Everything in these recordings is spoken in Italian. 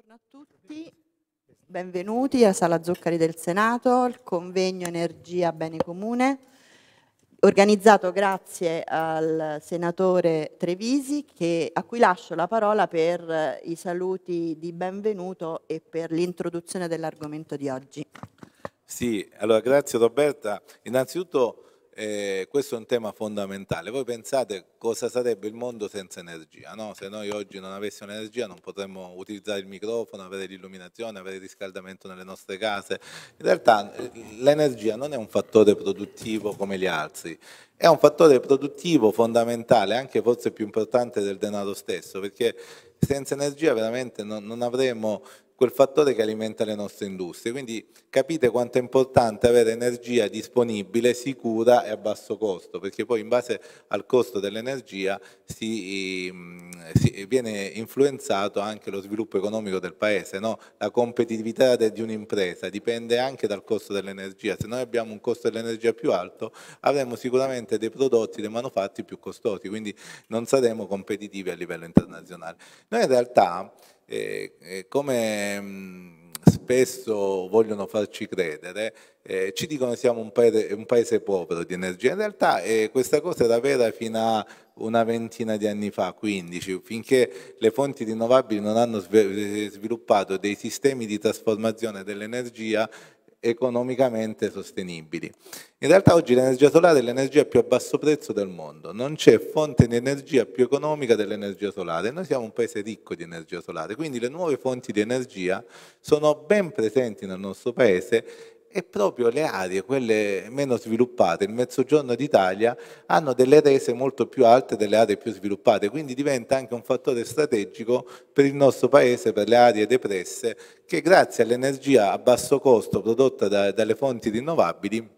Buongiorno a tutti, benvenuti a Sala Zuccari del Senato, il convegno Energia Bene Comune, organizzato grazie al senatore Trevisi che, a cui lascio la parola per eh, i saluti di benvenuto e per l'introduzione dell'argomento di oggi. Sì, allora grazie Roberta. Innanzitutto eh, questo è un tema fondamentale. Voi pensate cosa sarebbe il mondo senza energia? No? Se noi oggi non avessimo energia non potremmo utilizzare il microfono, avere l'illuminazione, avere il riscaldamento nelle nostre case. In realtà eh, l'energia non è un fattore produttivo come gli altri, è un fattore produttivo fondamentale, anche forse più importante del denaro stesso, perché senza energia veramente non, non avremo quel fattore che alimenta le nostre industrie. Quindi capite quanto è importante avere energia disponibile, sicura e a basso costo, perché poi in base al costo dell'energia si, mm, si, viene influenzato anche lo sviluppo economico del paese. No? La competitività de, di un'impresa dipende anche dal costo dell'energia. Se noi abbiamo un costo dell'energia più alto, avremo sicuramente dei prodotti, dei manufatti più costosi, quindi non saremo competitivi a livello internazionale. Noi in realtà eh, come mh, mm, spesso vogliono farci credere, eh, ci dicono che siamo un paese, un paese, povero di energia. In realtà eh, questa cosa era vera fino a una ventina di anni fa, 15, finché le fonti rinnovabili non hanno eh, sviluppato dei sistemi di trasformazione dell'energia economicamente sostenibili. In realtà oggi l'energia solare è l'energia più a basso prezzo del mondo, non c'è fonte di energia più economica dell'energia solare, noi siamo un paese ricco di energia solare, quindi le nuove fonti di energia sono ben presenti nel nostro paese e proprio le aree, quelle meno sviluppate, il mezzogiorno d'Italia, hanno delle rese molto più alte delle aree più sviluppate, quindi diventa anche un fattore strategico per il nostro paese, per le aree depresse, che grazie all'energia a basso costo prodotta da, dalle fonti rinnovabili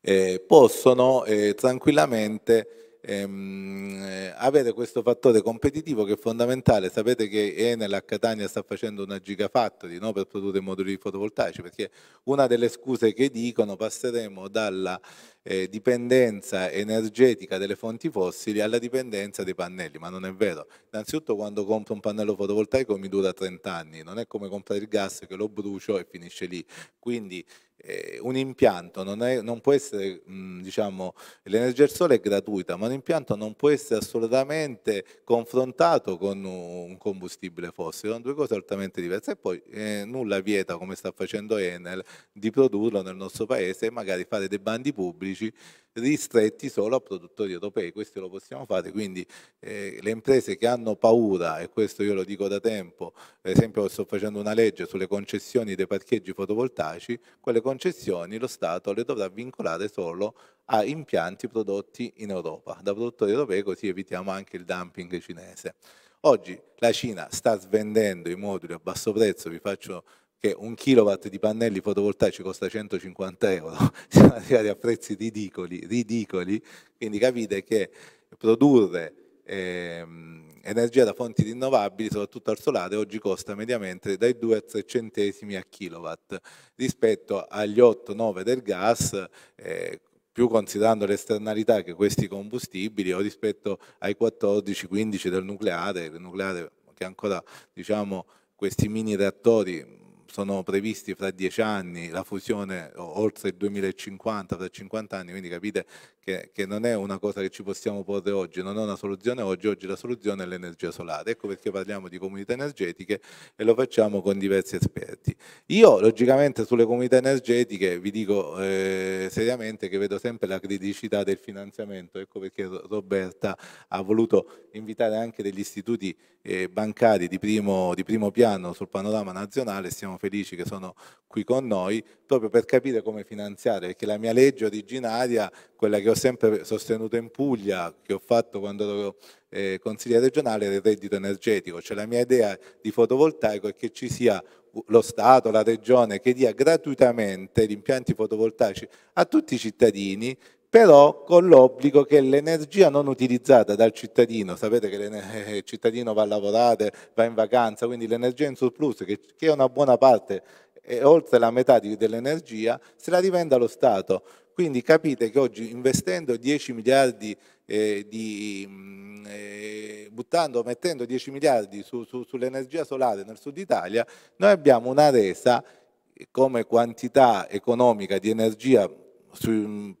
eh, possono eh, tranquillamente ehm, eh, avete questo fattore competitivo che è fondamentale. Sapete che Enel a Catania sta facendo una gigafactory no, per produrre moduli fotovoltaici, perché una delle scuse che dicono passeremo dalla eh, dipendenza energetica delle fonti fossili alla dipendenza dei pannelli, ma non è vero. Innanzitutto quando compro un pannello fotovoltaico mi dura 30 anni, non è come comprare il gas che lo brucio e finisce lì. Quindi eh, un impianto non, è, non può essere, mh, mm, diciamo, l'energia del sole è gratuita, ma un impianto non può essere assolutamente confrontato con un combustibile fossile, sono due cose altamente diverse. E poi eh, nulla vieta, come sta facendo Enel, di produrlo nel nostro paese e magari fare dei bandi pubblici ristretti solo a produttori europei, questo lo possiamo fare, quindi eh, le imprese che hanno paura, e questo io lo dico da tempo, ad esempio sto facendo una legge sulle concessioni dei parcheggi fotovoltaici, quelle concessioni lo Stato le dovrà vincolare solo a impianti prodotti in Europa, da produttori europei, così evitiamo anche il dumping cinese. Oggi la Cina sta svendendo i moduli a basso prezzo, vi faccio che un kilowatt di pannelli fotovoltaici costa 150 euro, siamo arrivati a prezzi ridicoli, ridicoli, quindi capite che produrre ehm, energia da fonti rinnovabili, soprattutto al solare, oggi costa mediamente dai 2 a 3 centesimi a kilowatt, rispetto agli 8-9 del gas, eh, più considerando l'esternalità che questi combustibili o rispetto ai 14-15 del nucleare, il nucleare che ancora diciamo, questi mini reattori sono previsti fra dieci anni, la fusione oltre il 2050, fra 50 anni, quindi capite che, che, non è una cosa che ci possiamo porre oggi, non è una soluzione oggi, oggi la soluzione è l'energia solare. Ecco perché parliamo di comunità energetiche e lo facciamo con diversi esperti. Io logicamente sulle comunità energetiche vi dico eh, seriamente che vedo sempre la criticità del finanziamento, ecco perché Roberta ha voluto invitare anche degli istituti eh, bancari di primo, di primo piano sul panorama nazionale, siamo felici che sono qui con noi, proprio per capire come finanziare, perché la mia legge originaria, quella che ho sempre sostenuto in Puglia, che ho fatto quando ero eh, consigliere regionale, era il reddito energetico. Cioè la mia idea di fotovoltaico è che ci sia lo Stato, la Regione, che dia gratuitamente gli impianti fotovoltaici a tutti i cittadini però con l'obbligo che l'energia non utilizzata dal cittadino, sapete che il cittadino va a lavorare, va in vacanza, quindi l'energia in surplus, che, che è una buona parte, e oltre la metà dell'energia, se la diventa lo Stato. Quindi capite che oggi investendo 10 miliardi, eh, di, mm, eh, buttando, mettendo 10 miliardi su, su, sull'energia solare nel sud Italia, noi abbiamo una resa come quantità economica di energia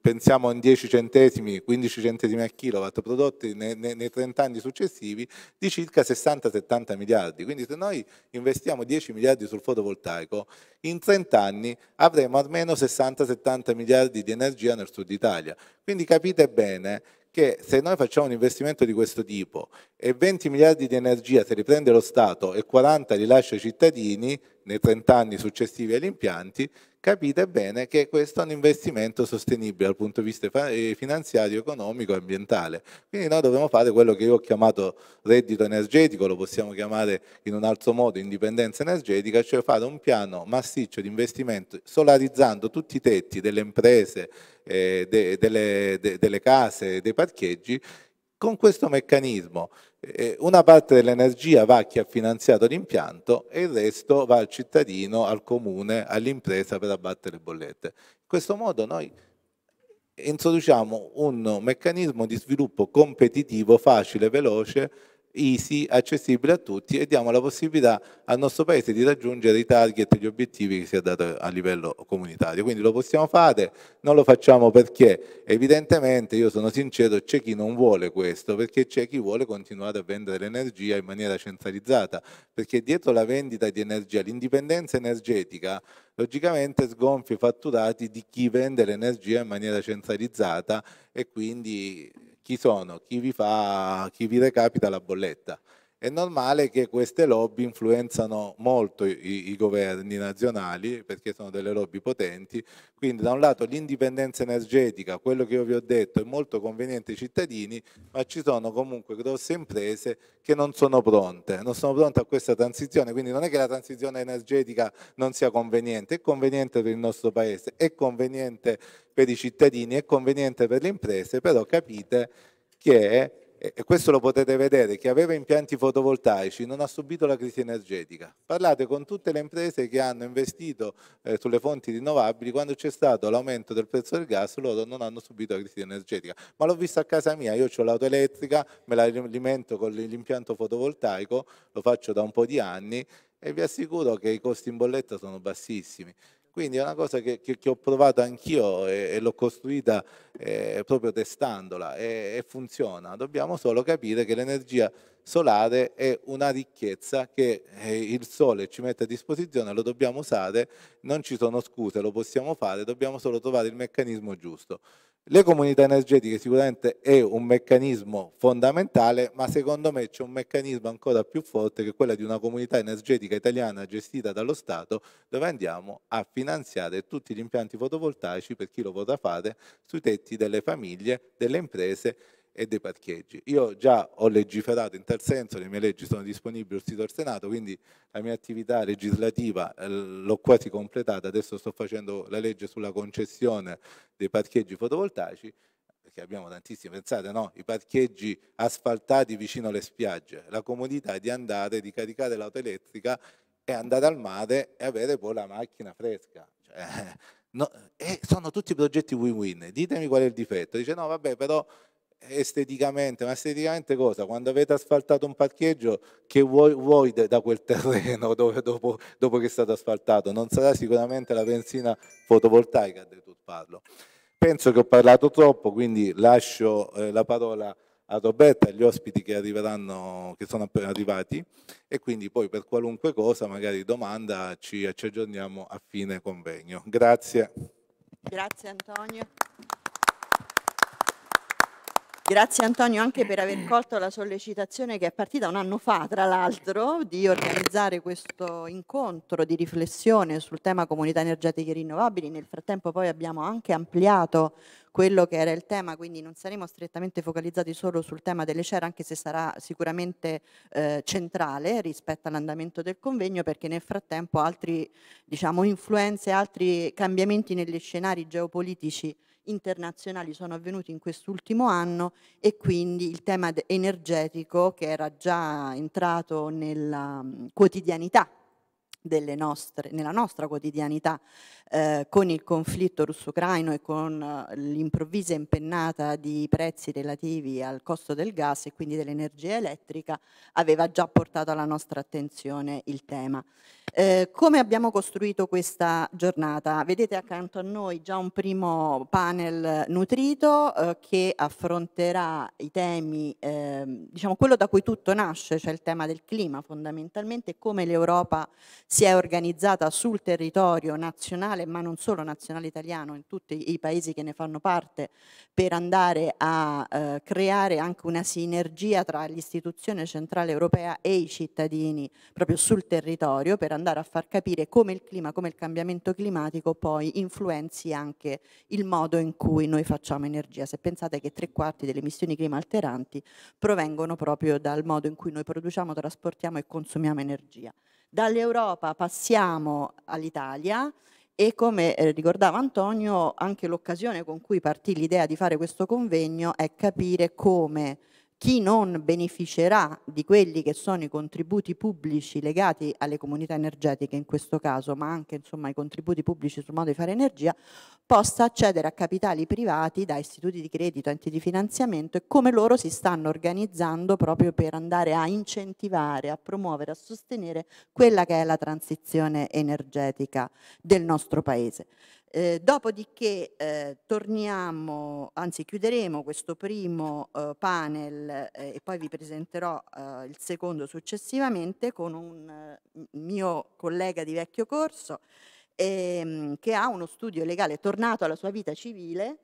pensiamo a 10 centesimi, 15 centesimi al kilowatt prodotti nei, nei, nei 30 anni successivi di circa 60-70 miliardi. Quindi se noi investiamo 10 miliardi sul fotovoltaico, in 30 anni avremo almeno 60-70 miliardi di energia nel sud Italia. Quindi capite bene che se noi facciamo un investimento di questo tipo e 20 miliardi di energia se li prende lo Stato e 40 li lascia ai cittadini nei 30 anni successivi agli impianti, capite bene che questo è un investimento sostenibile dal punto di vista eh, finanziario, economico e ambientale. Quindi noi dobbiamo fare quello che io ho chiamato reddito energetico, lo possiamo chiamare in un altro modo indipendenza energetica, cioè fare un piano massiccio di investimento solarizzando tutti i tetti delle imprese, eh, de, delle, de, delle case, dei parcheggi, con questo meccanismo eh, una parte dell'energia va a chi ha finanziato l'impianto e il resto va al cittadino, al comune, all'impresa per abbattere le bollette. In questo modo noi introduciamo un meccanismo di sviluppo competitivo facile, veloce easy, accessibile a tutti e diamo la possibilità al nostro paese di raggiungere i target e gli obiettivi che si è dato a livello comunitario. Quindi lo possiamo fare, non lo facciamo perché evidentemente, io sono sincero, c'è chi non vuole questo, perché c'è chi vuole continuare a vendere l'energia in maniera centralizzata, perché dietro la vendita di energia, l'indipendenza energetica, logicamente sgonfia i fatturati di chi vende l'energia in maniera centralizzata e quindi chi sono, chi vi, fa, chi vi recapita la bolletta è normale che queste lobby influenzano molto i, i, governi nazionali perché sono delle lobby potenti, quindi da un lato l'indipendenza energetica, quello che io vi ho detto è molto conveniente ai cittadini, ma ci sono comunque grosse imprese che non sono pronte, non sono pronte a questa transizione, quindi non è che la transizione energetica non sia conveniente, è conveniente per il nostro paese, è conveniente per i cittadini, è conveniente per le imprese, però capite che e questo lo potete vedere, chi aveva impianti fotovoltaici non ha subito la crisi energetica. Parlate con tutte le imprese che hanno investito eh, sulle fonti rinnovabili, quando c'è stato l'aumento del prezzo del gas loro non hanno subito la crisi energetica. Ma l'ho visto a casa mia, io ho l'auto elettrica, me la alimento con l'impianto fotovoltaico, lo faccio da un po' di anni e vi assicuro che i costi in bolletta sono bassissimi. Quindi è una cosa che, che, che ho provato anch'io e, e l'ho costruita eh, proprio testandola e, e funziona. Dobbiamo solo capire che l'energia solare è una ricchezza che eh, il sole ci mette a disposizione, lo dobbiamo usare, non ci sono scuse, lo possiamo fare, dobbiamo solo trovare il meccanismo giusto. Le comunità energetiche sicuramente è un meccanismo fondamentale, ma secondo me c'è un meccanismo ancora più forte che è di una comunità energetica italiana gestita dallo Stato, dove andiamo a finanziare tutti gli impianti fotovoltaici, per chi lo vorrà fare, sui tetti delle famiglie, delle imprese e dei parcheggi. Io già ho legiferato in tal senso, le mie leggi sono disponibili sul sito del Senato, quindi la mia attività legislativa eh, l'ho quasi completata, adesso sto facendo la legge sulla concessione dei parcheggi fotovoltaici, perché abbiamo tantissimi, pensate no, i parcheggi asfaltati vicino alle spiagge, la comodità di andare, di caricare l'auto elettrica e andare al mare e avere poi la macchina fresca. Cioè, no, eh, sono tutti progetti win-win. Ditemi qual è il difetto. Dice no, vabbè, però esteticamente, ma esteticamente cosa? Quando avete asfaltato un parcheggio, che vuoi, vuoi da quel terreno dove, dopo, dopo, che è stato asfaltato? Non sarà sicuramente la benzina fotovoltaica a deturparlo. Penso che ho parlato troppo, quindi lascio eh, la parola a Roberta e agli ospiti che, che sono appena arrivati e quindi poi per qualunque cosa, magari domanda, ci, ci aggiorniamo a fine convegno. Grazie. Grazie Antonio. Grazie Antonio anche per aver colto la sollecitazione che è partita un anno fa, tra l'altro, di organizzare questo incontro di riflessione sul tema comunità energetiche rinnovabili. Nel frattempo poi abbiamo anche ampliato quello che era il tema, quindi non saremo strettamente focalizzati solo sul tema delle CER, anche se sarà sicuramente eh, centrale rispetto all'andamento del convegno, perché nel frattempo altri diciamo, influenze, altri cambiamenti negli scenari geopolitici internazionali sono avvenuti in quest'ultimo anno e quindi il tema energetico che era già entrato nella mhmm, quotidianità delle nostre, nella nostra quotidianità eh, con il conflitto russo-ucraino e con eh, l'improvvisa impennata di prezzi relativi al costo del gas e quindi dell'energia elettrica aveva già portato alla nostra attenzione il tema. Eh, come abbiamo costruito questa giornata? Vedete accanto a noi già un primo panel nutrito eh, che affronterà i temi, eh, diciamo quello da cui tutto nasce, cioè il tema del clima fondamentalmente, come l'Europa si è organizzata sul territorio nazionale nazionale, ma non solo nazionale italiano, in tutti i paesi che ne fanno parte, per andare a eh, creare anche una sinergia tra l'istituzione centrale europea e i cittadini proprio sul territorio, per andare a far capire come il clima, come il cambiamento climatico poi influenzi anche il modo in cui noi facciamo energia. Se pensate che tre quarti delle emissioni clima alteranti provengono proprio dal modo in cui noi produciamo, trasportiamo e consumiamo energia. Dall'Europa passiamo all'Italia e come eh, ricordava Antonio anche l'occasione con cui partì l'idea di fare questo convegno è capire come chi non beneficerà di quelli che sono i contributi pubblici legati alle comunità energetiche in questo caso, ma anche insomma, i contributi pubblici sul modo di fare energia, possa accedere a capitali privati da istituti di credito, enti di finanziamento e come loro si stanno organizzando proprio per andare a incentivare, a promuovere, a sostenere quella che è la transizione energetica del nostro Paese. Eh, dopodiché eh, torniamo, anzi chiuderemo questo primo eh, panel ehm, e poi vi presenterò ehm, il secondo successivamente con un mio collega di vecchio corso ehm, che ha uno studio legale, tornato alla sua vita civile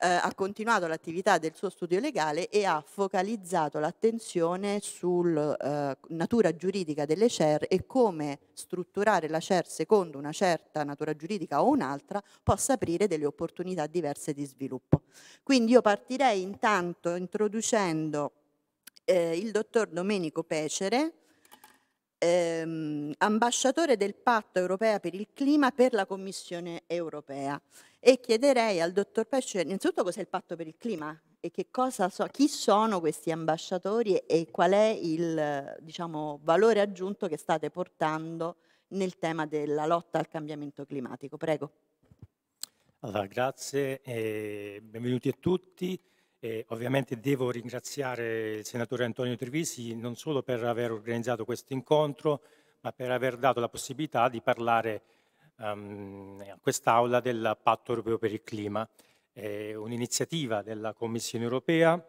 eh, ha continuato l'attività del suo studio legale e ha focalizzato l'attenzione sulla eh, natura giuridica delle CER e come strutturare la CER secondo una certa natura giuridica o un'altra possa aprire delle opportunità diverse di sviluppo. Quindi io partirei intanto introducendo eh, il dottor Domenico Pecere, ehm, ambasciatore del Patto Europea per il Clima per la Commissione Europea e chiederei al dottor Pesce innanzitutto cos'è il patto per il clima e so, chi sono questi ambasciatori e qual è il diciamo, valore aggiunto che state portando nel tema della lotta al cambiamento climatico. Prego. Allora, grazie, e benvenuti a tutti. E ovviamente devo ringraziare il senatore Antonio Trevisi non solo per aver organizzato questo incontro, ma per aver dato la possibilità di parlare um, ehm, a quest'Aula del Patto europeo per il clima. È un'iniziativa della Commissione europea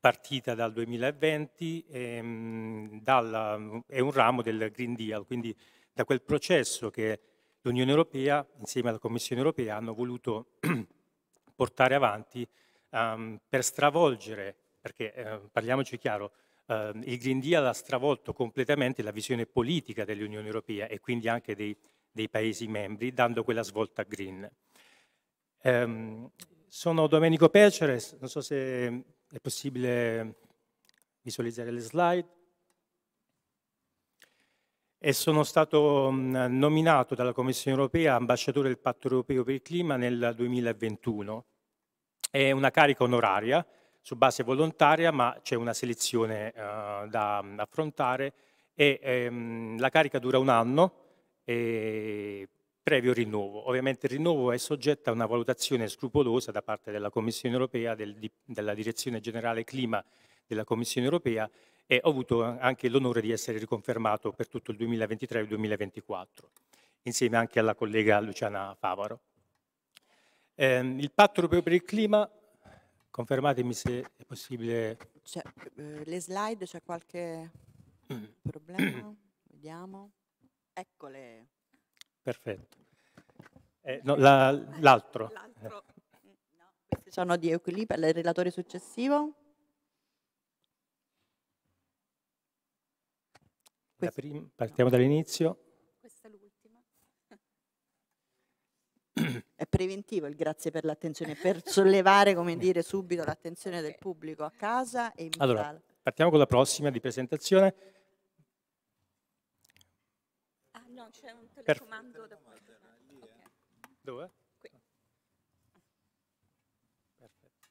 partita dal 2020 ehm, dalla, è un ramo del Green Deal, quindi da quel processo che l'Unione Europea insieme alla Commissione Europea hanno voluto portare avanti ehm, per stravolgere, perché eh, parliamoci chiaro, ehm, il Green Deal ha stravolto completamente la visione politica dell'Unione Europea e quindi anche dei dei Paesi membri, dando quella svolta green. Um, sono Domenico Peceres, non so se è possibile visualizzare le slide. E sono stato mm, nominato dalla Commissione europea ambasciatore del Patto europeo per il clima nel 2021. È una carica onoraria su base volontaria, ma c'è una selezione uh, da mm, affrontare e um, la carica dura un anno eh, previo rinnovo. Ovviamente il rinnovo è soggetto a una valutazione scrupolosa da parte della Commissione europea, del, della Direzione Generale Clima della Commissione europea e ho avuto anche l'onore di essere riconfermato per tutto il 2023 e il 2024, insieme anche alla collega Luciana Favaro. Eh, il patto europeo per il clima, confermatemi se è possibile... Cioè, le slide, c'è qualche mm. problema? Vediamo. Eccole. Perfetto. Eh, no, l'altro. La, l'altro. No, questi sono di equilibrio. Il relatore successivo. Da prim- partiamo dall'inizio. Questa è l'ultima. È preventivo il grazie per l'attenzione, per sollevare, come dire, subito l'attenzione del pubblico a casa e allora, Partiamo con la prossima di presentazione. c'è un telecomando per... da parte. Okay. Dove? Qui. Perfetto.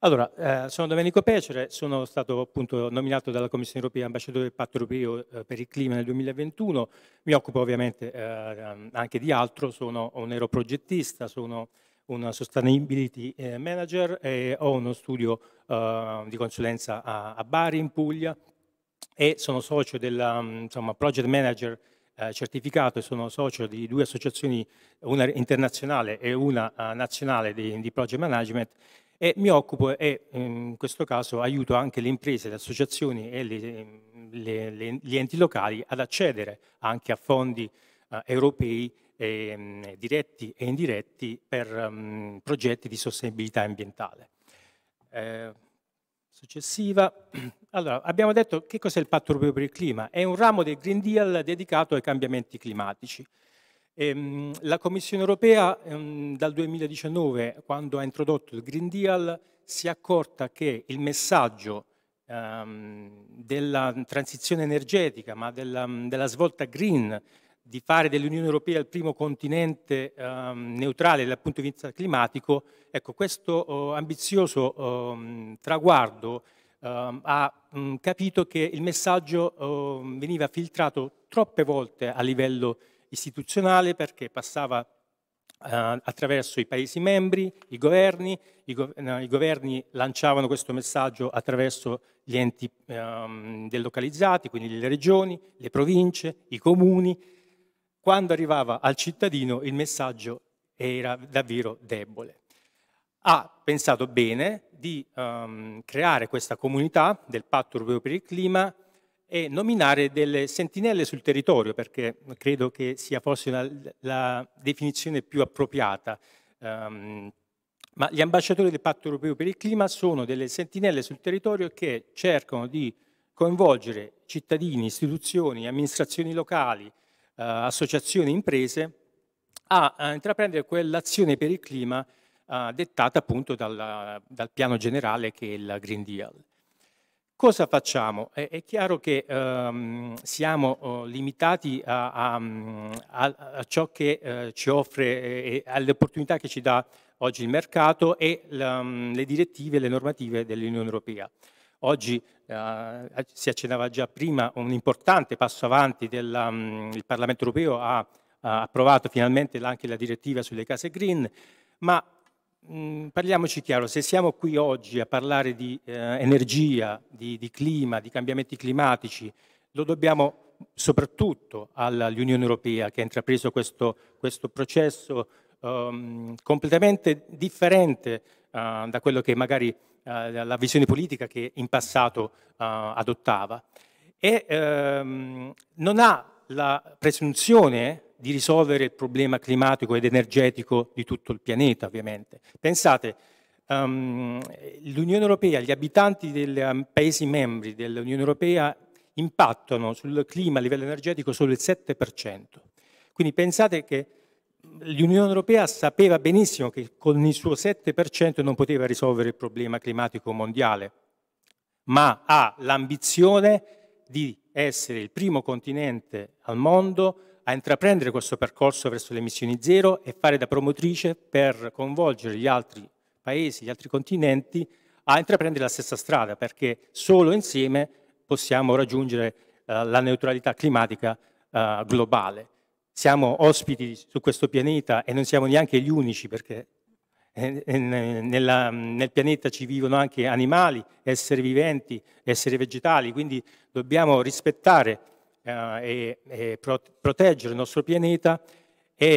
Allora, eh, sono Domenico Pecere, sono stato appunto nominato dalla Commissione europea ambasciatore del patto europeo eh, per il clima nel 2021, mi occupo ovviamente eh, anche di altro, sono un aeroprogettista, sono un sustainability eh, manager e ho uno studio eh, di consulenza a, a Bari in Puglia e sono socio del um, mm, project manager eh, certificato e sono socio di due associazioni, una internazionale e una uh, nazionale di, di, project management e mi occupo e in questo caso aiuto anche le imprese, le associazioni e le, le, le, gli enti locali ad accedere anche a fondi uh, europei e, um, diretti e indiretti per um, progetti di sostenibilità ambientale. Eh, successiva. Allora, abbiamo detto che cos'è il patto europeo per il clima? È un ramo del Green Deal dedicato ai cambiamenti climatici. Ehm, la Commissione europea ehm, dal 2019, quando ha introdotto il Green Deal, si è accorta che il messaggio ehm, della transizione energetica, ma della, della svolta green di fare dell'Unione Europea il primo continente ehm, neutrale dal punto di vista climatico, ecco, questo eh, ambizioso eh, traguardo eh, ha mh, mm, capito che il messaggio ehm, veniva filtrato troppe volte a livello istituzionale perché passava ehm, attraverso i Paesi membri, i governi, i, go no, i, governi lanciavano questo messaggio attraverso gli enti ehm, delocalizzati, quindi le regioni, le province, i comuni, quando arrivava al cittadino il messaggio era davvero debole. Ha pensato bene di um, creare questa comunità del patto europeo per il clima e nominare delle sentinelle sul territorio, perché credo che sia forse la, la definizione più appropriata. Um, ma gli ambasciatori del patto europeo per il clima sono delle sentinelle sul territorio che cercano di coinvolgere cittadini, istituzioni, amministrazioni locali, eh, associazioni e imprese a, a intraprendere quell'azione per il clima eh, dettata appunto dal, dal, piano generale che è il Green Deal. Cosa facciamo? È, è chiaro che ehm, siamo oh, limitati a, a, mm, a, ciò che eh, ci offre, eh, alle opportunità che ci dà oggi il mercato e mm, le direttive e le normative dell'Unione Europea. Oggi eh, eh, si accennava già prima un importante passo avanti del um, mm, Parlamento europeo ha, ha, approvato finalmente anche la direttiva sulle case green, ma mh, mm, parliamoci chiaro, se siamo qui oggi a parlare di eh, energia, di, di clima, di cambiamenti climatici, lo dobbiamo soprattutto all'Unione Europea che ha intrapreso questo, questo processo um, completamente differente uh, da quello che magari eh, la visione politica che in passato eh, adottava e ehm, non ha la presunzione di risolvere il problema climatico ed energetico di tutto il pianeta, ovviamente. Pensate, um, l'Unione Europea, gli abitanti dei um, ehm, paesi membri dell'Unione Europea impattano sul clima a livello energetico solo il 7%. Quindi pensate che l'Unione Europea sapeva benissimo che con il suo 7% non poteva risolvere il problema climatico mondiale, ma ha l'ambizione di essere il primo continente al mondo a intraprendere questo percorso verso le emissioni zero e fare da promotrice per coinvolgere gli altri paesi, gli altri continenti a intraprendere la stessa strada, perché solo insieme possiamo raggiungere eh, la neutralità climatica eh, globale siamo ospiti su questo pianeta e non siamo neanche gli unici perché eh, eh, nella, nel pianeta ci vivono anche animali, esseri viventi, esseri vegetali, quindi dobbiamo rispettare eh, e, e, proteggere il nostro pianeta e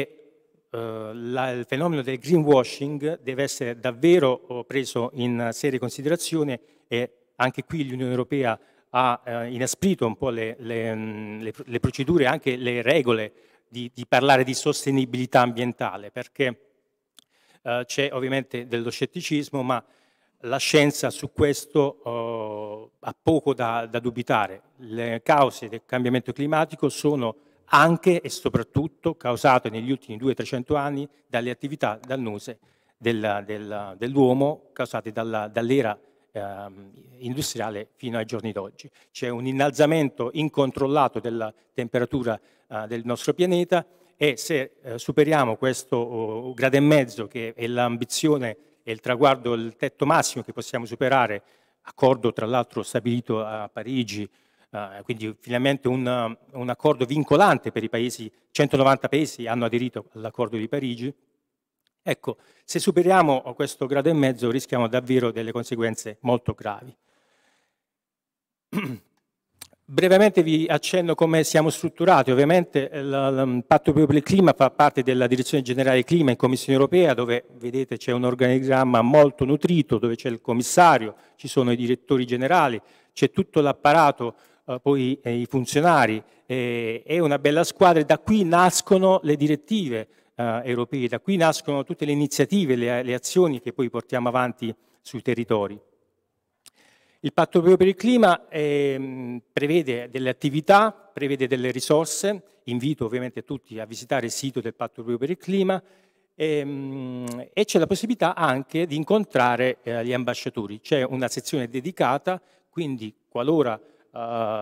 eh, la, il fenomeno del greenwashing deve essere davvero oh, preso in seria considerazione e anche qui l'Unione Europea ha eh, inasprito un po' le, le, mm, le, le procedure, anche le regole di, di parlare di sostenibilità ambientale, perché eh, c'è ovviamente dello scetticismo, ma la scienza su questo eh, ha poco da, da dubitare. Le cause del cambiamento climatico sono anche e soprattutto causate negli ultimi 200-300 anni dalle attività dannose del, del, dell'uomo causate dalla, dall'era eh, industriale fino ai giorni d'oggi. C'è un innalzamento incontrollato della temperatura eh, del nostro pianeta e se eh, superiamo questo oh, grado e mezzo che è l'ambizione e il traguardo, il tetto massimo che possiamo superare, accordo tra l'altro stabilito a Parigi, eh, quindi finalmente un, un, accordo vincolante per i paesi, 190 paesi hanno aderito all'accordo di Parigi, ecco, se superiamo questo grado e mezzo rischiamo davvero delle conseguenze molto gravi. Brevemente vi accenno come siamo strutturati. Ovviamente eh, il, patto europeo per il clima fa parte della direzione generale clima in Commissione europea, dove vedete c'è un organigramma molto nutrito, dove c'è il commissario, ci sono i direttori generali, c'è tutto l'apparato, eh, poi eh, i funzionari, eh, è una bella squadra e da qui nascono le direttive eh, europee, da qui nascono tutte le iniziative, le, le azioni che poi portiamo avanti sui territori. Il patto europeo per il clima eh, prevede delle attività, prevede delle risorse, invito ovviamente tutti a visitare il sito del patto europeo per il clima ehm, e c'è la possibilità anche di incontrare eh, gli ambasciatori. C'è una sezione dedicata, quindi qualora eh,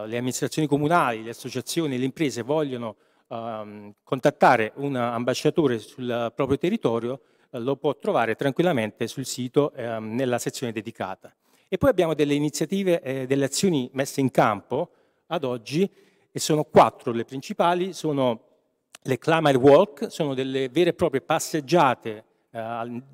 le amministrazioni comunali, le associazioni, le imprese vogliono ehm, contattare un ambasciatore sul proprio territorio, eh, lo può trovare tranquillamente sul sito ehm, nella sezione dedicata. E poi abbiamo delle iniziative, eh, delle azioni messe in campo ad oggi, e sono quattro le principali, sono le climate walk, sono delle vere e proprie passeggiate eh,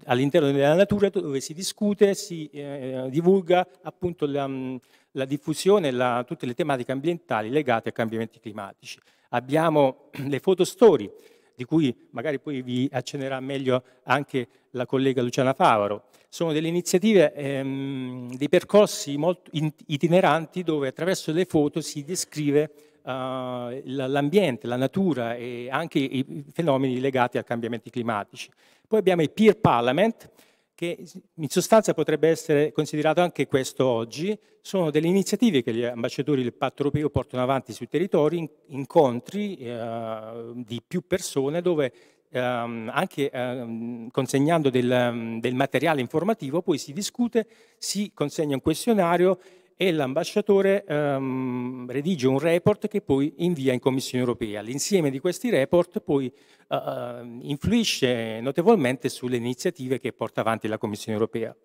all'interno della natura dove si discute, si eh, divulga appunto la, mm, la diffusione e tutte le tematiche ambientali legate ai cambiamenti climatici. Abbiamo le fotostory, di cui magari poi vi accennerà meglio anche la collega Luciana Favaro. Sono delle iniziative, ehm, dei percorsi molto itineranti dove attraverso le foto si descrive Uh, l'ambiente, la natura e anche i fenomeni legati ai cambiamenti climatici. Poi abbiamo il Peer Parliament, che in sostanza potrebbe essere considerato anche questo oggi, sono delle iniziative che gli ambasciatori del patto europeo portano avanti sui territori, incontri uh, di più persone dove ehm, anche ehm, consegnando del, ehm, del, materiale informativo, poi si discute, si consegna un questionario e l'ambasciatore ehm, redige un report che poi invia in Commissione europea. L'insieme di questi report poi eh, eh influisce notevolmente sulle iniziative che porta avanti la Commissione europea.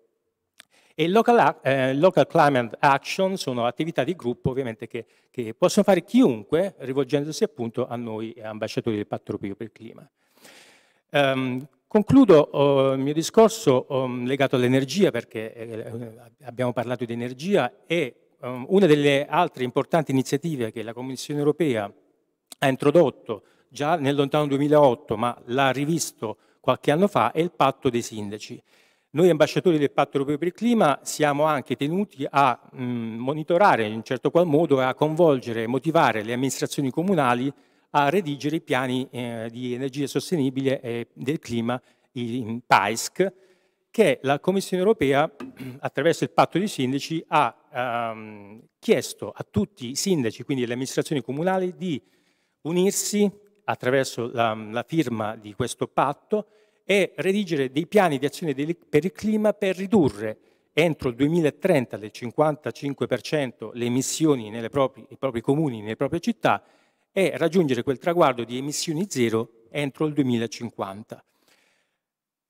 E local, eh, local, Climate Action sono attività di gruppo ovviamente che, che possono fare chiunque rivolgendosi appunto a noi ambasciatori del patto europeo per il clima. Um, concludo oh, il mio discorso um, legato all'energia, perché eh, abbiamo parlato di energia e um, una delle altre importanti iniziative che la Commissione europea ha introdotto già nel lontano 2008, ma l'ha rivisto qualche anno fa, è il patto dei sindaci. Noi ambasciatori del patto europeo per il clima siamo anche tenuti a mh, monitorare in certo qual modo e a coinvolgere e motivare le amministrazioni comunali a redigere i piani eh, di energia sostenibile e del clima in PAISC, che la Commissione europea, attraverso il patto dei sindaci, ha ehm, chiesto a tutti i sindaci, quindi le amministrazioni comunali, di unirsi attraverso la, la firma di questo patto e redigere dei piani di azione per il clima per ridurre entro il 2030 del 55% le emissioni proprie, nei propri comuni, nelle proprie città è raggiungere quel traguardo di emissioni zero entro il 2050.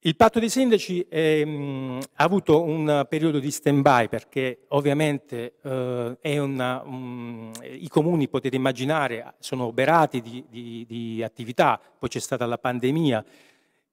Il patto dei sindaci è, ehm, mh, ha avuto un periodo di stand-by perché ovviamente eh, una, mh, mm, i comuni, potete immaginare, sono oberati di, di, di attività, poi c'è stata la pandemia,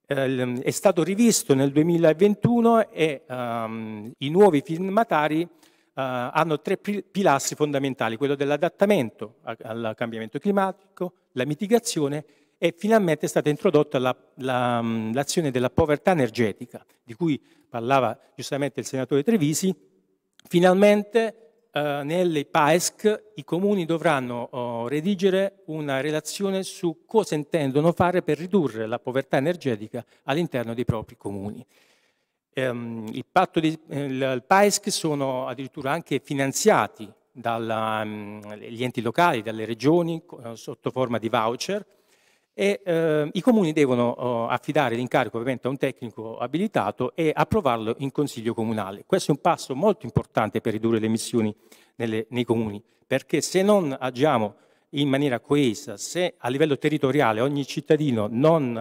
eh, è stato rivisto nel 2021 e ehm, i nuovi firmatari eh, hanno tre pilastri fondamentali, quello dell'adattamento al cambiamento climatico, la mitigazione e finalmente è stata introdotta la, la, l'azione della povertà energetica, di cui parlava giustamente il senatore Trevisi. Finalmente eh, nelle PAESC i comuni dovranno oh, redigere una relazione su cosa intendono fare per ridurre la povertà energetica all'interno dei propri comuni. Ehm, il patto di, il PAESC sono addirittura anche finanziati dagli ehm, enti locali, dalle regioni, eh, sotto forma di voucher, e eh, i comuni devono eh, affidare l'incarico ovviamente a un tecnico abilitato e approvarlo in consiglio comunale. Questo è un passo molto importante per ridurre le emissioni nelle, nei comuni, perché se non agiamo in maniera coesa, se a livello territoriale ogni cittadino non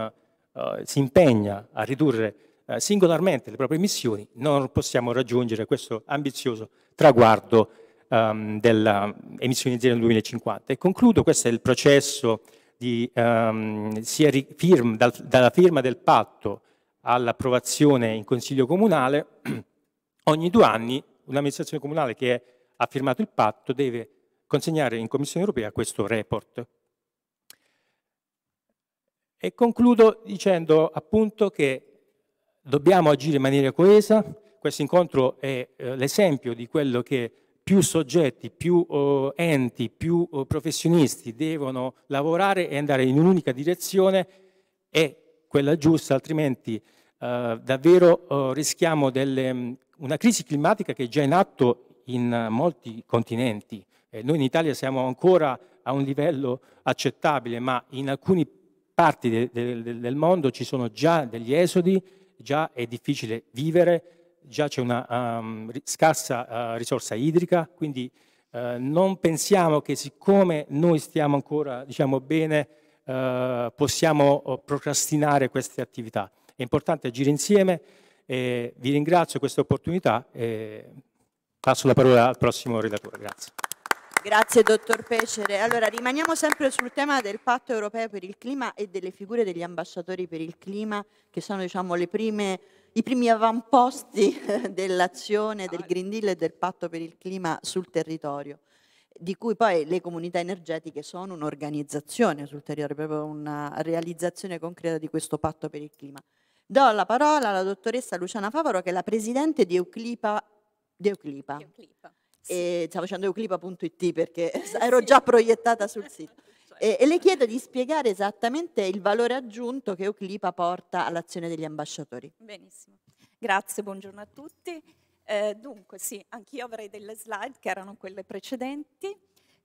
eh, si impegna a ridurre eh, singolarmente le proprie missioni, non possiamo raggiungere questo ambizioso traguardo um, ehm, delle emissioni zero nel 2050. E concludo, questo è il processo di, um, firm, dal, dalla firma del patto all'approvazione in Consiglio Comunale, ogni due anni un'amministrazione comunale che ha firmato il patto deve consegnare in Commissione europea questo report. E concludo dicendo appunto che Dobbiamo agire in maniera coesa, questo incontro è eh, l'esempio di quello che più soggetti, più eh, enti, più eh, professionisti devono lavorare e andare in un'unica direzione è quella giusta, altrimenti eh, davvero oh, rischiamo delle, mm, una crisi climatica che è già in atto in eh, molti continenti. noi in Italia siamo ancora a un livello accettabile, ma in alcune parti de, de, del mondo ci sono già degli esodi già è difficile vivere, già c'è una um, scarsa uh, risorsa idrica, quindi uh, non pensiamo che siccome noi stiamo ancora diciamo, bene uh, possiamo oh, procrastinare queste attività. È importante agire insieme vi ringrazio per questa opportunità e passo la parola al prossimo relatore. Grazie. Grazie dottor Pecere. Allora rimaniamo sempre sul tema del patto europeo per il clima e delle figure degli ambasciatori per il clima che sono diciamo, prime, i primi avamposti dell'azione del Green Deal e del patto per il clima sul territorio di cui poi le comunità energetiche sono un'organizzazione sul territorio, proprio una realizzazione concreta di questo patto per il clima. Do la parola alla dottoressa Luciana Favaro che è la presidente di Euclipa, di Euclipa. Euclipa e stavo facendo euclipa.it perché eh, ero già proiettata sul sito. Cioè. E, e, le chiedo di spiegare esattamente il valore aggiunto che Euclipa porta all'azione degli ambasciatori. Benissimo, grazie, buongiorno a tutti. Eh, dunque, sì, anch'io avrei delle slide che erano quelle precedenti.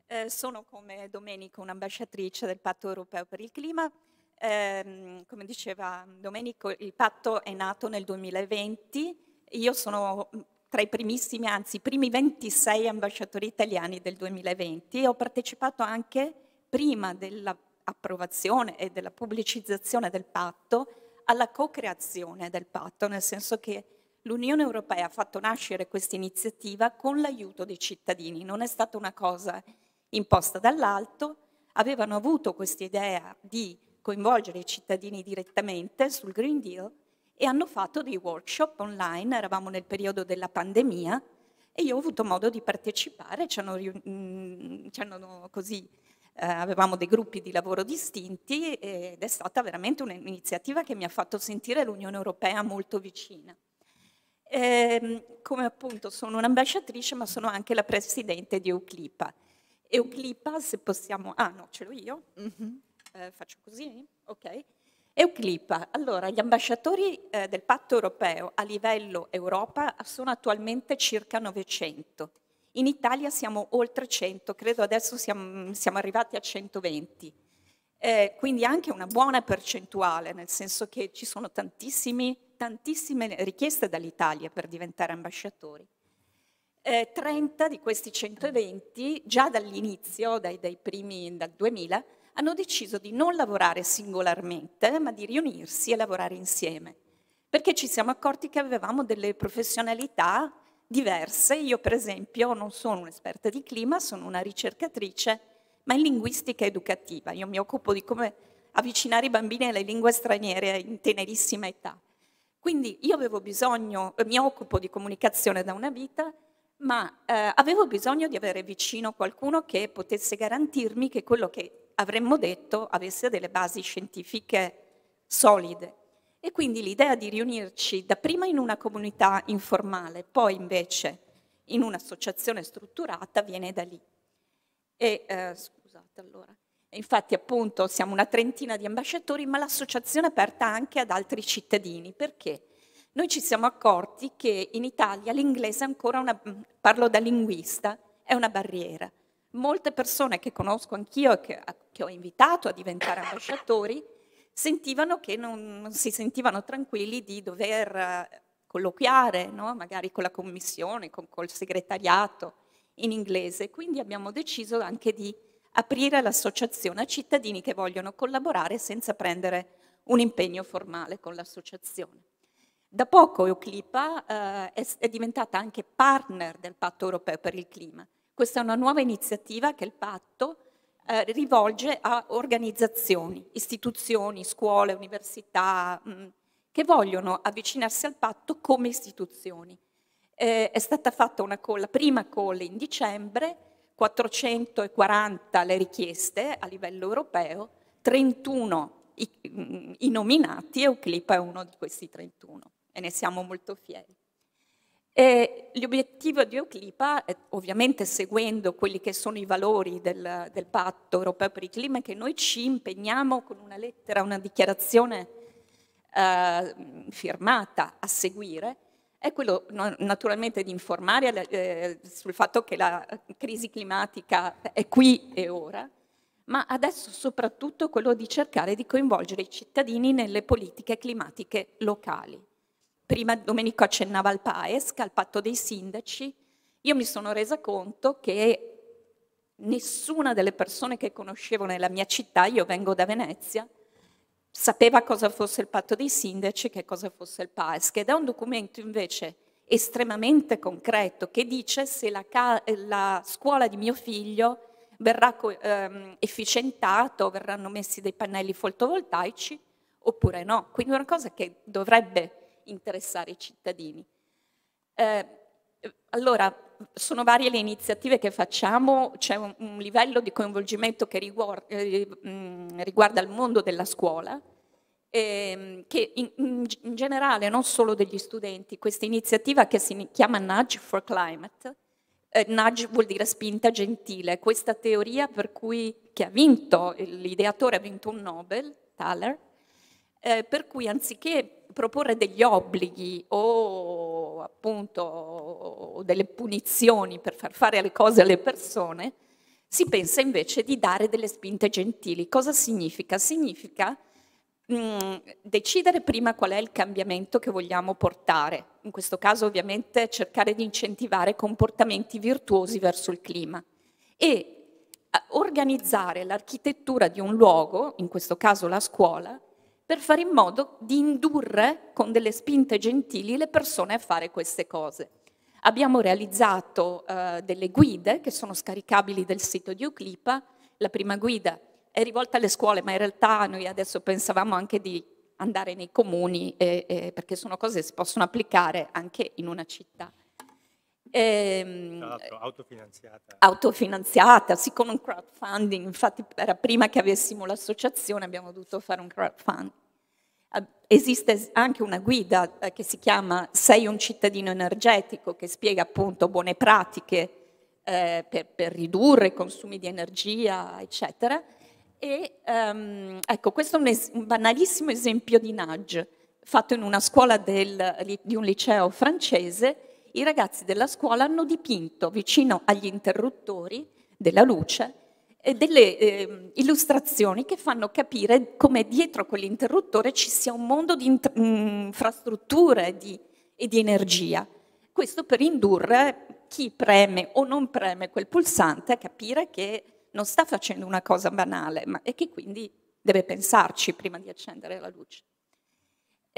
Eh, sono come Domenico un'ambasciatrice del Patto Europeo per il Clima. Eh, come diceva Domenico, il patto è nato nel 2020. Io sono tra i primissimi, anzi i primi 26 ambasciatori italiani del 2020 e ho partecipato anche prima dell'approvazione e della pubblicizzazione del patto alla co-creazione del patto, nel senso che l'Unione Europea ha fatto nascere questa iniziativa con l'aiuto dei cittadini, non è stata una cosa imposta dall'alto, avevano avuto questa idea di coinvolgere i cittadini direttamente sul Green Deal e hanno fatto dei workshop online, eravamo nel periodo della pandemia e io ho avuto modo di partecipare, ci hanno, mm, così eh, avevamo dei gruppi di lavoro distinti ed è stata veramente un'iniziativa che mi ha fatto sentire l'Unione Europea molto vicina. E, ehm, come appunto sono un'ambasciatrice ma sono anche la presidente di Euclipa. Euclipa, se possiamo... Ah no, ce l'ho io? Mm -hmm. eh, faccio così? Ok. Euclipa, allora gli ambasciatori eh, del patto europeo a livello Europa sono attualmente circa 900. In Italia siamo oltre 100, credo adesso siamo, siamo arrivati a 120. Eh, quindi anche una buona percentuale, nel senso che ci sono tantissime richieste dall'Italia per diventare ambasciatori. Eh, 30 di questi 120 già dall'inizio, dai, dai primi, dal 2000, hanno deciso di non lavorare singolarmente, ma di riunirsi e lavorare insieme, perché ci siamo accorti che avevamo delle professionalità diverse. Io, per esempio, non sono un'esperta di clima, sono una ricercatrice, ma in linguistica educativa. Io mi occupo di come avvicinare i bambini alle lingue straniere in tenerissima età. Quindi io avevo bisogno, mi occupo di comunicazione da una vita, ma eh, avevo bisogno di avere vicino qualcuno che potesse garantirmi che quello che avremmo detto avesse delle basi scientifiche solide. E quindi l'idea di riunirci dapprima in una comunità informale, poi invece in un'associazione strutturata viene da lì. E, eh, scusate allora. Infatti appunto siamo una trentina di ambasciatori, ma l'associazione è aperta anche ad altri cittadini. Perché? Noi ci siamo accorti che in Italia l'inglese è ancora una, parlo da linguista, è una barriera molte persone che conosco anch'io e che, che, ho invitato a diventare ambasciatori sentivano che non, non si sentivano tranquilli di dover eh, colloquiare, no? magari con la commissione, con, col segretariato in inglese. Quindi abbiamo deciso anche di aprire l'associazione a cittadini che vogliono collaborare senza prendere un impegno formale con l'associazione. Da poco Euclipa eh, è, è diventata anche partner del Patto europeo per il clima questa è una nuova iniziativa che il patto eh, rivolge a organizzazioni, istituzioni, scuole, università, mh, mm, che vogliono avvicinarsi al patto come istituzioni. Eh, è stata fatta una colla, prima call in dicembre, 440 le richieste a livello europeo, 31 i, mm, i nominati e Euclipa è uno di questi 31 e ne siamo molto fieri. E l'obiettivo di Euclipa, eh, ovviamente seguendo quelli che sono i valori del, del patto europeo per il clima, è che noi ci impegniamo con una lettera, una dichiarazione eh, firmata a seguire, è quello naturalmente di informare eh, sul fatto che la crisi climatica è qui e ora, ma adesso soprattutto quello di cercare di coinvolgere i cittadini nelle politiche climatiche locali prima Domenico accennava al PAESC, al patto dei sindaci, io mi sono resa conto che nessuna delle persone che conoscevo nella mia città, io vengo da Venezia, sapeva cosa fosse il patto dei sindaci, e che cosa fosse il PAESC ed è un documento invece estremamente concreto che dice se la, ca- la scuola di mio figlio verrà co- ehm, efficientata verranno messi dei pannelli fotovoltaici oppure no. Quindi una cosa che dovrebbe interessare i cittadini. Eh, allora, sono varie le iniziative che facciamo, c'è un, un livello di coinvolgimento che riguarda, eh, mm, riguarda il mondo della scuola, eh, che in, in, generale non solo degli studenti, questa iniziativa che si chiama Nudge for Climate, eh, Nudge vuol dire spinta gentile, questa teoria per cui che ha vinto, l'ideatore ha vinto un Nobel, Thaler, eh, per cui anziché proporre degli obblighi o appunto delle punizioni per far fare le cose alle persone, si pensa invece di dare delle spinte gentili. Cosa significa? Significa mh, mm, decidere prima qual è il cambiamento che vogliamo portare, in questo caso ovviamente cercare di incentivare comportamenti virtuosi verso il clima e eh, organizzare l'architettura di un luogo, in questo caso la scuola, per fare in modo di indurre con delle spinte gentili le persone a fare queste cose. Abbiamo realizzato eh, delle guide che sono scaricabili dal sito di Euclipa. La prima guida è rivolta alle scuole, ma in realtà noi adesso pensavamo anche di andare nei comuni, eh, eh, perché sono cose che si possono applicare anche in una città. Ehm, autofinanziata. Autofinanziata, sì, con un crowdfunding. Infatti era prima che avessimo l'associazione, abbiamo dovuto fare un crowdfunding. Esiste anche una guida eh, che si chiama Sei un cittadino energetico che spiega appunto buone pratiche eh, per, per, ridurre i consumi di energia, eccetera. E um, ecco, questo è un, es- un, banalissimo esempio di nudge fatto in una scuola del, di un liceo francese i ragazzi della scuola hanno dipinto vicino agli interruttori della luce eh, delle eh, illustrazioni che fanno capire come dietro quell'interruttore ci sia un mondo di int- mm, infrastrutture di, e di energia. Questo per indurre chi preme o non preme quel pulsante a capire che non sta facendo una cosa banale ma, e che quindi deve pensarci prima di accendere la luce.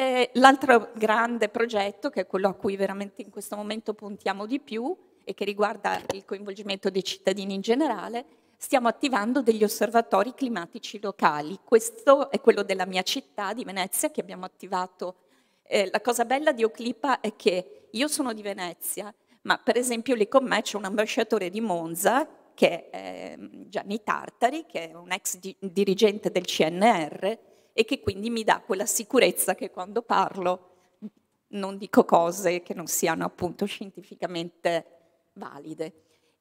E l'altro grande progetto, che è quello a cui veramente in questo momento puntiamo di più e che riguarda il coinvolgimento dei cittadini in generale, stiamo attivando degli osservatori climatici locali. Questo è quello della mia città di Venezia che abbiamo attivato. Eh, la cosa bella di Oclipa è che io sono di Venezia, ma per esempio lì con me c'è un ambasciatore di Monza che è ehm, Gianni Tartari, che è un ex di- dirigente del CNR e che quindi mi dà quella sicurezza che quando parlo non dico cose che non siano appunto scientificamente valide.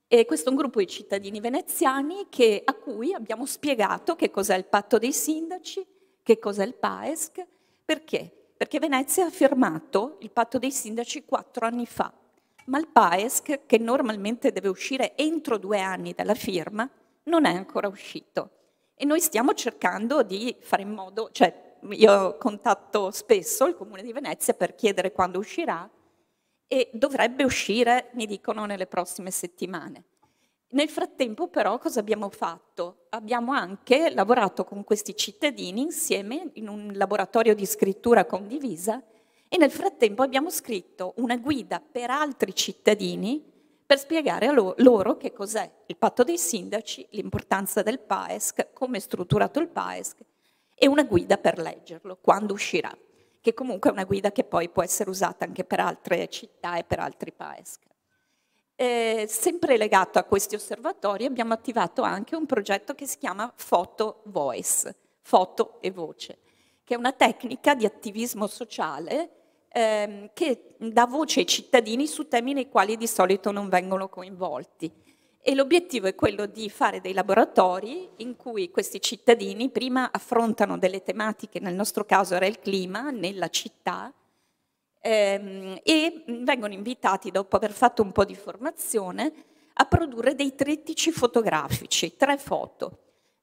E questo è un gruppo di cittadini veneziani che, a cui abbiamo spiegato che cos'è il patto dei sindaci, che cos'è il PAESC, perché? Perché Venezia ha firmato il patto dei sindaci quattro anni fa, ma il PAESC, che normalmente deve uscire entro due anni dalla firma, non è ancora uscito. E noi stiamo cercando di fare in modo, cioè io contatto spesso il Comune di Venezia per chiedere quando uscirà e dovrebbe uscire, mi dicono, nelle prossime settimane. Nel frattempo però cosa abbiamo fatto? Abbiamo anche lavorato con questi cittadini insieme in un laboratorio di scrittura condivisa e nel frattempo abbiamo scritto una guida per altri cittadini per spiegare a loro che cos'è il patto dei sindaci, l'importanza del PAESC, come è strutturato il PAESC e una guida per leggerlo, quando uscirà, che comunque è una guida che poi può essere usata anche per altre città e per altri PAESC. Eh, sempre legato a questi osservatori abbiamo attivato anche un progetto che si chiama Photo Voice, foto e voce, che è una tecnica di attivismo sociale ehm, che dà voce ai cittadini su temi nei quali di solito non vengono coinvolti. E l'obiettivo è quello di fare dei laboratori in cui questi cittadini prima affrontano delle tematiche, nel nostro caso era il clima, nella città, ehm, e vengono invitati, dopo aver fatto un po' di formazione, a produrre dei trittici fotografici, tre foto,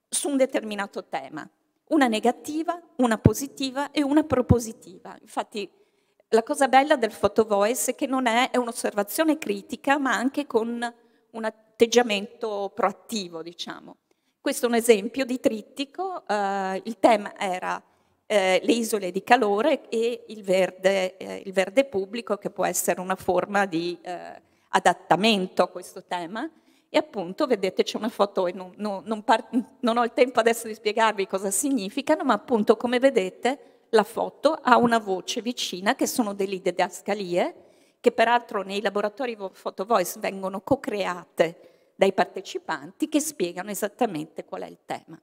su un determinato tema una negativa, una positiva e una propositiva. Infatti la cosa bella del photovoice è che non è, è un'osservazione critica, ma anche con un atteggiamento proattivo, diciamo. Questo è un esempio di trittico, eh, il tema era eh, le isole di calore e il verde, eh, il verde, pubblico che può essere una forma di eh, adattamento a questo tema. E appunto, vedete, c'è una foto, e non, non, non, non ho il tempo adesso di spiegarvi cosa significano, ma appunto, come vedete, la foto ha una voce vicina che sono delle didascalie che peraltro nei laboratori Photo Voice vengono co-create dai partecipanti che spiegano esattamente qual è il tema.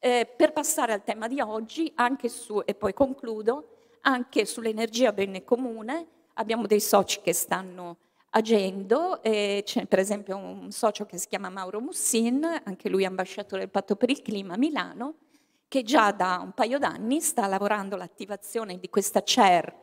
Eh, per passare al tema di oggi, su, e poi concludo, anche sull'energia bene comune, abbiamo dei soci che stanno agendo, eh, c'è per esempio un socio che si chiama Mauro Mussin, anche lui ambasciatore del patto per il clima a Milano, che già da un paio d'anni sta lavorando all'attivazione di questa CER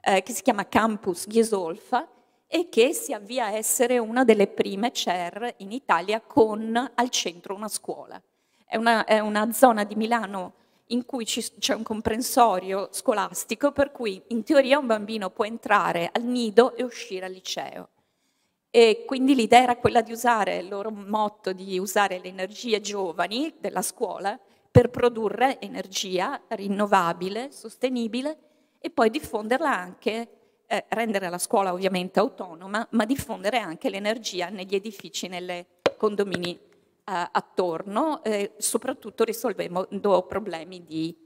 eh, che si chiama Campus Giesolfa e che si avvia a essere una delle prime CER in Italia con al centro una scuola. È una, è una zona di Milano in cui ci, c'è un comprensorio scolastico per cui in teoria un bambino può entrare al nido e uscire al liceo. E quindi l'idea era quella di usare il loro motto di usare le energie giovani della scuola per produrre energia rinnovabile, sostenibile e poi diffonderla anche, eh, rendere la scuola ovviamente autonoma, ma diffondere anche l'energia negli edifici, nelle condomini eh, attorno, eh, soprattutto risolvendo problemi di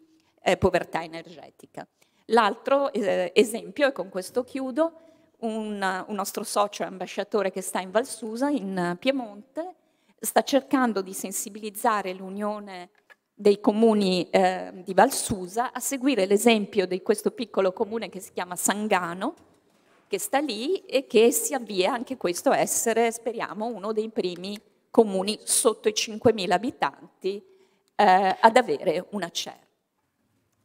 eh, povertà energetica. L'altro eh, esempio, e con questo chiudo, un, un nostro socio ambasciatore che sta in Valsusa, in Piemonte, sta cercando di sensibilizzare l'Unione Europea dei comuni eh, di Valsusa a seguire l'esempio di questo piccolo comune che si chiama Sangano, che sta lì e che si avvia anche questo a essere, speriamo, uno dei primi comuni sotto i 5.000 abitanti eh, ad avere una CER.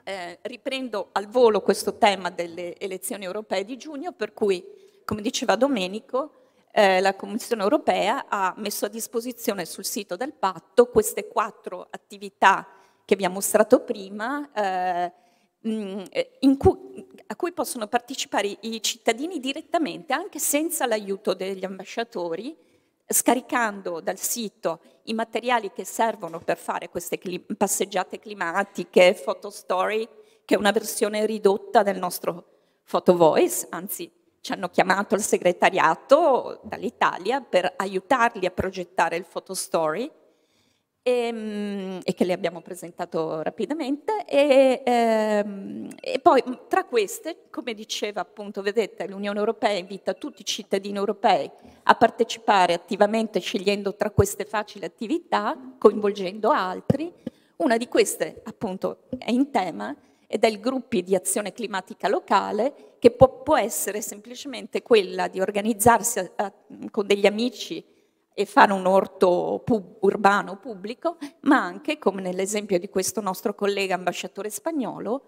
Eh, riprendo al volo questo tema delle elezioni europee di giugno, per cui, come diceva Domenico, eh, la Commissione europea ha messo a disposizione sul sito del patto queste quattro attività che vi ho mostrato prima, eh, mm, eh cui, a cui possono partecipare i, i cittadini direttamente anche senza l'aiuto degli ambasciatori, scaricando dal sito i materiali che servono per fare queste cli passeggiate climatiche, photo story, che è una versione ridotta del nostro photo voice, anzi ci hanno chiamato il segretariato dall'Italia per aiutarli a progettare il photostory e, ehm, e che le abbiamo presentato rapidamente. E, ehm, e, poi tra queste, come diceva appunto, vedete, l'Unione Europea invita tutti i cittadini europei a partecipare attivamente scegliendo tra queste facili attività, coinvolgendo altri. Una di queste appunto è in tema e dai gruppi di azione climatica locale, che può, può essere semplicemente quella di organizzarsi a, a, con degli amici e fare un orto pub, urbano pubblico, ma anche, come nell'esempio di questo nostro collega ambasciatore spagnolo,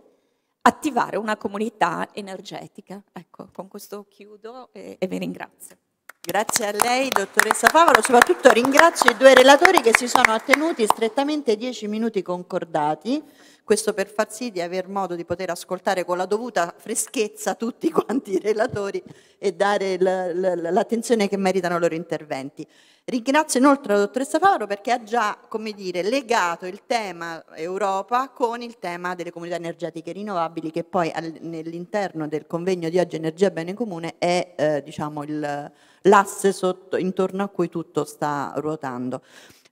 attivare una comunità energetica. Ecco, con questo chiudo e, e vi ringrazio. Grazie a lei, dottoressa Favaro. Soprattutto ringrazio i due relatori che si sono attenuti strettamente dieci minuti concordati. Questo per far sì di aver modo di poter ascoltare con la dovuta freschezza tutti quanti i relatori e dare l'attenzione che meritano i loro interventi. Ringrazio inoltre la dottoressa Faro perché ha già come dire, legato il tema Europa con il tema delle comunità energetiche rinnovabili che poi all'interno del convegno di oggi Energia Bene Comune è eh, diciamo, l'asse intorno a cui tutto sta ruotando.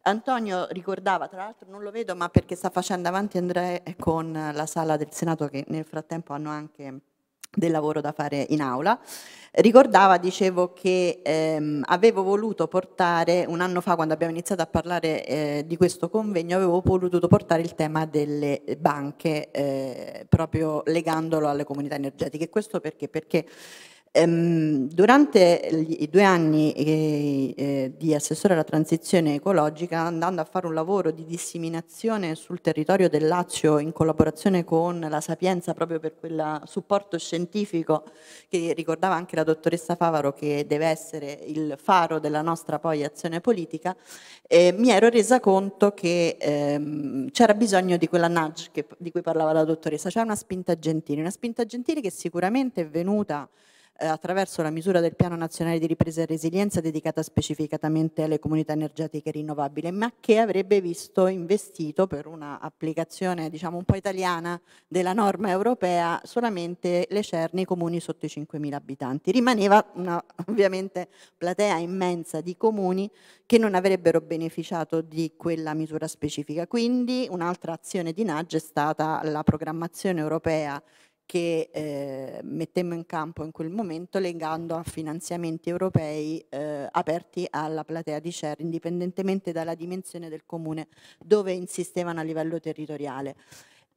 Antonio ricordava, tra l'altro non lo vedo ma perché sta facendo avanti Andrea con la sala del Senato che nel frattempo hanno anche del lavoro da fare in aula. Ricordava, dicevo, che ehm, avevo voluto portare, un anno fa quando abbiamo iniziato a parlare eh, di questo convegno, avevo voluto portare il tema delle banche, eh, proprio legandolo alle comunità energetiche. Questo perché? Perché Ehm, durante i due anni eh, eh, di assessore alla transizione ecologica, andando a fare un lavoro di disseminazione sul territorio del Lazio in collaborazione con la Sapienza, proprio per quel supporto scientifico che ricordava anche la dottoressa Favaro, che deve essere il faro della nostra poi azione politica, eh, mi ero resa conto che ehm, c'era bisogno di quella nudge di cui parlava la dottoressa, cioè una spinta gentile, una spinta gentile che sicuramente è venuta eh, attraverso la misura del Piano Nazionale di Ripresa e Resilienza dedicata specificatamente alle comunità energetiche rinnovabili, ma che avrebbe visto investito per un'applicazione diciamo un po' italiana della norma europea solamente le cerni comuni sotto i 5.000 abitanti. Rimaneva una ovviamente platea immensa di comuni che non avrebbero beneficiato di quella misura specifica. Quindi un'altra azione di NAG è stata la programmazione europea che eh, mettemmo in campo in quel momento legando a finanziamenti europei eh, aperti alla platea di CER, indipendentemente dalla dimensione del comune dove insistevano a livello territoriale.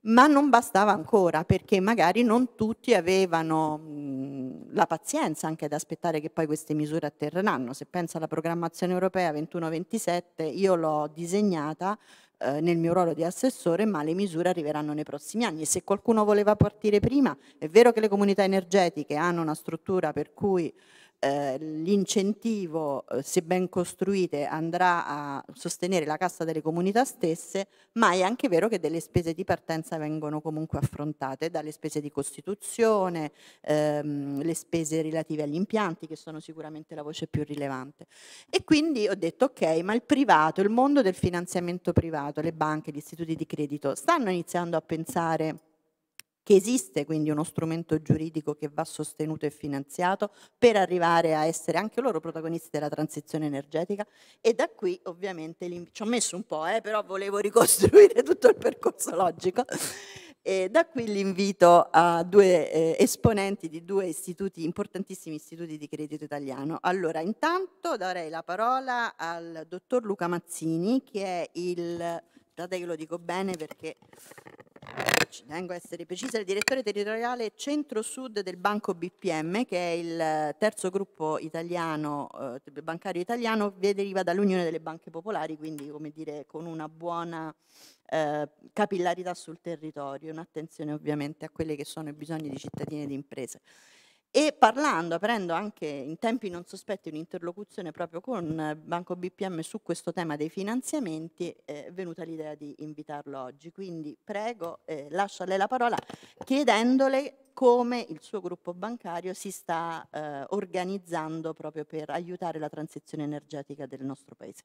Ma non bastava ancora perché magari non tutti avevano mhmm, la pazienza anche ad aspettare che poi queste misure atterreranno. Se penso alla programmazione europea 21-27, io l'ho disegnata eh, nel mio ruolo di assessore, ma le misure arriveranno nei prossimi anni. E se qualcuno voleva partire prima, è vero che le comunità energetiche hanno una struttura per cui eh, l'incentivo, eh, se ben costruite, andrà a sostenere la cassa delle comunità stesse, ma è anche vero che delle spese di partenza vengono comunque affrontate, dalle spese di costituzione, ehm, le spese relative agli impianti, che sono sicuramente la voce più rilevante. E quindi ho detto, ok, ma il privato, il mondo del finanziamento privato, le banche, gli istituti di credito, stanno iniziando a pensare che esiste quindi uno strumento giuridico che va sostenuto e finanziato per arrivare a essere anche loro protagonisti della transizione energetica e da qui ovviamente ci ho messo un po', eh, però volevo ricostruire tutto il percorso logico. E da qui l'invito a due eh, esponenti di due istituti, importantissimi istituti di credito italiano. Allora, intanto darei la parola al dottor Luca Mazzini, che è il, guardate che lo dico bene perché ci tengo a essere precisa, il direttore territoriale centro-sud del Banco BPM, che è il eh, terzo gruppo italiano, eh, bancario italiano, deriva dall'Unione delle Banche Popolari, quindi come dire con una buona eh, capillarità sul territorio, un'attenzione ovviamente a quelli che sono i bisogni di cittadini e di imprese e parlando, aprendo anche in tempi non sospetti un'interlocuzione proprio con eh, Banco BPM su questo tema dei finanziamenti, è venuta l'idea di invitarlo oggi. Quindi prego, eh, lascio a lei la parola chiedendole come il suo gruppo bancario si sta eh, organizzando proprio per aiutare la transizione energetica del nostro Paese.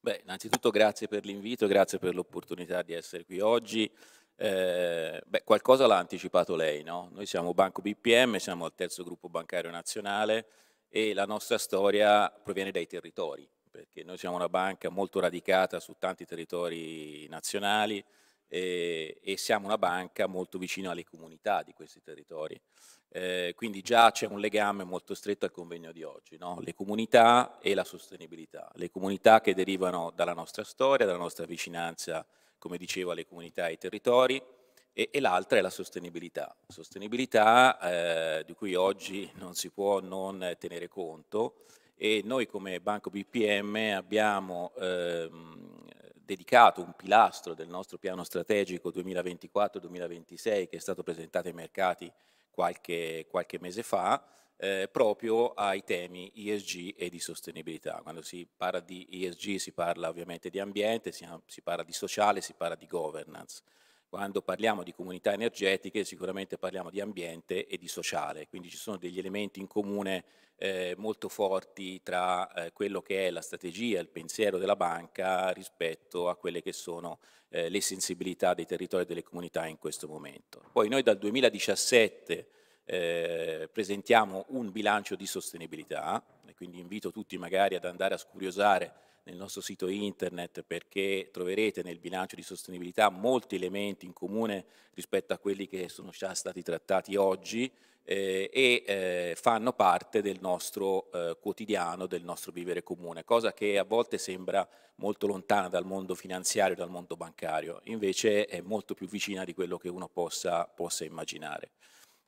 Beh, innanzitutto grazie per l'invito, grazie per l'opportunità di essere qui oggi. Eh, beh, qualcosa l'ha anticipato lei, no? Noi siamo Banco BPM, siamo il terzo gruppo bancario nazionale e la nostra storia proviene dai territori, perché noi siamo una banca molto radicata su tanti territori nazionali e, e siamo una banca molto vicina alle comunità di questi territori. Eh, quindi già c'è un legame molto stretto al convegno di oggi, no? le comunità e la sostenibilità, le comunità che derivano dalla nostra storia, dalla nostra vicinanza come dicevo, alle comunità e ai territori, e, e l'altra è la sostenibilità. Sostenibilità eh, di cui oggi non si può non tenere conto e noi come Banco BPM abbiamo ehm, dedicato un pilastro del nostro piano strategico 2024-2026 che è stato presentato ai mercati qualche, qualche mese fa, eh, proprio ai temi ESG e di sostenibilità. Quando si parla di ESG si parla ovviamente di ambiente, si, si parla di sociale, si parla di governance. Quando parliamo di comunità energetiche sicuramente parliamo di ambiente e di sociale, quindi ci sono degli elementi in comune eh, molto forti tra eh, quello che è la strategia, il pensiero della banca rispetto a quelle che sono eh, le sensibilità dei territori e delle comunità in questo momento. Poi noi dal 2017 eh, presentiamo un bilancio di sostenibilità e quindi invito tutti magari ad andare a scuriosare nel nostro sito internet perché troverete nel bilancio di sostenibilità molti elementi in comune rispetto a quelli che sono già stati trattati oggi eh, e eh, fanno parte del nostro eh, quotidiano, del nostro vivere comune, cosa che a volte sembra molto lontana dal mondo finanziario, dal mondo bancario, invece è molto più vicina di quello che uno possa, possa immaginare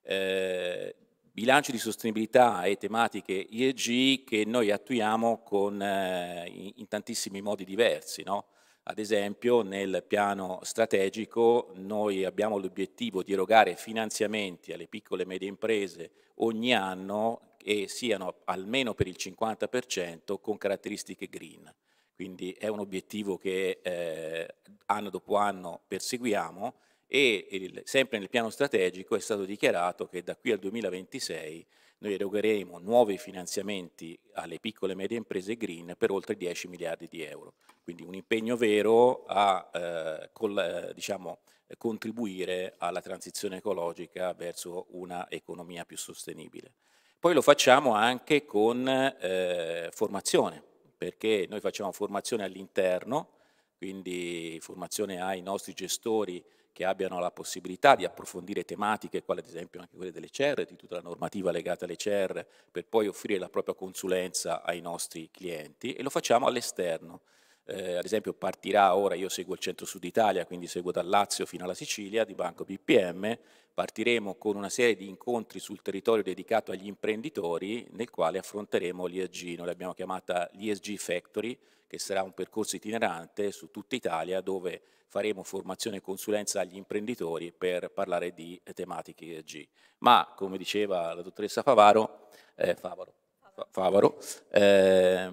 eh, bilanci di sostenibilità e tematiche IEG che noi attuiamo con, eh, in tantissimi modi diversi. No? Ad esempio nel piano strategico noi abbiamo l'obiettivo di erogare finanziamenti alle piccole e medie imprese ogni anno e siano almeno per il 50% con caratteristiche green. Quindi è un obiettivo che eh, anno dopo anno perseguiamo e il, sempre nel piano strategico è stato dichiarato che da qui al 2026 noi erogheremo nuovi finanziamenti alle piccole e medie imprese green per oltre 10 miliardi di euro. Quindi un impegno vero a eh, col, eh, diciamo, contribuire alla transizione ecologica verso una economia più sostenibile. Poi lo facciamo anche con eh, formazione, perché noi facciamo formazione all'interno, quindi formazione ai nostri gestori che abbiano la possibilità di approfondire tematiche, quali ad esempio anche quelle delle CR, di tutta la normativa legata alle CR, per poi offrire la propria consulenza ai nostri clienti e lo facciamo all'esterno eh, ad esempio partirà ora, io seguo il centro-sud Italia, quindi seguo dal Lazio fino alla Sicilia di Banco BPM, partiremo con una serie di incontri sul territorio dedicato agli imprenditori nel quale affronteremo l'ISG, noi l'abbiamo chiamata l'ISG Factory, che sarà un percorso itinerante su tutta Italia dove faremo formazione e consulenza agli imprenditori per parlare di tematiche ESG. Ma, come diceva la dottoressa Favaro, eh, Favaro Favaro, eh,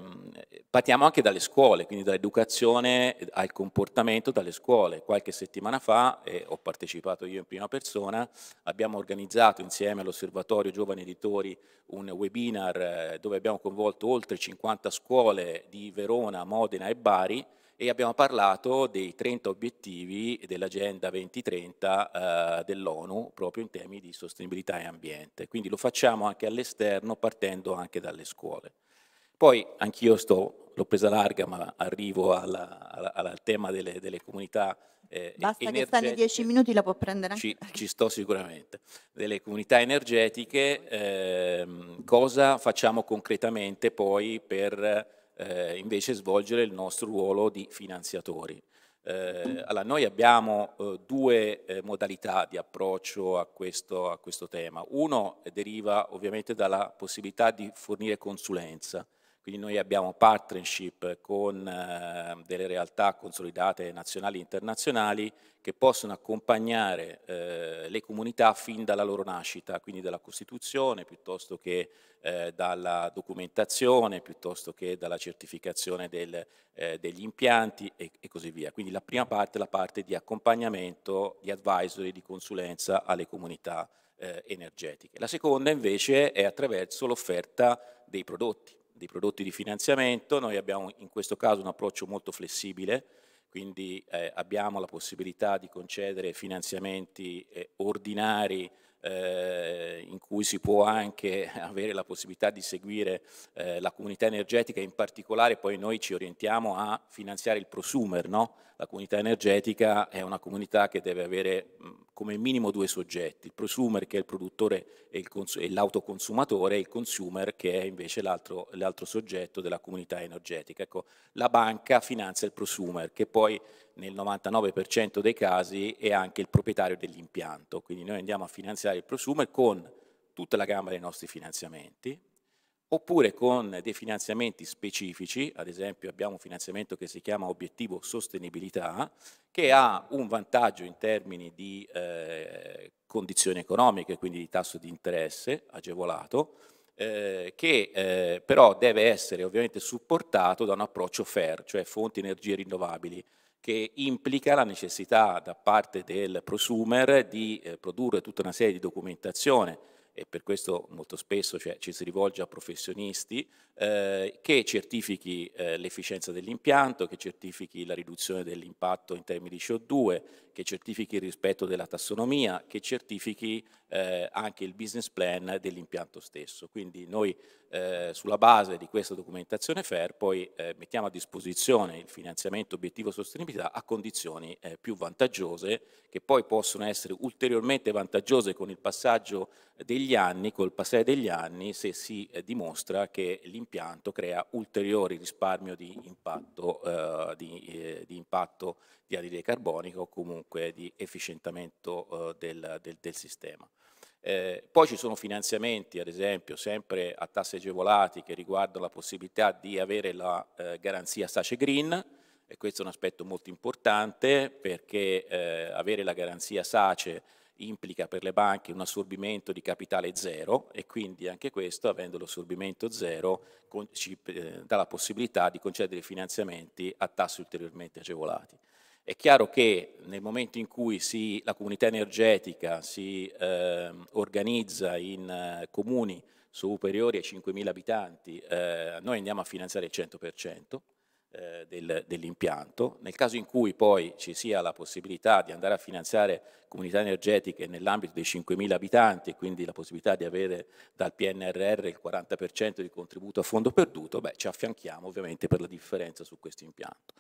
partiamo anche dalle scuole, quindi dall'educazione al comportamento dalle scuole. Qualche settimana fa, e ho partecipato io in prima persona, abbiamo organizzato insieme all'Osservatorio Giovani Editori un webinar eh, dove abbiamo coinvolto oltre 50 scuole di Verona, Modena e Bari, e abbiamo parlato dei 30 obiettivi dell'Agenda 2030 eh, dell'ONU proprio in temi di sostenibilità e ambiente. Quindi lo facciamo anche all'esterno partendo anche dalle scuole. Poi anch'io sto, l'ho presa larga ma arrivo alla, alla, al tema delle, delle comunità eh, Basta che stanno i 10 minuti, la può prendere anche. Ci, ci sto sicuramente. Delle comunità energetiche, ehm, cosa facciamo concretamente poi per eh, invece svolgere il nostro ruolo di finanziatori. Eh, allora, noi abbiamo eh, due eh, modalità di approccio a questo, a questo, tema. Uno deriva ovviamente dalla possibilità di fornire consulenza. Quindi noi abbiamo partnership con eh, delle realtà consolidate nazionali e internazionali che possono accompagnare eh, le comunità fin dalla loro nascita, quindi dalla Costituzione piuttosto che eh, dalla documentazione, piuttosto che dalla certificazione del, degli impianti e, così via. Quindi la prima parte è la parte di accompagnamento, di advisory, di consulenza alle comunità energetiche. La seconda invece è attraverso l'offerta dei prodotti dei prodotti di finanziamento, noi abbiamo in questo caso un approccio molto flessibile, quindi eh, abbiamo la possibilità di concedere finanziamenti eh, ordinari eh, in cui si può anche avere la possibilità di seguire eh, la comunità energetica, in particolare poi noi ci orientiamo a finanziare il prosumer, no? la comunità energetica è una comunità che deve avere come minimo due soggetti, il prosumer che è il produttore e, l'autoconsumatore e il consumer che è invece l'altro, soggetto della comunità energetica. Ecco, la banca finanzia il prosumer che poi nel 99% dei casi è anche il proprietario dell'impianto, quindi noi andiamo a finanziare il prosumer con tutta la gamma dei nostri finanziamenti, oppure con dei finanziamenti specifici, ad esempio abbiamo un finanziamento che si chiama obiettivo sostenibilità, che ha un vantaggio in termini di eh, condizioni economiche, quindi di tasso di interesse agevolato, eh, che eh, però deve essere ovviamente supportato da un approccio fair, cioè fonti energie rinnovabili, che implica la necessità da parte del prosumer di eh, produrre tutta una serie di documentazione e per questo molto spesso cioè, ci si rivolge a professionisti eh, che certifichi eh, l'efficienza dell'impianto, che certifichi la riduzione dell'impatto in termini di CO2, che certifichi il rispetto della tassonomia, che certifichi eh, anche il business plan dell'impianto stesso. Quindi noi eh, sulla base di questa documentazione FAIR poi eh, mettiamo a disposizione il finanziamento obiettivo sostenibilità a condizioni eh, più vantaggiose che poi possono essere ulteriormente vantaggiose con il passaggio degli anni, col passare degli anni se si eh, dimostra che l'impianto crea ulteriori risparmio di impatto, eh, di, di impatto di anidride carbonica o comunque comunque di efficientamento eh, del, del, del, sistema. Eh, poi ci sono finanziamenti, ad esempio, sempre a tasse agevolati che riguardano la possibilità di avere la eh, garanzia SACE Green, e questo è un aspetto molto importante perché eh, avere la garanzia SACE implica per le banche un assorbimento di capitale zero e quindi anche questo, avendo l'assorbimento zero, con, ci eh, dà la possibilità di concedere finanziamenti a tassi ulteriormente agevolati. È chiaro che nel momento in cui si, la comunità energetica si eh, organizza in eh, comuni superiori ai 5.000 abitanti, eh, noi andiamo a finanziare il 100% eh, del, dell'impianto. Nel caso in cui poi ci sia la possibilità di andare a finanziare comunità energetiche nell'ambito dei 5.000 abitanti e quindi la possibilità di avere dal PNRR il 40% di contributo a fondo perduto, beh, ci affianchiamo ovviamente per la differenza su questo impianto.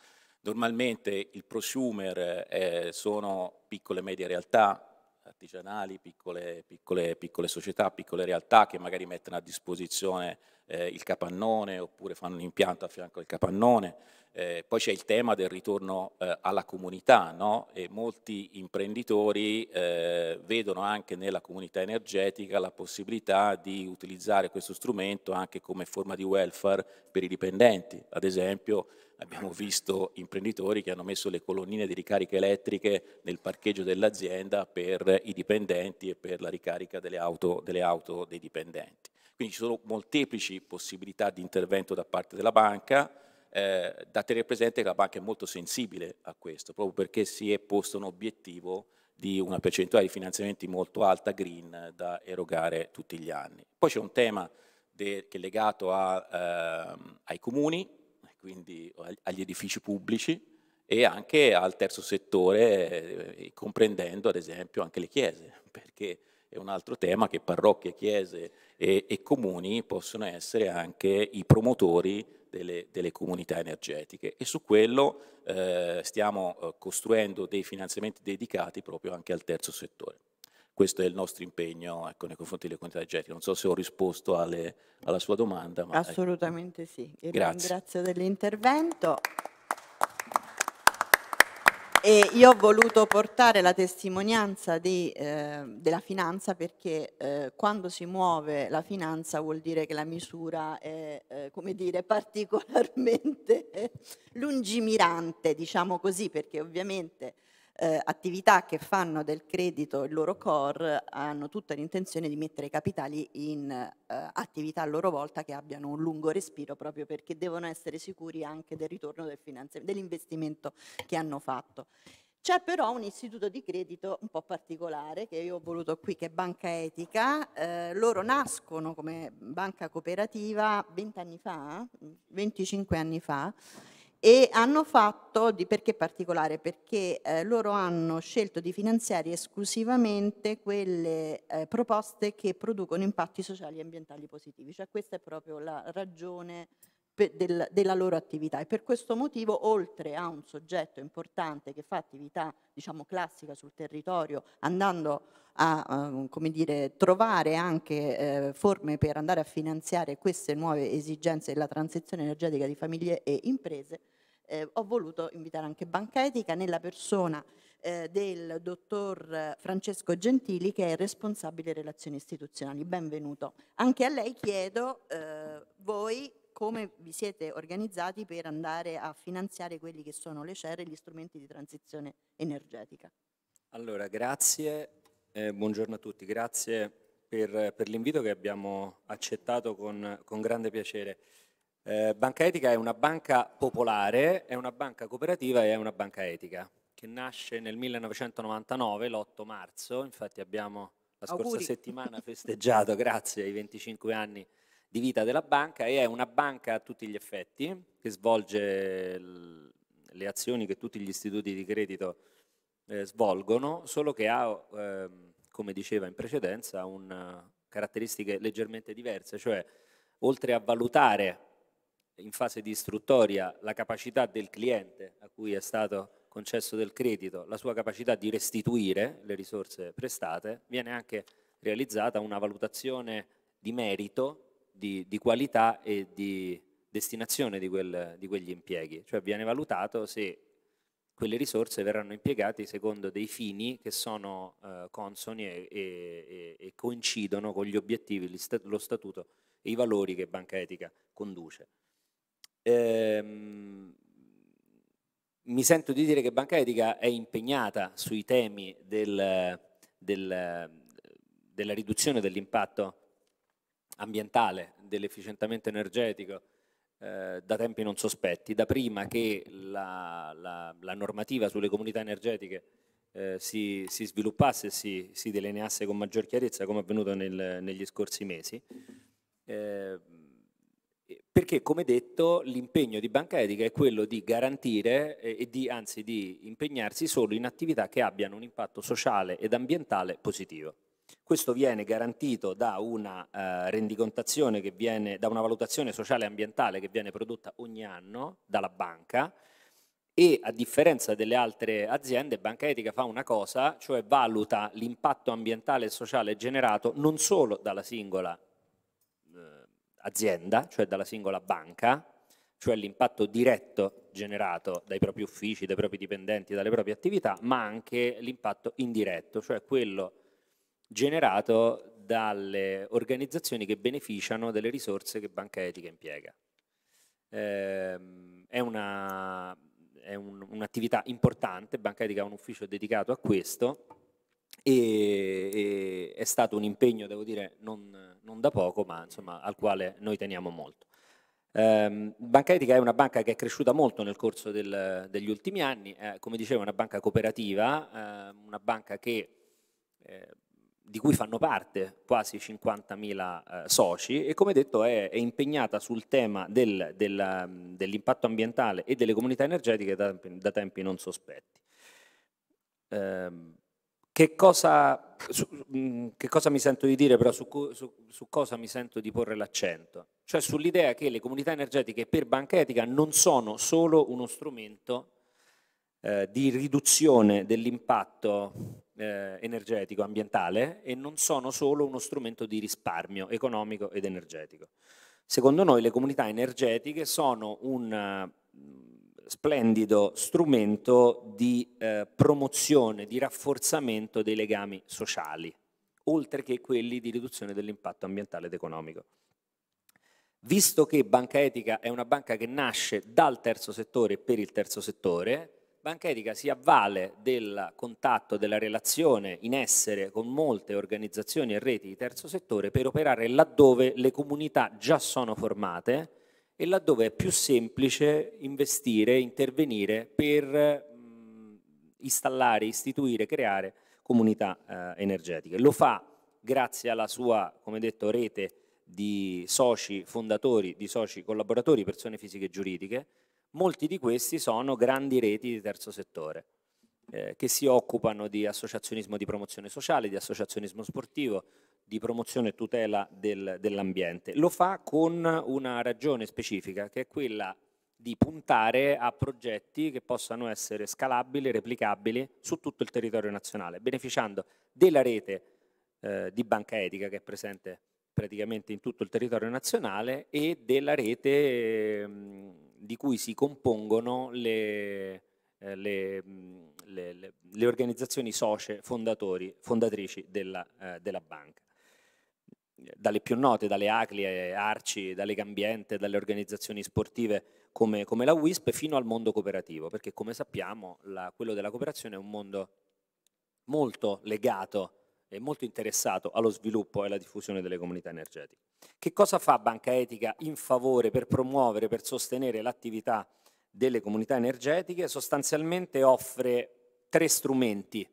Normalmente il prosumer eh, sono piccole e medie realtà, artigianali, piccole, piccole, piccole, società, piccole realtà che magari mettono a disposizione eh, il capannone oppure fanno un impianto a fianco al capannone. Eh, poi c'è il tema del ritorno eh, alla comunità no? e molti imprenditori eh, vedono anche nella comunità energetica la possibilità di utilizzare questo strumento anche come forma di welfare per i dipendenti. Ad esempio abbiamo visto imprenditori che hanno messo le colonnine di ricarica elettriche nel parcheggio dell'azienda per i dipendenti e per la ricarica delle auto, delle auto dei dipendenti. Quindi ci sono molteplici possibilità di intervento da parte della banca, eh, da tenere presente che la banca è molto sensibile a questo, proprio perché si è posto un obiettivo di una percentuale di finanziamenti molto alta green da erogare tutti gli anni. Poi c'è un tema de, che è legato a, eh, ai comuni, quindi agli edifici pubblici e anche al terzo settore, eh, comprendendo ad esempio anche le chiese, perché è un altro tema che parrocchie, chiese e, e comuni possono essere anche i promotori delle, delle comunità energetiche e su quello eh, stiamo eh, costruendo dei finanziamenti dedicati proprio anche al terzo settore questo è il nostro impegno ecco, nei confronti delle quantità energetiche. Non so se ho risposto alle, alla sua domanda. Ma... Ecco. Assolutamente sì. E Grazie. Ringrazio dell'intervento. E io ho voluto portare la testimonianza di, eh, della finanza perché eh, quando si muove la finanza vuol dire che la misura è eh, come dire, particolarmente lungimirante, diciamo così, perché ovviamente eh, attività che fanno del credito il loro core hanno tutta l'intenzione di mettere i capitali in eh, attività a loro volta che abbiano un lungo respiro proprio perché devono essere sicuri anche del ritorno del dell'investimento che hanno fatto. C'è però un istituto di credito un po' particolare che io ho voluto qui, che è Banca Etica. Eh, loro nascono come banca cooperativa 20 anni fa, 25 anni fa, e hanno fatto, perché particolare? Perché eh, loro hanno scelto di finanziare esclusivamente quelle eh, proposte che producono impatti sociali e ambientali positivi, cioè questa è proprio la ragione del, della loro attività e per questo motivo oltre a un soggetto importante che fa attività diciamo classica sul territorio andando a eh, come dire, trovare anche eh, forme per andare a finanziare queste nuove esigenze della transizione energetica di famiglie e imprese eh, ho voluto invitare anche Banca Etica nella persona eh, del dottor Francesco Gentili che è responsabile relazioni istituzionali. Benvenuto. Anche a lei chiedo eh, voi come vi siete organizzati per andare a finanziare quelli che sono le CER e gli strumenti di transizione energetica. Allora, grazie, buongiorno a tutti, grazie per, per l'invito che abbiamo accettato con, con grande piacere. Eh, banca Etica è una banca popolare, è una banca cooperativa e è una banca etica che nasce nel 1999, l'8 marzo, infatti abbiamo la scorsa auguri. settimana festeggiato, grazie ai 25 anni di vita della banca, e è una banca a tutti gli effetti che svolge le azioni che tutti gli istituti di credito eh, svolgono, solo che ha, eh, come diceva in precedenza, un, caratteristiche leggermente diverse, cioè oltre a valutare in fase di istruttoria la capacità del cliente a cui è stato concesso del credito, la sua capacità di restituire le risorse prestate, viene anche realizzata una valutazione di merito, di, di qualità e di destinazione di, quel, di quegli impieghi, cioè viene valutato se quelle risorse verranno impiegate secondo dei fini che sono eh, consoni e, e, e, coincidono con gli obiettivi, lo statuto e i valori che Banca Etica conduce ehm, mi sento di dire che Banca Etica è impegnata sui temi del, del, della riduzione dell'impatto ambientale, dell'efficientamento energetico eh, da tempi non sospetti, da prima che la, la, la normativa sulle comunità energetiche eh, si, si, sviluppasse e si, si, delineasse con maggior chiarezza come è avvenuto nel, negli scorsi mesi. Eh, perché, come detto, l'impegno di Banca Etica è quello di garantire eh, e di, anzi di impegnarsi solo in attività che abbiano un impatto sociale ed ambientale positivo. Questo viene garantito da una eh, rendicontazione che viene, da una valutazione sociale e ambientale che viene prodotta ogni anno dalla banca e a differenza delle altre aziende Banca Etica fa una cosa, cioè valuta l'impatto ambientale e sociale generato non solo dalla singola azienda, cioè dalla singola banca, cioè l'impatto diretto generato dai propri uffici, dai propri dipendenti, dalle proprie attività, ma anche l'impatto indiretto, cioè quello generato dalle organizzazioni che beneficiano delle risorse che Banca Etica impiega. Ehm, è, una, è un, un'attività importante, Banca Etica ha un ufficio dedicato a questo e, e è stato un impegno, devo dire, non non da poco, ma insomma, al quale noi teniamo molto. Eh, banca Etica è una banca che è cresciuta molto nel corso del, degli ultimi anni, eh, come dicevo è una banca cooperativa, eh, una banca che, eh, di cui fanno parte quasi 50.000 eh, soci e come detto è, è impegnata sul tema del, del, dell'impatto ambientale e delle comunità energetiche da, da tempi non sospetti. Ehm, che cosa, su, mm, che cosa, mi sento di dire, però su, su, su cosa mi sento di porre l'accento? Cioè sull'idea che le comunità energetiche per banca etica non sono solo uno strumento eh, di riduzione dell'impatto eh, energetico ambientale e non sono solo uno strumento di risparmio economico ed energetico. Secondo noi le comunità energetiche sono un splendido strumento di eh, promozione, di rafforzamento dei legami sociali, oltre che quelli di riduzione dell'impatto ambientale ed economico. Visto che Banca Etica è una banca che nasce dal terzo settore per il terzo settore, Banca Etica si avvale del contatto, della relazione in essere con molte organizzazioni e reti di terzo settore per operare laddove le comunità già sono formate e laddove è più semplice investire, intervenire per mm, installare, istituire, creare comunità eh, energetiche. Lo fa grazie alla sua, come detto, rete di soci fondatori, di soci collaboratori, persone fisiche e giuridiche. Molti di questi sono grandi reti di terzo settore eh, che si occupano di associazionismo di promozione sociale, di associazionismo sportivo, di promozione e tutela del, dell'ambiente. Lo fa con una ragione specifica, che è quella di puntare a progetti che possano essere scalabili, replicabili su tutto il territorio nazionale, beneficiando della rete eh, di banca etica che è presente praticamente in tutto il territorio nazionale e della rete eh, di cui si compongono le, eh, le, le, le organizzazioni socie fondatrici della, eh, della banca dalle più note, dalle Aclie, eh, Arci, dalle Gambiente, dalle organizzazioni sportive come, come la WISP, fino al mondo cooperativo, perché come sappiamo la, quello della cooperazione è un mondo molto legato e molto interessato allo sviluppo e alla diffusione delle comunità energetiche. Che cosa fa Banca Etica in favore per promuovere, per sostenere l'attività delle comunità energetiche? Sostanzialmente offre tre strumenti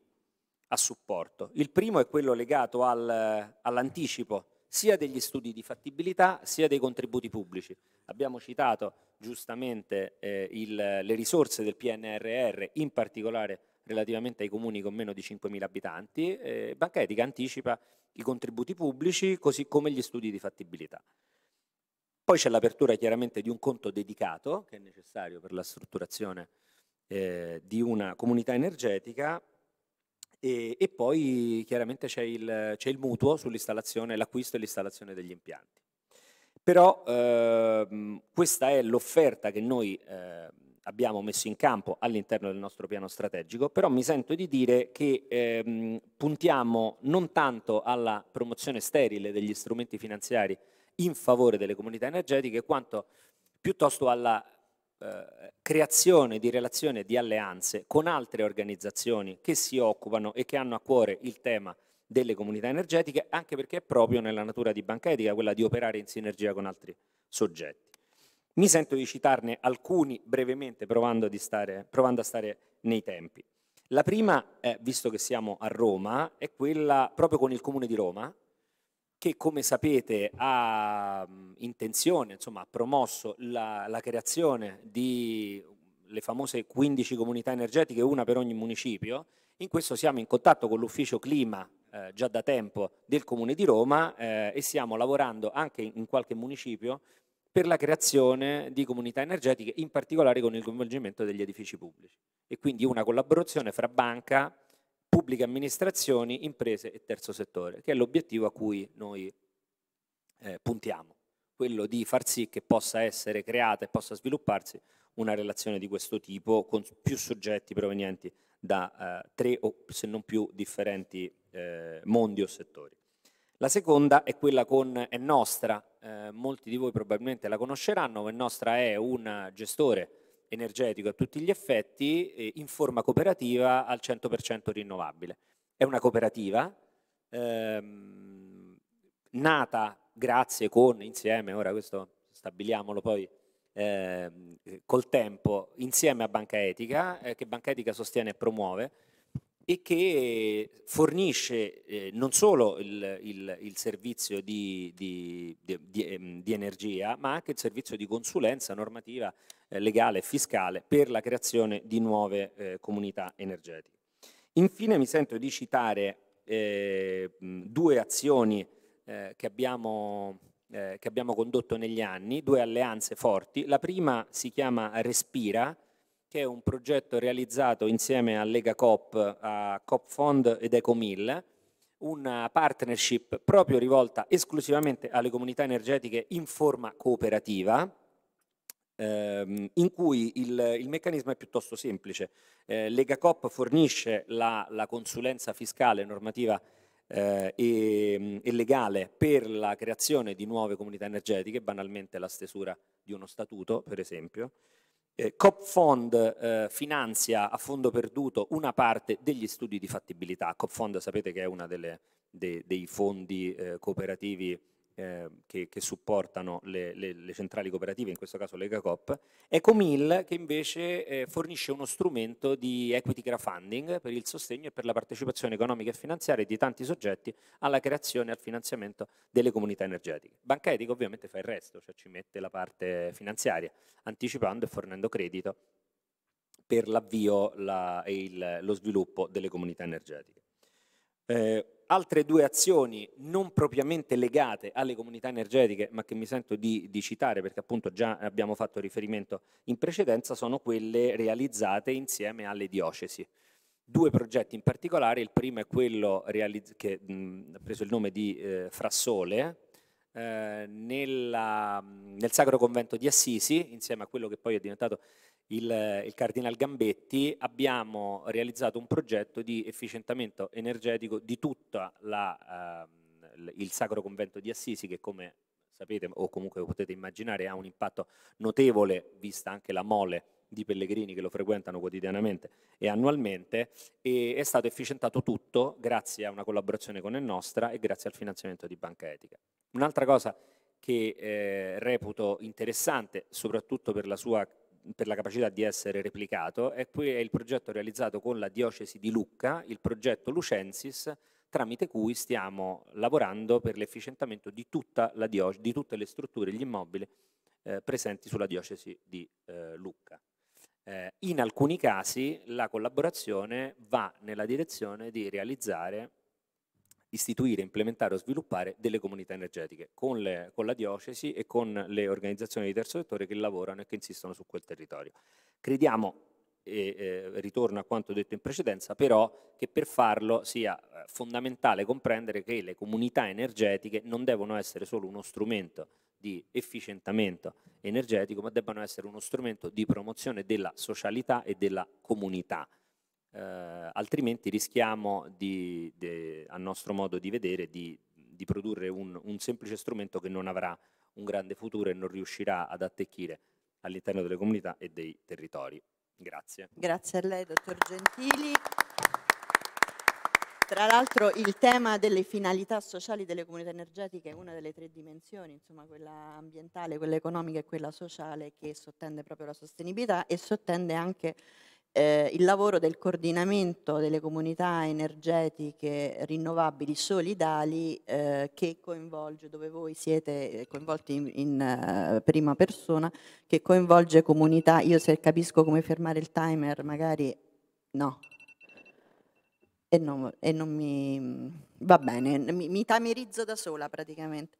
a supporto. Il primo è quello legato al, all'anticipo sia degli studi di fattibilità sia dei contributi pubblici. Abbiamo citato giustamente eh, il, le risorse del PNRR, in particolare relativamente ai comuni con meno di 5.000 abitanti, eh, Banca Etica anticipa i contributi pubblici così come gli studi di fattibilità. Poi c'è l'apertura chiaramente di un conto dedicato che è necessario per la strutturazione eh, di una comunità energetica e, e poi chiaramente c'è il, c'è il mutuo sull'installazione, l'acquisto e l'installazione degli impianti. Però ehm, questa è l'offerta che noi eh, abbiamo messo in campo all'interno del nostro piano strategico, però mi sento di dire che ehm, puntiamo non tanto alla promozione sterile degli strumenti finanziari in favore delle comunità energetiche, quanto piuttosto alla eh, creazione di relazioni e di alleanze con altre organizzazioni che si occupano e che hanno a cuore il tema delle comunità energetiche, anche perché è proprio nella natura di Banca Etica quella di operare in sinergia con altri soggetti. Mi sento di citarne alcuni brevemente provando, stare, provando a stare nei tempi. La prima, eh, visto che siamo a Roma, è quella proprio con il Comune di Roma, che come sapete ha intenzione, insomma ha promosso la, la creazione di le famose 15 comunità energetiche, una per ogni municipio. In questo siamo in contatto con l'ufficio clima eh, già da tempo del Comune di Roma eh, e stiamo lavorando anche in qualche municipio per la creazione di comunità energetiche, in particolare con il coinvolgimento degli edifici pubblici. E quindi una collaborazione fra banca, pubbliche amministrazioni, imprese e terzo settore, che è l'obiettivo a cui noi eh, puntiamo, quello di far sì che possa essere creata e possa svilupparsi una relazione di questo tipo con più soggetti provenienti da eh, tre o se non più differenti eh, mondi o settori. La seconda è quella con È Nostra, eh, molti di voi probabilmente la conosceranno, È Nostra è un gestore energetico a tutti gli effetti eh, in forma cooperativa al 100% rinnovabile. È una cooperativa ehm, nata grazie con, insieme, ora questo stabiliamolo poi eh, col tempo, insieme a Banca Etica, eh, che Banca Etica sostiene e promuove, e che fornisce eh, non solo il, il, il servizio di, di, di, ehm, di, energia, ma anche il servizio di consulenza normativa eh, legale e fiscale per la creazione di nuove eh, comunità energetiche. Infine mi sento di citare eh, due azioni eh, che abbiamo, eh, che abbiamo condotto negli anni, due alleanze forti. La prima si chiama Respira, che è un progetto realizzato insieme a Lega Coop, a Coop Fond ed Ecomil, una partnership proprio rivolta esclusivamente alle comunità energetiche in forma cooperativa, ehm, in cui il, il, meccanismo è piuttosto semplice. Eh, Lega Coop fornisce la, la consulenza fiscale normativa eh, e, e, legale per la creazione di nuove comunità energetiche, banalmente la stesura di uno statuto, per esempio, eh, COP eh, finanzia a fondo perduto una parte degli studi di fattibilità. Copfond sapete che è uno de, dei fondi eh, cooperativi eh, che, che, supportano le, le, le, centrali cooperative, in questo caso LegaCop, e Comil che invece eh, fornisce uno strumento di equity crowdfunding per il sostegno e per la partecipazione economica e finanziaria di tanti soggetti alla creazione e al finanziamento delle comunità energetiche. Banca Etica ovviamente fa il resto, cioè ci mette la parte finanziaria, anticipando e fornendo credito per l'avvio e la, lo sviluppo delle comunità energetiche. Eh, altre due azioni non propriamente legate alle comunità energetiche, ma che mi sento di, di, citare perché appunto già abbiamo fatto riferimento in precedenza, sono quelle realizzate insieme alle diocesi. Due progetti in particolare, il primo è quello che mh, ha preso il nome di eh, Frassole, eh, nella, nel Sacro Convento di Assisi, insieme a quello che poi è diventato il, il Cardinal Gambetti, abbiamo realizzato un progetto di efficientamento energetico di tutto ehm, il Sacro Convento di Assisi, che come sapete o comunque potete immaginare ha un impatto notevole, vista anche la mole di pellegrini che lo frequentano quotidianamente e annualmente e è stato efficientato tutto grazie a una collaborazione con il Nostra e grazie al finanziamento di Banca Etica. Un'altra cosa che eh, reputo interessante, soprattutto per la sua per la capacità di essere replicato e poi è il progetto realizzato con la diocesi di Lucca, il progetto Lucensis, tramite cui stiamo lavorando per l'efficientamento di, di, tutte le strutture e gli immobili eh, presenti sulla diocesi di eh, Lucca. Eh, in alcuni casi la collaborazione va nella direzione di realizzare istituire, implementare o sviluppare delle comunità energetiche con, le, con, la diocesi e con le organizzazioni di terzo settore che lavorano e che insistono su quel territorio. Crediamo, e eh, ritorno a quanto detto in precedenza, però che per farlo sia eh, fondamentale comprendere che le comunità energetiche non devono essere solo uno strumento di efficientamento energetico, ma debbano essere uno strumento di promozione della socialità e della comunità eh, altrimenti rischiamo, di, de, a nostro modo di vedere, di, di produrre un, un, semplice strumento che non avrà un grande futuro e non riuscirà ad attecchire all'interno delle comunità e dei territori. Grazie. Grazie a lei, dottor Gentili. Tra l'altro il tema delle finalità sociali delle comunità energetiche è una delle tre dimensioni, insomma quella ambientale, quella economica e quella sociale che sottende proprio la sostenibilità e sottende anche eh, il lavoro del coordinamento delle comunità energetiche rinnovabili solidali eh, che coinvolge, dove voi siete eh, coinvolti in, in uh, prima persona, che coinvolge comunità, io se capisco come fermare il timer magari no, e non, e non mi... va bene, mi, mi tamerizzo da sola praticamente.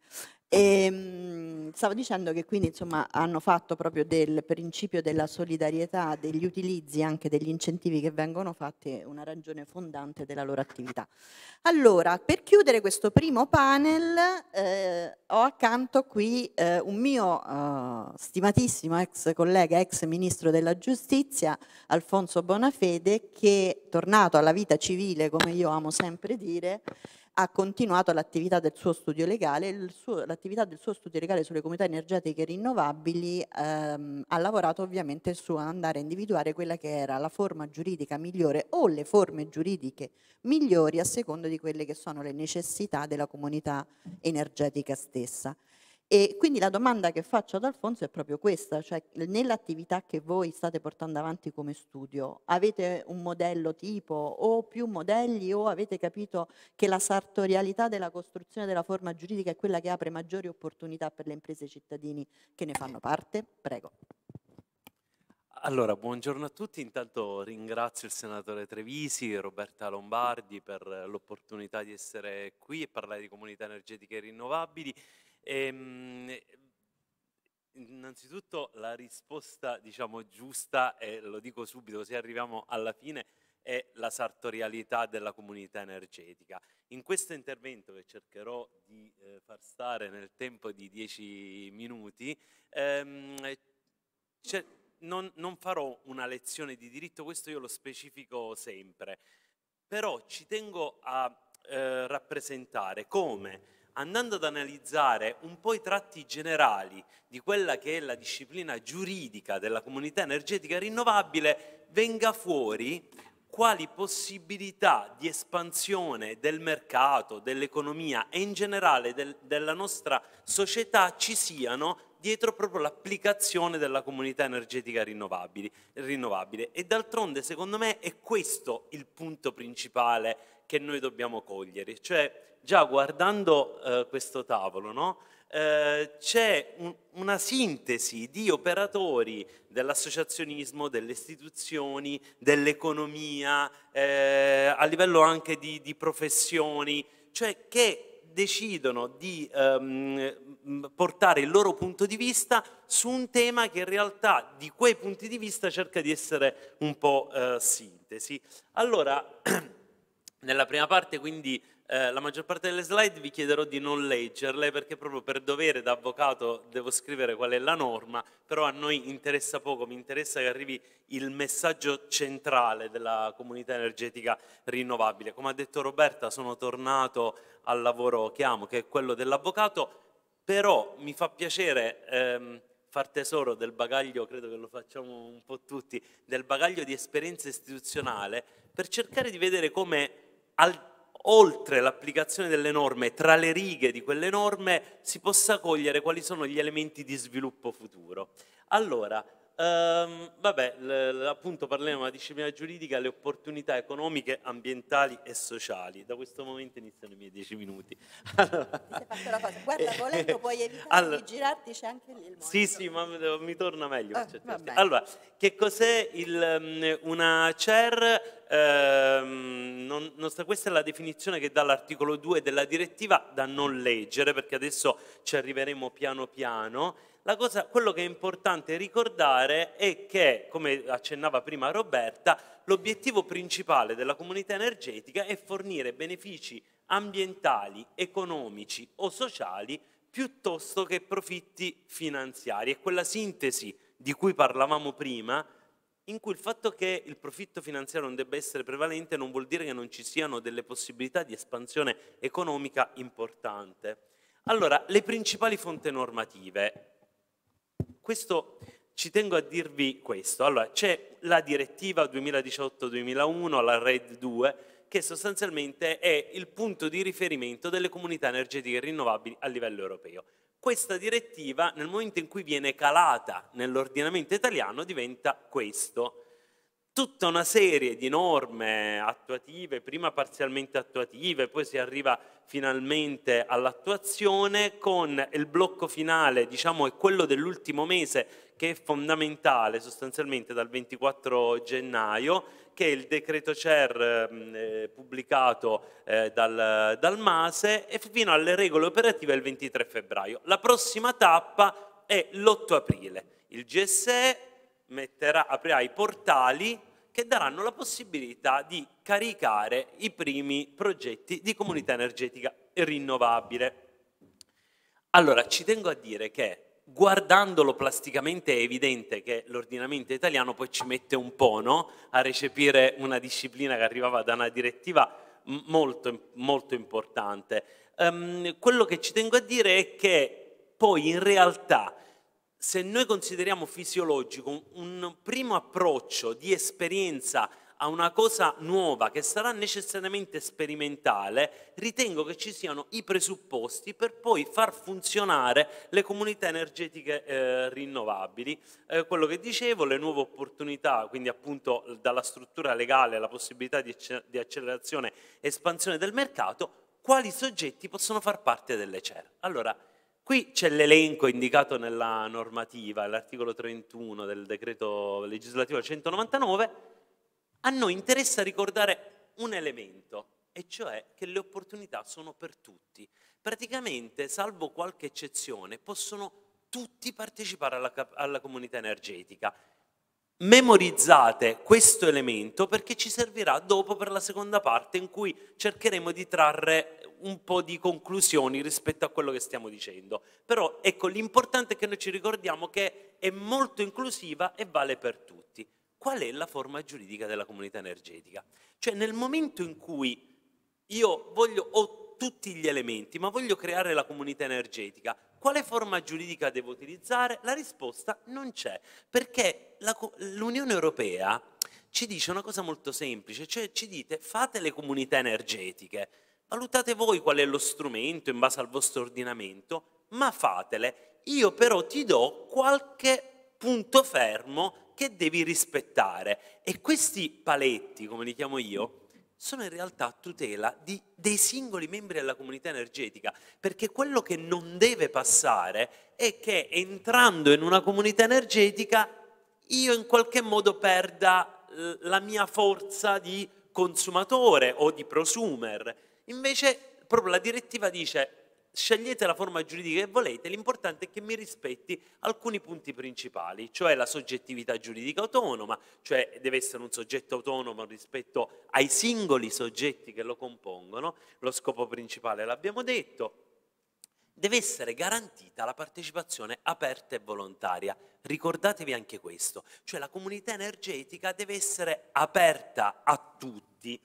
E, ehm, stavo dicendo che quindi insomma, hanno fatto proprio del principio della solidarietà, degli utilizzi anche degli incentivi che vengono fatti una ragione fondante della loro attività. Allora, per chiudere questo primo panel eh, ho accanto qui eh, un mio eh, stimatissimo ex collega, ex ministro della giustizia, Alfonso Bonafede, che tornato alla vita civile, come io amo sempre dire, ha continuato l'attività del suo studio legale, l'attività del suo studio legale sulle comunità energetiche rinnovabili ehm, ha lavorato ovviamente su andare a individuare quella che era la forma giuridica migliore o le forme giuridiche migliori a seconda di quelle che sono le necessità della comunità energetica stessa. E quindi la domanda che faccio ad Alfonso è proprio questa, cioè nell'attività che voi state portando avanti come studio, avete un modello tipo o più modelli o avete capito che la sartorialità della costruzione della forma giuridica è quella che apre maggiori opportunità per le imprese e i cittadini che ne fanno parte? Prego. Allora, buongiorno a tutti. Intanto ringrazio il senatore Trevisi, Roberta Lombardi per l'opportunità di essere qui e parlare di comunità energetiche rinnovabili e, ehm, innanzitutto la risposta, diciamo, giusta, e lo dico subito se arriviamo alla fine, è la sartorialità della comunità energetica. In questo intervento che cercherò di eh, far stare nel tempo di 10 minuti, ehm, non, non farò una lezione di diritto, questo io lo specifico sempre, però ci tengo a eh, rappresentare come andando ad analizzare un po' i tratti generali di quella che è la disciplina giuridica della comunità energetica rinnovabile, venga fuori quali possibilità di espansione del mercato, dell'economia e in generale del, della nostra società ci siano dietro proprio l'applicazione della comunità energetica rinnovabile. E d'altronde, secondo me, è questo il punto principale che noi dobbiamo cogliere, cioè già guardando eh, questo tavolo, no? eh, c'è un, una sintesi di operatori dell'associazionismo, delle istituzioni, dell'economia, eh, a livello anche di, di, professioni, cioè che decidono di ehm, portare il loro punto di vista su un tema che in realtà di quei punti di vista cerca di essere un po' eh, sintesi. Allora, nella prima parte quindi eh, la maggior parte delle slide vi chiederò di non leggerle perché proprio per dovere da avvocato devo scrivere qual è la norma, però a noi interessa poco, mi interessa che arrivi il messaggio centrale della comunità energetica rinnovabile. Come ha detto Roberta, sono tornato al lavoro che amo, che è quello dell'avvocato, però mi fa piacere... Ehm, far tesoro del bagaglio, credo che lo facciamo un po' tutti, del bagaglio di esperienza istituzionale per cercare di vedere come al oltre l'applicazione delle norme, tra le righe di quelle norme, si possa cogliere quali sono gli elementi di sviluppo futuro. Allora, Ehm, vabbè, appunto parliamo della disciplina giuridica, le opportunità economiche, ambientali e sociali. Da questo momento iniziano i miei dieci minuti. Allora, Guarda, eh, volendo puoi evitare allora, di girarti, c'è anche lì il Sì, sì, ma mi torna meglio. Ah, allora, che cos'è il, mm, una CER? Ehm, non, non, questa è la definizione che dà l'articolo 2 della direttiva da non leggere, perché adesso ci arriveremo piano piano cosa, quello che è importante ricordare è che, come accennava prima Roberta, l'obiettivo principale della comunità energetica è fornire benefici ambientali, economici o sociali piuttosto che profitti finanziari. È quella sintesi di cui parlavamo prima, in cui il fatto che il profitto finanziario non debba essere prevalente non vuol dire che non ci siano delle possibilità di espansione economica importante. Allora, le principali fonti normative, questo, ci tengo a dirvi questo. Allora, c'è la direttiva 2018-2001, la RED 2, che sostanzialmente è il punto di riferimento delle comunità energetiche rinnovabili a livello europeo. Questa direttiva, nel momento in cui viene calata nell'ordinamento italiano, diventa questo tutta una serie di norme attuative, prima parzialmente attuative, poi si arriva finalmente all'attuazione con il blocco finale, diciamo, è quello dell'ultimo mese che è fondamentale sostanzialmente dal 24 gennaio, che è il decreto CER ehm, eh, pubblicato eh, dal, dal MASE e fino alle regole operative il 23 febbraio. La prossima tappa è l'8 aprile. Il GSE metterà, aprirà i portali che daranno la possibilità di caricare i primi progetti di comunità energetica rinnovabile. Allora, ci tengo a dire che guardandolo plasticamente è evidente che l'ordinamento italiano poi ci mette un po' no? a recepire una disciplina che arrivava da una direttiva molto, molto importante. Um, quello che ci tengo a dire è che poi in realtà se noi consideriamo fisiologico un primo approccio di esperienza a una cosa nuova che sarà necessariamente sperimentale, ritengo che ci siano i presupposti per poi far funzionare le comunità energetiche eh, rinnovabili. Eh, quello che dicevo, le nuove opportunità, quindi appunto dalla struttura legale alla possibilità di, di accelerazione e espansione del mercato, quali soggetti possono far parte delle CER. Allora, Qui c'è l'elenco indicato nella normativa, l'articolo 31 del decreto legislativo 199. A noi interessa ricordare un elemento, e cioè che le opportunità sono per tutti. Praticamente, salvo qualche eccezione, possono tutti partecipare alla, alla comunità energetica memorizzate questo elemento perché ci servirà dopo per la seconda parte in cui cercheremo di trarre un po' di conclusioni rispetto a quello che stiamo dicendo. Però ecco, l'importante è che noi ci ricordiamo che è molto inclusiva e vale per tutti. Qual è la forma giuridica della comunità energetica? Cioè nel momento in cui io voglio, ho tutti gli elementi, ma voglio creare la comunità energetica, quale forma giuridica devo utilizzare? La risposta non c'è, perché la, l'Unione Europea ci dice una cosa molto semplice, cioè ci dite fate le comunità energetiche, valutate voi qual è lo strumento in base al vostro ordinamento, ma fatele. Io però ti do qualche punto fermo che devi rispettare. E questi paletti, come li chiamo io, sono in realtà a tutela di, dei singoli membri della comunità energetica, perché quello che non deve passare è che entrando in una comunità energetica io in qualche modo perda la mia forza di consumatore o di prosumer. Invece proprio la direttiva dice scegliete la forma giuridica che volete, l'importante è che mi rispetti alcuni punti principali, cioè la soggettività giuridica autonoma, cioè deve essere un soggetto autonomo rispetto ai singoli soggetti che lo compongono, lo scopo principale l'abbiamo detto, deve essere garantita la partecipazione aperta e volontaria. Ricordatevi anche questo, cioè la comunità energetica deve essere aperta a tutti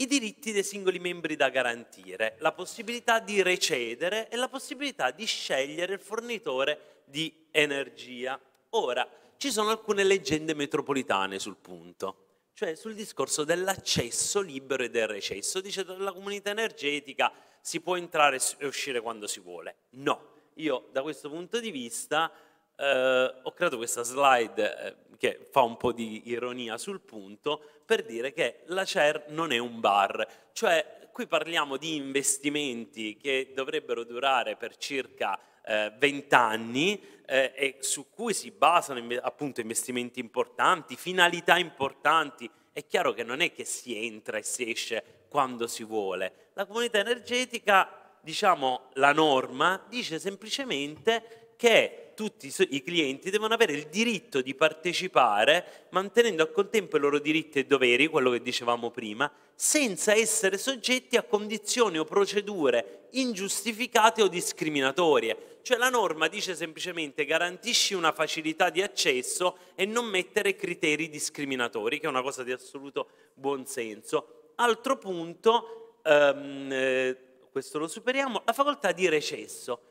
i diritti dei singoli membri da garantire, la possibilità di recedere e la possibilità di scegliere il fornitore di energia. Ora, ci sono alcune leggende metropolitane sul punto, cioè sul discorso dell'accesso libero e del recesso. Dice la comunità energetica si può entrare e uscire quando si vuole. No, io da questo punto di vista eh, ho creato questa slide. Eh, che fa un po' di ironia sul punto, per dire che la CER non è un bar, cioè qui parliamo di investimenti che dovrebbero durare per circa eh, 20 anni eh, e su cui si basano appunto investimenti importanti, finalità importanti. È chiaro che non è che si entra e si esce quando si vuole. La comunità energetica, diciamo, la norma dice semplicemente che tutti i clienti devono avere il diritto di partecipare mantenendo al contempo i loro diritti e doveri, quello che dicevamo prima, senza essere soggetti a condizioni o procedure ingiustificate o discriminatorie. Cioè la norma dice semplicemente garantisci una facilità di accesso e non mettere criteri discriminatori, che è una cosa di assoluto buonsenso. Altro punto, ehm, eh, questo lo superiamo, la facoltà di recesso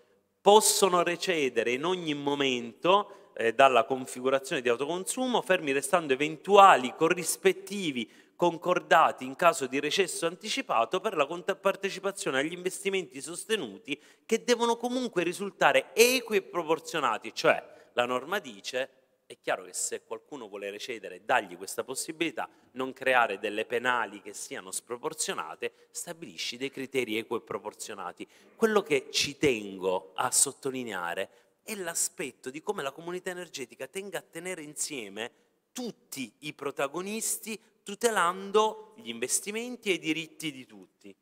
possono recedere in ogni momento eh, dalla configurazione di autoconsumo, fermi restando eventuali corrispettivi concordati in caso di recesso anticipato per la partecipazione agli investimenti sostenuti che devono comunque risultare equi e proporzionati, cioè la norma dice è chiaro che se qualcuno vuole recedere, dagli questa possibilità, non creare delle penali che siano sproporzionate, stabilisci dei criteri equi e proporzionati. Quello che ci tengo a sottolineare è l'aspetto di come la comunità energetica tenga a tenere insieme tutti i protagonisti tutelando gli investimenti e i diritti di tutti.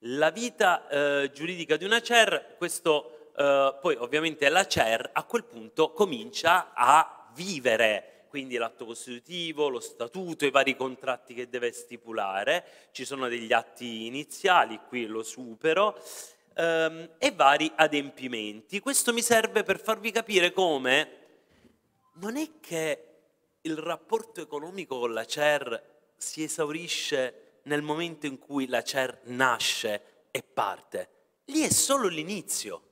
La vita eh, giuridica di una CER, questo eh, poi ovviamente la CER a quel punto comincia a vivere, quindi l'atto costitutivo, lo statuto, i vari contratti che deve stipulare, ci sono degli atti iniziali, qui lo supero, ehm, e vari adempimenti. Questo mi serve per farvi capire come non è che il rapporto economico con la CER si esaurisce nel momento in cui la CER nasce e parte. Lì è solo l'inizio.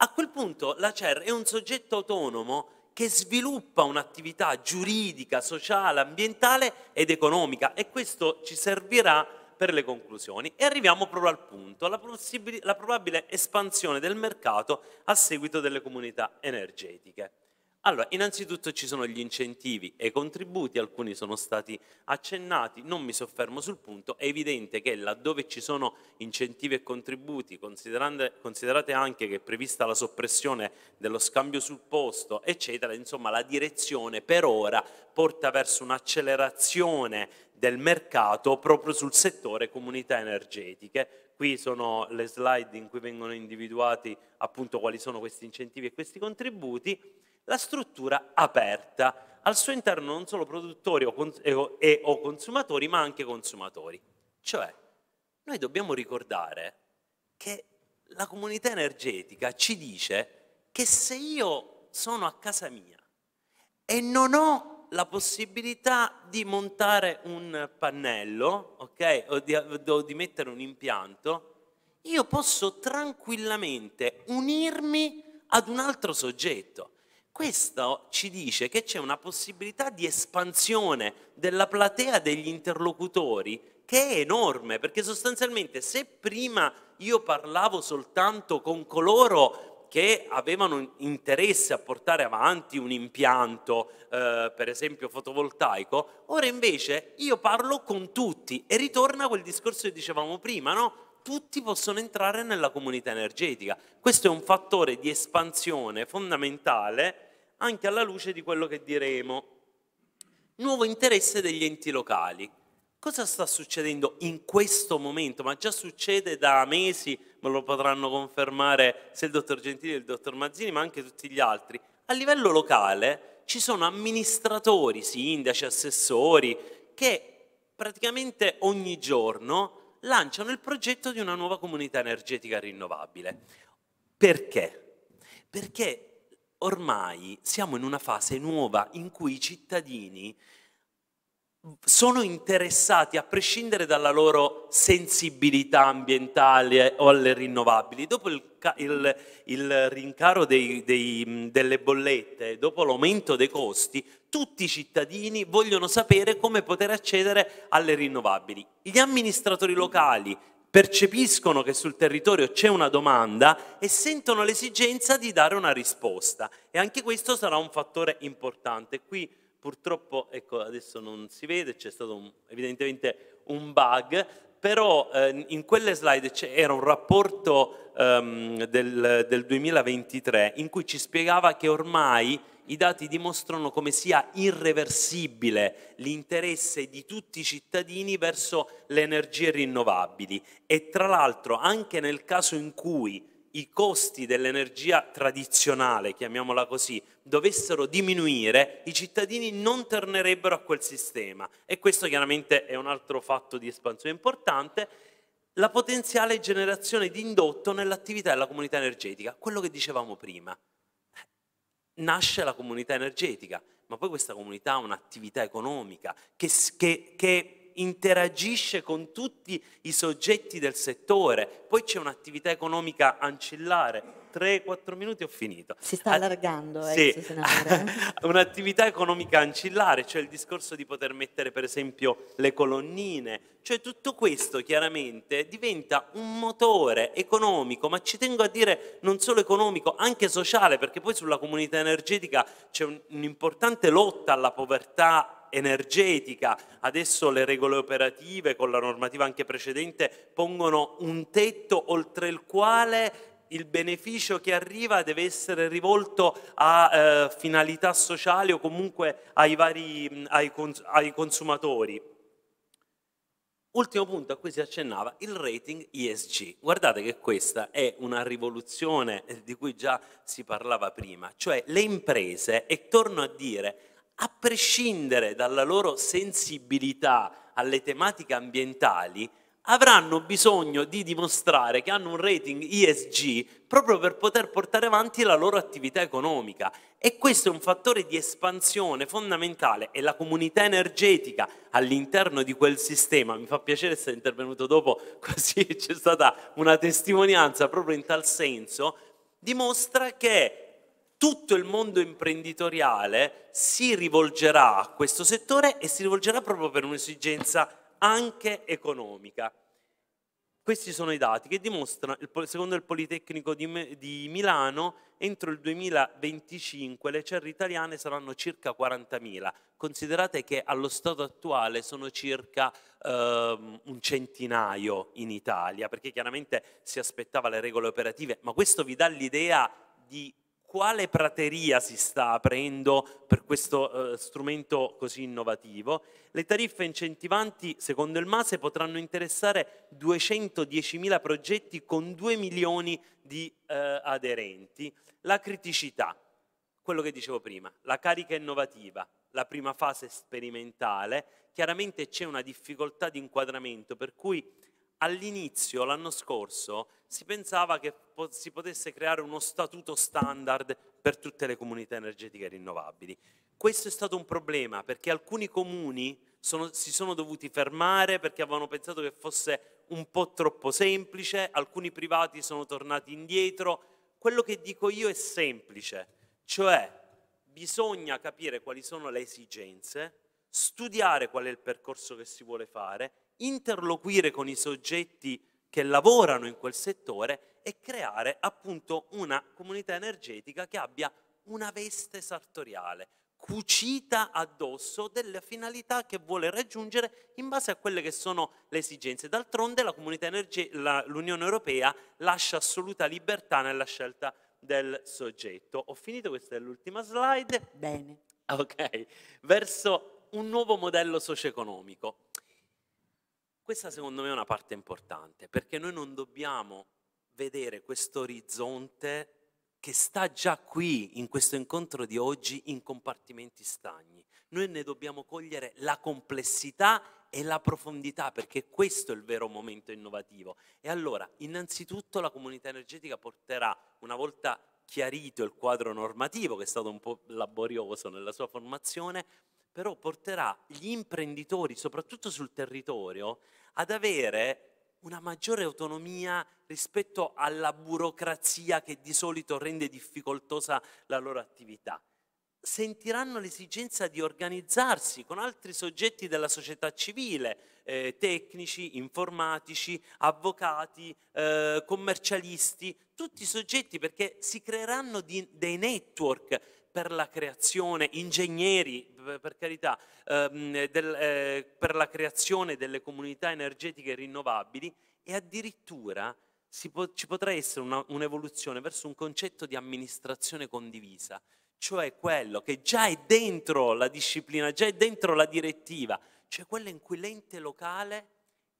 A quel punto la CER è un soggetto autonomo che sviluppa un'attività giuridica, sociale, ambientale ed economica e questo ci servirà per le conclusioni. E arriviamo proprio al punto, alla la probabile espansione del mercato a seguito delle comunità energetiche. Allora, innanzitutto ci sono gli incentivi e i contributi, alcuni sono stati accennati, non mi soffermo sul punto, è evidente che laddove ci sono incentivi e contributi, considerate anche che è prevista la soppressione dello scambio sul posto, eccetera, insomma la direzione per ora porta verso un'accelerazione del mercato proprio sul settore comunità energetiche, qui sono le slide in cui vengono individuati appunto quali sono questi incentivi e questi contributi la struttura aperta, al suo interno non solo produttori o e, o- e o consumatori, ma anche consumatori. Cioè, noi dobbiamo ricordare che la comunità energetica ci dice che se io sono a casa mia e non ho la possibilità di montare un pannello, ok, o di, o di, mettere un impianto, io posso tranquillamente unirmi ad un altro soggetto. Questo ci dice che c'è una possibilità di espansione della platea degli interlocutori che è enorme, perché sostanzialmente se prima io parlavo soltanto con coloro che avevano interesse a portare avanti un impianto, eh, per esempio fotovoltaico, ora invece io parlo con tutti e ritorna quel discorso che dicevamo prima, no? Tutti possono entrare nella comunità energetica. Questo è un fattore di espansione fondamentale anche alla luce di quello che diremo. Nuovo interesse degli enti locali. Cosa sta succedendo in questo momento? Ma già succede da mesi, me lo potranno confermare se il dottor Gentili che il dottor Mazzini, ma anche tutti gli altri. A livello locale ci sono amministratori, sindaci, assessori, che praticamente ogni giorno lanciano il progetto di una nuova comunità energetica rinnovabile. Perché? Perché ormai siamo in una fase nuova in cui i cittadini sono interessati, a prescindere dalla loro sensibilità ambientale o alle rinnovabili, dopo il, il, il rincaro dei, dei, delle bollette, dopo l'aumento dei costi, tutti i cittadini vogliono sapere come poter accedere alle rinnovabili. Gli amministratori locali, percepiscono che sul territorio c'è una domanda e sentono l'esigenza di dare una risposta. E anche questo sarà un fattore importante. Qui purtroppo, ecco, adesso non si vede, c'è stato un, evidentemente un bug, però eh, in quelle slide c'era un rapporto ehm, del, del 2023 in cui ci spiegava che ormai i dati dimostrano come sia irreversibile l'interesse di tutti i cittadini verso le energie rinnovabili e tra l'altro anche nel caso in cui i costi dell'energia tradizionale, chiamiamola così, dovessero diminuire, i cittadini non tornerebbero a quel sistema e questo chiaramente è un altro fatto di espansione importante la potenziale generazione di indotto nell'attività della comunità energetica, quello che dicevamo prima nasce la comunità energetica, ma poi questa comunità ha un'attività economica che, che, che interagisce con tutti i soggetti del settore, poi c'è un'attività economica ancillare. 3-4 minuti ho finito. Si sta ah, allargando, Ad... eh, sì. un'attività economica ancillare, cioè il discorso di poter mettere per esempio le colonnine, cioè tutto questo chiaramente diventa un motore economico, ma ci tengo a dire non solo economico, anche sociale, perché poi sulla comunità energetica c'è un'importante lotta alla povertà energetica. Adesso le regole operative con la normativa anche precedente pongono un tetto oltre il quale il beneficio che arriva deve essere rivolto a eh, finalità sociali o comunque ai, vari, ai, cons- ai consumatori. Ultimo punto a cui si accennava, il rating ESG. Guardate che questa è una rivoluzione di cui già si parlava prima, cioè le imprese, e torno a dire, a prescindere dalla loro sensibilità alle tematiche ambientali, avranno bisogno di dimostrare che hanno un rating ESG proprio per poter portare avanti la loro attività economica e questo è un fattore di espansione fondamentale e la comunità energetica all'interno di quel sistema, mi fa piacere essere intervenuto dopo, così c'è stata una testimonianza proprio in tal senso, dimostra che tutto il mondo imprenditoriale si rivolgerà a questo settore e si rivolgerà proprio per un'esigenza anche economica. Questi sono i dati che dimostrano, secondo il Politecnico di, Milano, entro il 2025 le cerre italiane saranno circa 40.000. Considerate che allo stato attuale sono circa ehm, un centinaio in Italia, perché chiaramente si aspettava le regole operative, ma questo vi dà l'idea di quale prateria si sta aprendo per questo eh, strumento così innovativo. Le tariffe incentivanti, secondo il MASE, potranno interessare 210.000 progetti con 2 milioni di eh, aderenti. La criticità, quello che dicevo prima, la carica innovativa, la prima fase sperimentale, chiaramente c'è una difficoltà di inquadramento per cui all'inizio, l'anno scorso, si pensava che po- si potesse creare uno statuto standard per tutte le comunità energetiche rinnovabili. Questo è stato un problema perché alcuni comuni sono, si sono dovuti fermare perché avevano pensato che fosse un po' troppo semplice, alcuni privati sono tornati indietro. Quello che dico io è semplice, cioè bisogna capire quali sono le esigenze, studiare qual è il percorso che si vuole fare, interloquire con i soggetti che lavorano in quel settore e creare appunto una comunità energetica che abbia una veste sartoriale, cucita addosso delle finalità che vuole raggiungere in base a quelle che sono le esigenze. D'altronde la energe- la, l'Unione Europea lascia assoluta libertà nella scelta del soggetto. Ho finito, questa è l'ultima slide. Bene. Ok, verso un nuovo modello socio-economico. Questa secondo me è una parte importante, perché noi non dobbiamo vedere questo orizzonte che sta già qui, in questo incontro di oggi, in compartimenti stagni. Noi ne dobbiamo cogliere la complessità e la profondità, perché questo è il vero momento innovativo. E allora, innanzitutto, la comunità energetica porterà, una volta chiarito il quadro normativo, che è stato un po' laborioso nella sua formazione, però porterà gli imprenditori, soprattutto sul territorio, ad avere una maggiore autonomia rispetto alla burocrazia che di solito rende difficoltosa la loro attività. Sentiranno l'esigenza di organizzarsi con altri soggetti della società civile, eh, tecnici, informatici, avvocati, eh, commercialisti, tutti i soggetti perché si creeranno di, dei network per la creazione, ingegneri per carità, ehm, eh, per la creazione delle comunità energetiche rinnovabili e addirittura ci potrà essere un'evoluzione verso un concetto di amministrazione condivisa, cioè quello che già è dentro la disciplina, già è dentro la direttiva, cioè quella in cui l'ente locale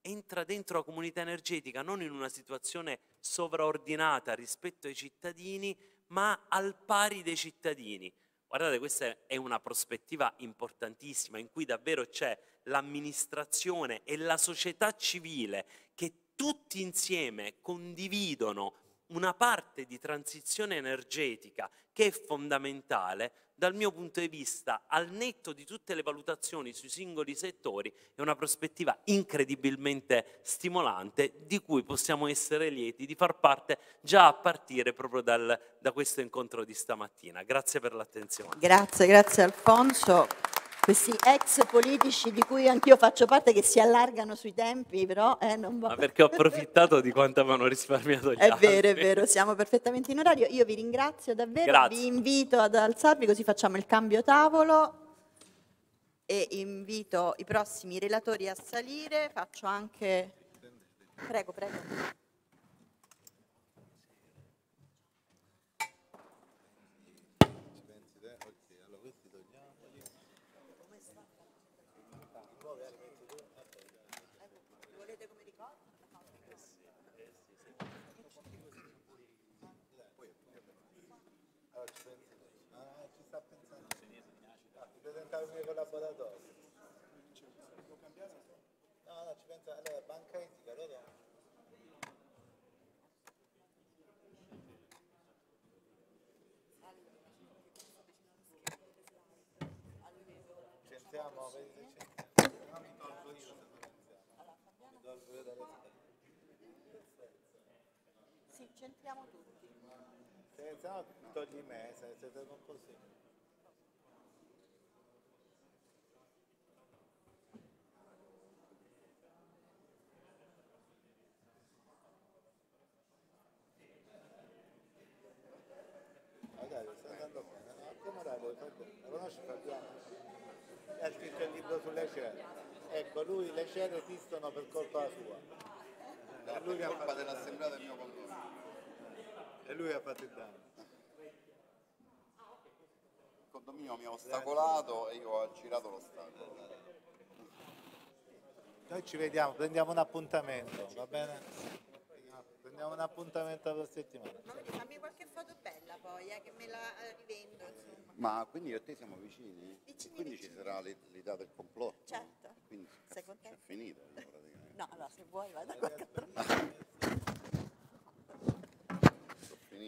entra dentro la comunità energetica non in una situazione sovraordinata rispetto ai cittadini, ma al pari dei cittadini. Guardate, questa è una prospettiva importantissima in cui davvero c'è l'amministrazione e la società civile che tutti insieme condividono una parte di transizione energetica che è fondamentale dal mio punto di vista, al netto di tutte le valutazioni sui singoli settori, è una prospettiva incredibilmente stimolante di cui possiamo essere lieti di far parte già a partire proprio dal, da questo incontro di stamattina. Grazie per l'attenzione. Grazie, grazie Alfonso questi ex politici di cui anch'io faccio parte che si allargano sui tempi, però eh, non va. Ma perché ho approfittato di quanto avevano risparmiato gli è altri. È vero, è vero, siamo perfettamente in orario. Io vi ringrazio davvero, Grazie. vi invito ad alzarvi così facciamo il cambio tavolo e invito i prossimi relatori a salire, faccio anche... Prego, prego. sabato No, no, ci pensa allora banca etica, allora. Sentiamo, vedi, sentiamo. Mi tolgo io Mi tolgo io da Sì, centriamo tutti. Se no, togli me, se non così. ha scritto il libro sulle cere. Ecco, lui le cere esistono per colpa sua. È lui per colpa dell'assemblea del mio condono. E lui ha fatto il danno. Il condominio mi ha ostacolato e io ho girato l'ostacolo. Noi ci vediamo, prendiamo un appuntamento, va bene? prendiamo un appuntamento alla settimana. fammi qualche foto bella poi, eh, che me la eh, rivendo. Insomma. Ma quindi io e te siamo vicini? vicini quindi vicini. ci sarà l'età del complotto? Certo. Quindi Sei contento? Cioè, finita praticamente. No, no, se vuoi vai a qualche altra parte.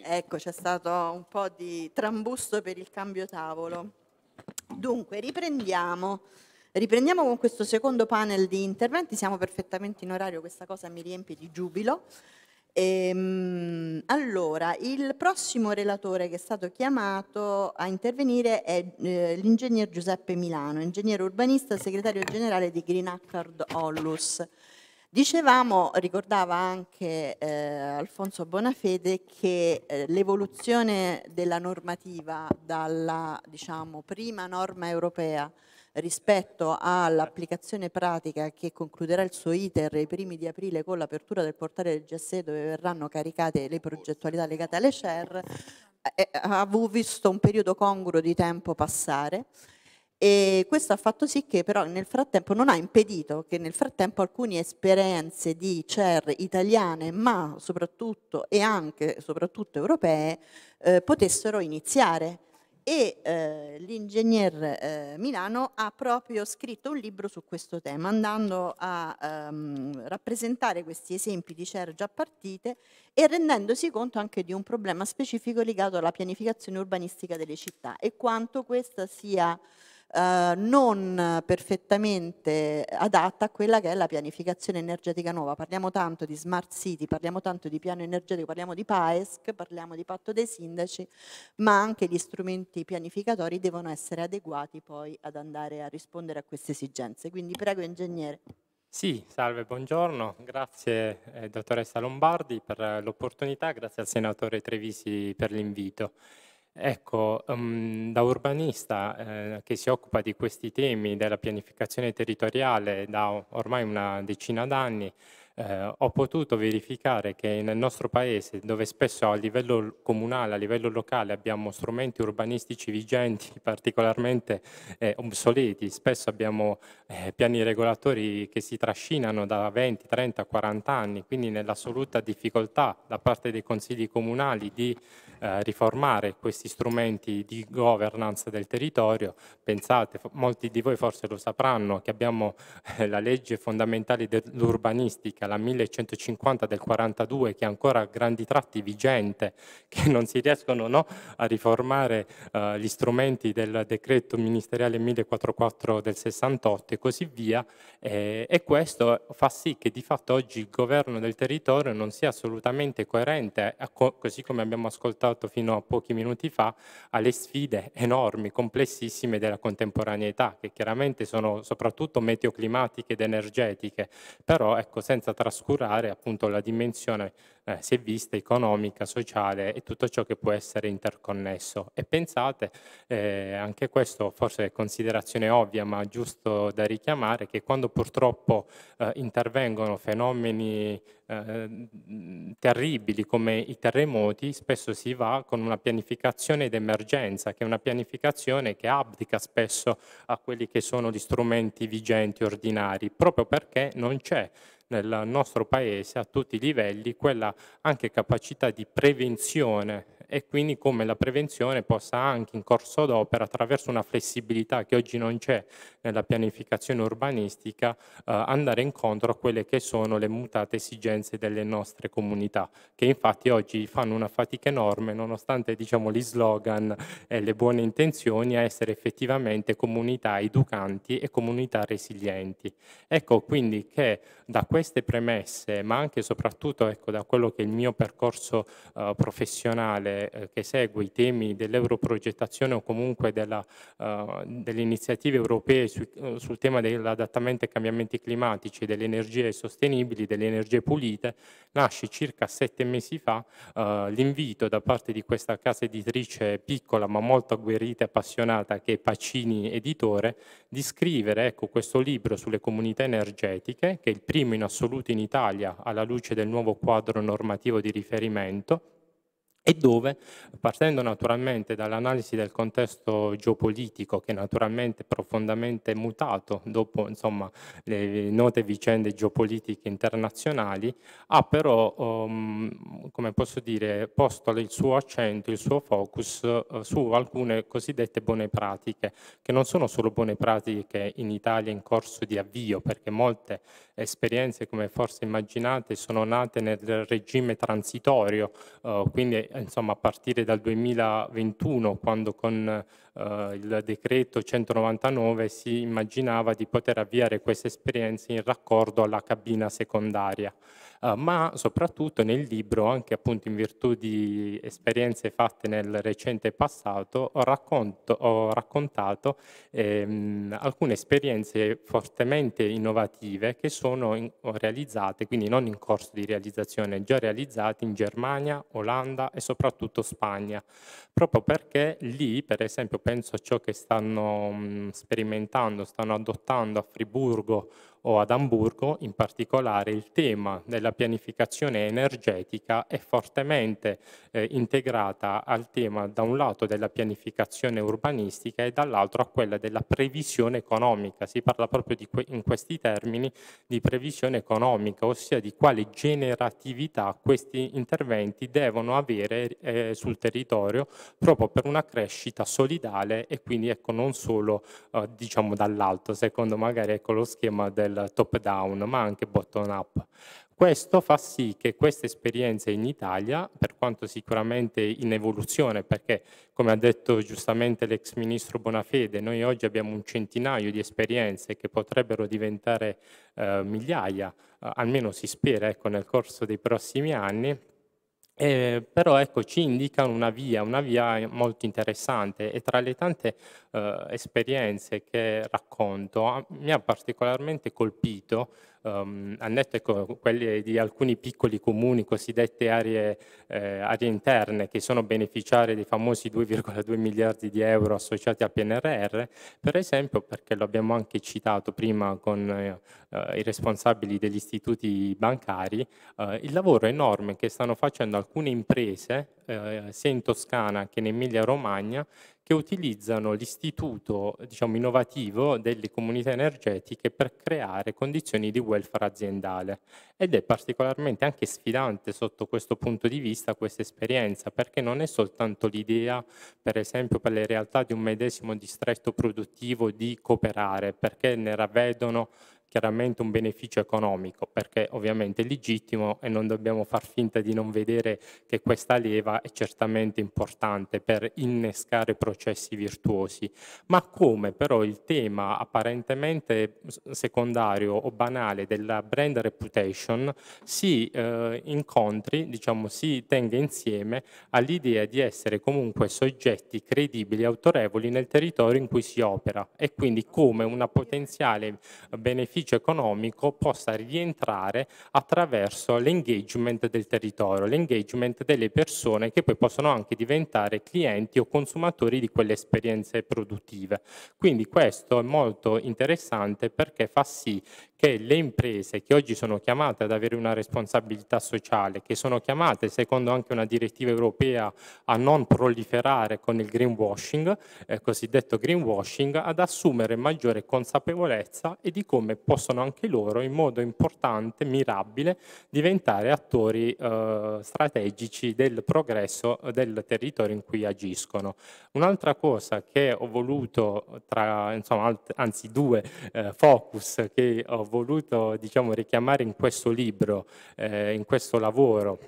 Ecco, c'è stato un po' di trambusto per il cambio tavolo. Dunque, riprendiamo. Riprendiamo con questo secondo panel di interventi, siamo perfettamente in orario, questa cosa mi riempie di giubilo. Ehm, allora, il prossimo relatore che è stato chiamato a intervenire è eh, l'ingegner Giuseppe Milano, ingegnere urbanista, segretario generale di Green Accord Ollus. Dicevamo, ricordava anche eh, Alfonso Bonafede, che eh, l'evoluzione della normativa dalla diciamo, prima norma europea rispetto all'applicazione pratica che concluderà il suo iter i primi di aprile con l'apertura del portale del GSE dove verranno caricate le progettualità legate alle CER, eh, eh, ha visto un periodo congruo di tempo passare e questo ha fatto sì che però nel frattempo non ha impedito che nel frattempo alcune esperienze di CER italiane ma soprattutto e anche soprattutto europee eh, potessero iniziare e eh, l'ingegner eh, Milano ha proprio scritto un libro su questo tema, andando a ehm, rappresentare questi esempi di CER già partite e rendendosi conto anche di un problema specifico legato alla pianificazione urbanistica delle città e quanto questa sia eh, non perfettamente adatta a quella che è la pianificazione energetica nuova. Parliamo tanto di smart city, parliamo tanto di piano energetico, parliamo di PAESC, parliamo di patto dei sindaci, ma anche gli strumenti pianificatori devono essere adeguati poi ad andare a rispondere a queste esigenze. Quindi prego ingegnere. Sì, salve, buongiorno. Grazie eh, dottoressa Lombardi per l'opportunità, grazie al senatore Trevisi per l'invito. Ecco, um, da urbanista eh, che si occupa di questi temi della pianificazione territoriale da ormai una decina d'anni, eh, ho potuto verificare che nel nostro paese, dove spesso a livello comunale, a livello locale abbiamo strumenti urbanistici vigenti particolarmente eh, obsoleti, spesso abbiamo eh, piani regolatori che si trascinano da 20, 30, 40 anni, quindi nell'assoluta difficoltà da parte dei consigli comunali di eh, riformare questi strumenti di governance del territorio. Pensate, molti di voi forse lo sapranno, che abbiamo eh, la legge fondamentale dell'urbanistica, la 1150 del 42 che è ancora a grandi tratti vigente, che non si riescono no, a riformare eh, gli strumenti del decreto ministeriale 1044 del 68 e così via, eh, e questo fa sì che di fatto oggi il governo del territorio non sia assolutamente coerente, co- così come abbiamo ascoltato fino a pochi minuti fa, alle sfide enormi, complessissime della contemporaneità, che chiaramente sono soprattutto meteoclimatiche ed energetiche, però ecco, senza senza trascurare appunto la dimensione, eh, si è vista, economica, sociale e tutto ciò che può essere interconnesso. E pensate, eh, anche questo forse è considerazione ovvia ma giusto da richiamare, che quando purtroppo eh, intervengono fenomeni eh, terribili come i terremoti, spesso si va con una pianificazione d'emergenza, che è una pianificazione che abdica spesso a quelli che sono gli strumenti vigenti, ordinari, proprio perché non c'è nel nostro Paese a tutti i livelli quella anche capacità di prevenzione e quindi come la prevenzione possa anche in corso d'opera, attraverso una flessibilità che oggi non c'è nella pianificazione urbanistica, eh, andare incontro a quelle che sono le mutate esigenze delle nostre comunità, che infatti oggi fanno una fatica enorme, nonostante diciamo, gli slogan e le buone intenzioni, a essere effettivamente comunità educanti e comunità resilienti. Ecco quindi che da queste premesse, ma anche e soprattutto ecco, da quello che è il mio percorso eh, professionale, eh, che segue i temi dell'europrogettazione o comunque della, eh, delle iniziative europee su, eh, sul tema dell'adattamento ai cambiamenti climatici, delle energie sostenibili, delle energie pulite, nasce circa sette mesi fa eh, l'invito da parte di questa casa editrice piccola ma molto agguerrita e appassionata che è Pacini Editore di scrivere ecco, questo libro sulle comunità energetiche, che è il primo in assoluto in Italia alla luce del nuovo quadro normativo di riferimento e dove, partendo naturalmente dall'analisi del contesto geopolitico, che è naturalmente profondamente mutato dopo insomma, le note vicende geopolitiche internazionali, ha però, um, come posso dire, posto il suo accento, il suo focus uh, su alcune cosiddette buone pratiche, che non sono solo buone pratiche in Italia in corso di avvio, perché molte esperienze, come forse immaginate, sono nate nel regime transitorio, uh, quindi insomma, a partire dal 2021, quando con eh, il decreto 199 si immaginava di poter avviare queste esperienze in raccordo alla cabina secondaria, eh, ma soprattutto nel libro, anche appunto in virtù di esperienze fatte nel recente passato, ho, racconto, ho raccontato ehm, alcune esperienze fortemente innovative che sono in, realizzate, quindi non in corso di realizzazione, già realizzate in Germania, Olanda e soprattutto Spagna, proprio perché lì, per esempio, penso a ciò che stanno sperimentando, stanno adottando a Friburgo o ad Hamburgo, in particolare il tema della pianificazione energetica è fortemente eh, integrata al tema da un lato della pianificazione urbanistica e dall'altro a quella della previsione economica. Si parla proprio que in questi termini di previsione economica, ossia di quale generatività questi interventi devono avere eh, sul territorio proprio per una crescita solidale e quindi ecco, non solo eh, diciamo dall'alto, secondo magari ecco, lo schema del level top down ma anche bottom up. Questo fa sì che queste esperienze in Italia, per quanto sicuramente in evoluzione, perché come ha detto giustamente l'ex ministro Bonafede, noi oggi abbiamo un centinaio di esperienze che potrebbero diventare eh, migliaia, eh, almeno si spera ecco, nel corso dei prossimi anni, eh, però ecco, ci indicano una via, una via molto interessante e tra le tante eh, esperienze che racconto mi ha particolarmente colpito um, ehm, annette con quelle di alcuni piccoli comuni, cosiddette aree, eh, aree interne, che sono beneficiari dei famosi 2,2 miliardi di euro associati al PNRR, per esempio perché lo abbiamo anche citato prima con eh, i responsabili degli istituti bancari, eh, il lavoro enorme che stanno facendo alcune imprese, eh, sia in Toscana che in Emilia Romagna, che utilizzano l'istituto diciamo, innovativo delle comunità energetiche per creare condizioni di welfare aziendale ed è particolarmente anche sfidante sotto questo punto di vista questa esperienza perché non è soltanto l'idea per esempio per le realtà di un medesimo distretto produttivo di cooperare perché ne ravvedono chiaramente un beneficio economico, perché ovviamente è legittimo e non dobbiamo far finta di non vedere che questa leva è certamente importante per innescare processi virtuosi. Ma come però il tema apparentemente secondario o banale della brand reputation si eh, incontri, diciamo, si tenga insieme all'idea di essere comunque soggetti credibili e autorevoli nel territorio in cui si opera e quindi come una potenziale beneficio beneficio economico possa rientrare attraverso l'engagement del territorio, l'engagement delle persone che poi possono anche diventare clienti o consumatori di quelle esperienze produttive. Quindi questo è molto interessante perché fa sì che le imprese che oggi sono chiamate ad avere una responsabilità sociale, che sono chiamate secondo anche una direttiva europea a non proliferare con il greenwashing, eh, cosiddetto greenwashing, ad assumere maggiore consapevolezza e di come possono anche loro in modo importante, mirabile, diventare attori eh, strategici del progresso del territorio in cui agiscono. Un'altra cosa che ho voluto, tra, insomma, alt- anzi due eh, focus che ho voluto diciamo, richiamare in questo libro, eh, in questo lavoro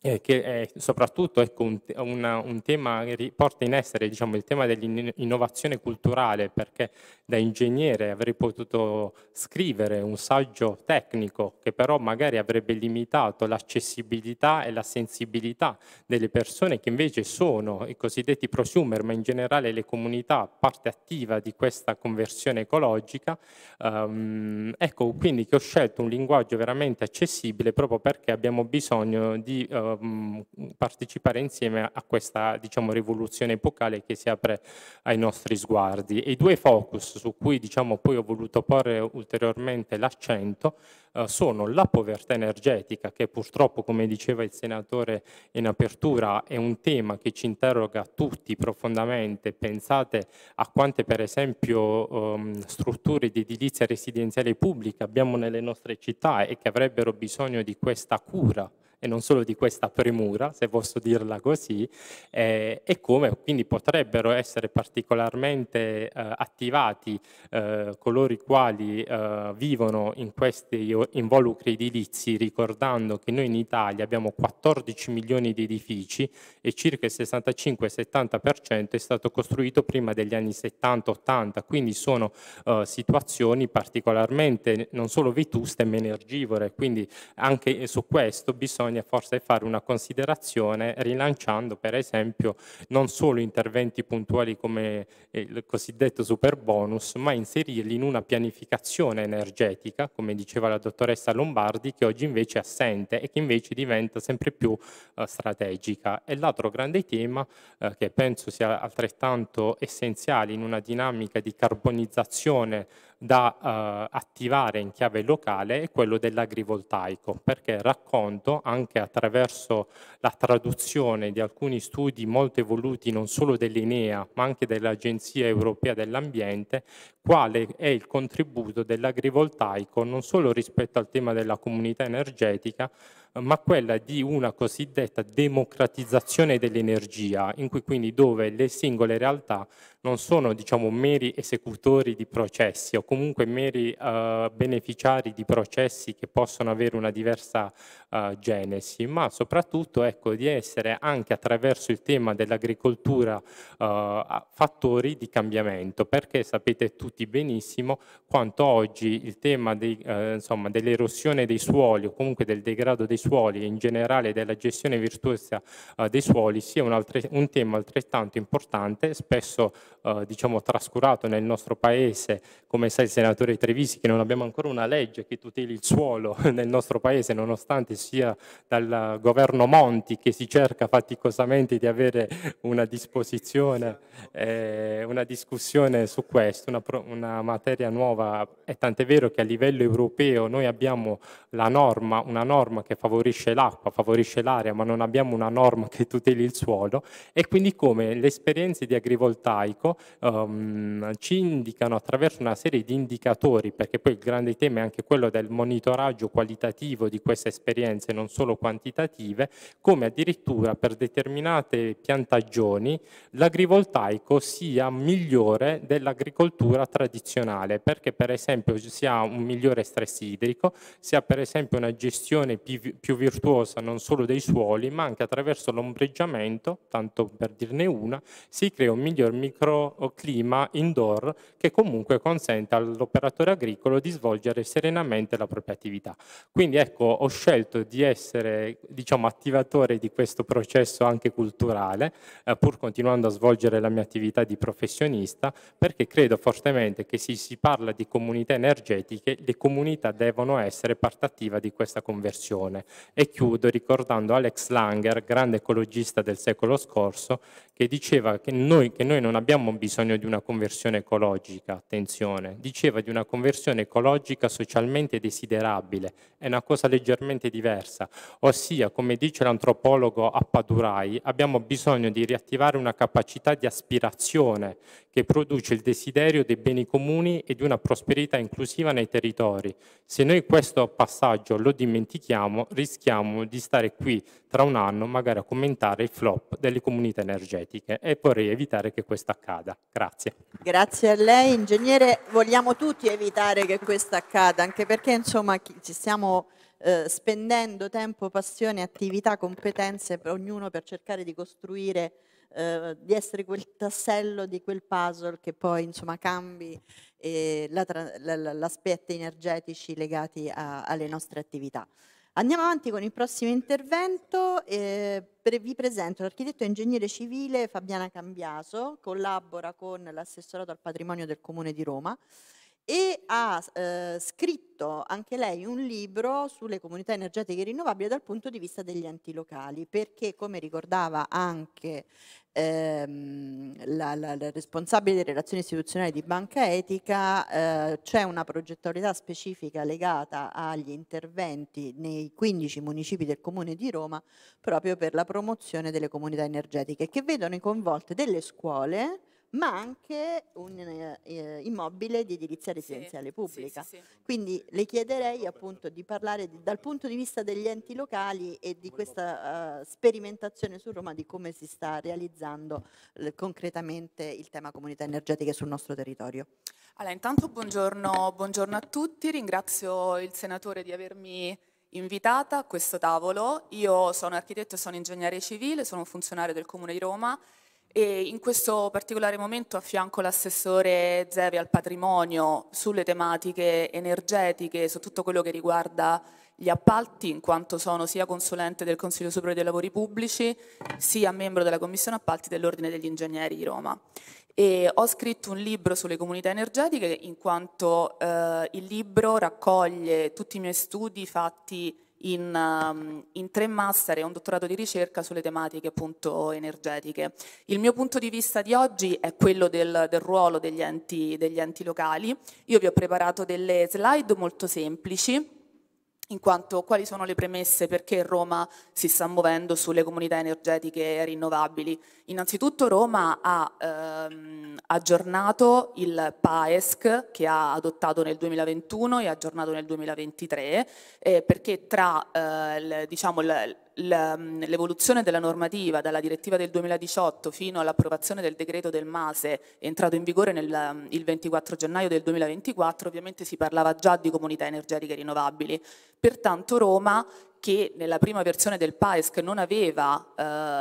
eh, che è, eh, soprattutto ecco, un, una, un, tema che porta in essere diciamo, il tema dell'innovazione culturale, perché da ingegnere avrei potuto scrivere un saggio tecnico che però magari avrebbe limitato l'accessibilità e la sensibilità delle persone che invece sono i cosiddetti prosumer, ma in generale le comunità parte attiva di questa conversione ecologica. Um, ecco, quindi che ho scelto un linguaggio veramente accessibile proprio perché abbiamo bisogno di... Uh, Ehm, partecipare insieme a questa diciamo, rivoluzione epocale che si apre ai nostri sguardi. E i due focus su cui diciamo, poi ho voluto porre ulteriormente l'accento eh, sono la povertà energetica, che purtroppo, come diceva il senatore in apertura, è un tema che ci interroga tutti profondamente. Pensate a quante, per esempio, ehm, strutture di edilizia residenziale pubblica abbiamo nelle nostre città e che avrebbero bisogno di questa cura e non solo di questa premura, se posso dirla così, eh, e come quindi potrebbero essere particolarmente eh, attivati eh, coloro i quali eh, vivono in questi involucri edilizi, ricordando che noi in Italia abbiamo 14 milioni di edifici e circa il 65-70% è stato costruito prima degli anni 70-80, quindi sono eh, situazioni particolarmente non solo vetuste ma energivore, quindi anche su questo bisogna bisogna forse fare una considerazione rilanciando per esempio non solo interventi puntuali come eh, il cosiddetto super bonus, ma inserirli in una pianificazione energetica, come diceva la dottoressa Lombardi, che oggi invece è assente e che invece diventa sempre più eh, strategica. E l'altro grande tema, eh, che penso sia altrettanto essenziale in una dinamica di carbonizzazione da eh, attivare in chiave locale è quello dell'agrivoltaico, perché racconto anche attraverso la traduzione di alcuni studi molto evoluti non solo dell'INEA ma anche dell'Agenzia Europea dell'Ambiente, quale è il contributo dell'agrivoltaico non solo rispetto al tema della comunità energetica, ma quella di una cosiddetta democratizzazione dell'energia, in cui quindi dove le singole realtà non sono diciamo, meri esecutori di processi o comunque meri eh, beneficiari di processi che possono avere una diversa eh, genesi, ma soprattutto ecco, di essere anche attraverso il tema dell'agricoltura eh, fattori di cambiamento, perché sapete tutti benissimo quanto oggi il tema eh, dell'erosione dei suoli o comunque del degrado dei suoli suoli e in generale della gestione virtuosa eh, dei suoli sia un, un, tema altrettanto importante, spesso eh, diciamo, trascurato nel nostro paese, come sa il senatore Trevisi, che non abbiamo ancora una legge che tuteli il suolo nel nostro paese, nonostante sia dal governo Monti che si cerca faticosamente di avere una disposizione, eh, una discussione su questo, una, una materia nuova. È tant'è vero che a livello europeo noi abbiamo la norma, una norma che fa favorisce l'acqua, favorisce l'aria, ma non abbiamo una norma che tuteli il suolo e quindi come le esperienze di agrivoltaico um, ci indicano attraverso una serie di indicatori, perché poi il grande tema è anche quello del monitoraggio qualitativo di queste esperienze, non solo quantitative, come addirittura per determinate piantagioni l'agrivoltaico sia migliore dell'agricoltura tradizionale, perché per esempio si ha un migliore stress idrico, si ha per esempio una gestione più, più virtuosa non solo dei suoli, ma anche attraverso l'ombreggiamento, tanto per dirne una, si crea un miglior microclima indoor che comunque consente all'operatore agricolo di svolgere serenamente la propria attività. Quindi ecco, ho scelto di essere diciamo, attivatore di questo processo anche culturale, eh, pur continuando a svolgere la mia attività di professionista, perché credo fortemente che se si parla di comunità energetiche, le comunità devono essere parte attiva di questa conversione. E chiudo ricordando Alex Langer, grande ecologista del secolo scorso, che diceva che noi, che noi non abbiamo bisogno di una conversione ecologica, attenzione, diceva di una conversione ecologica socialmente desiderabile, è una cosa leggermente diversa, ossia, come dice l'antropologo Appadurai, abbiamo bisogno di riattivare una capacità di aspirazione che produce il desiderio dei beni comuni e di una prosperità inclusiva nei territori. Se noi questo passaggio lo dimentichiamo, rischiamo di stare qui tra un anno magari a commentare il flop delle comunità energetiche e vorrei evitare che questo accada. Grazie. Grazie a lei, ingegnere. Vogliamo tutti evitare che questo accada, anche perché insomma ci stiamo... Eh, spendendo tempo, passione, attività, competenze, per ognuno per cercare di costruire eh, di essere quel tassello di quel puzzle che poi insomma cambi eh, l'aspetto la energetici legati a, alle nostre attività. Andiamo avanti con il prossimo intervento. Eh, pre vi presento l'architetto e ingegnere civile Fabiana Cambiaso, collabora con l'assessorato al patrimonio del Comune di Roma e ha eh, scritto anche lei un libro sulle comunità energetiche rinnovabili dal punto di vista degli enti locali, perché come ricordava anche ehm, la, la, la, responsabile delle relazioni istituzionali di Banca Etica, eh, c'è una progettualità specifica legata agli interventi nei 15 municipi del Comune di Roma proprio per la promozione delle comunità energetiche, che vedono coinvolte delle scuole, ma anche un eh, eh immobile di edilizia residenziale sì, pubblica. Sì, sì, Quindi le chiederei appunto di parlare di, dal punto di vista degli enti locali e di questa uh, sperimentazione su Roma di come si sta realizzando eh, concretamente il tema comunità energetiche sul nostro territorio. Allora, intanto buongiorno, buongiorno a tutti, ringrazio il senatore di avermi invitata a questo tavolo. Io sono architetto e sono ingegnere civile, sono un funzionario del Comune di Roma e in questo particolare momento affianco l'assessore Zevi al patrimonio sulle tematiche energetiche, su tutto quello che riguarda gli appalti, in quanto sono sia consulente del Consiglio Superiore dei Lavori Pubblici, sia membro della Commissione Appalti dell'Ordine degli Ingegneri di Roma. E ho scritto un libro sulle comunità energetiche, in quanto eh, il libro raccoglie tutti i miei studi fatti in, um, in, tre master e un dottorato di ricerca sulle tematiche appunto energetiche. Il mio punto di vista di oggi è quello del, del ruolo degli enti, degli enti locali. Io vi ho preparato delle slide molto semplici in quanto quali sono le premesse perché Roma si sta muovendo sulle comunità energetiche rinnovabili? Innanzitutto Roma ha ehm, aggiornato il PAESC che ha adottato nel 2021 e aggiornato nel 2023 eh, perché tra eh, l, diciamo, l, Mm, l'evoluzione della normativa dalla direttiva del 2018 fino all'approvazione del decreto del MASE entrato in vigore nel, mm, il 24 gennaio del 2024 ovviamente si parlava già di comunità energetiche rinnovabili. Pertanto Roma che nella prima versione del PAESC non aveva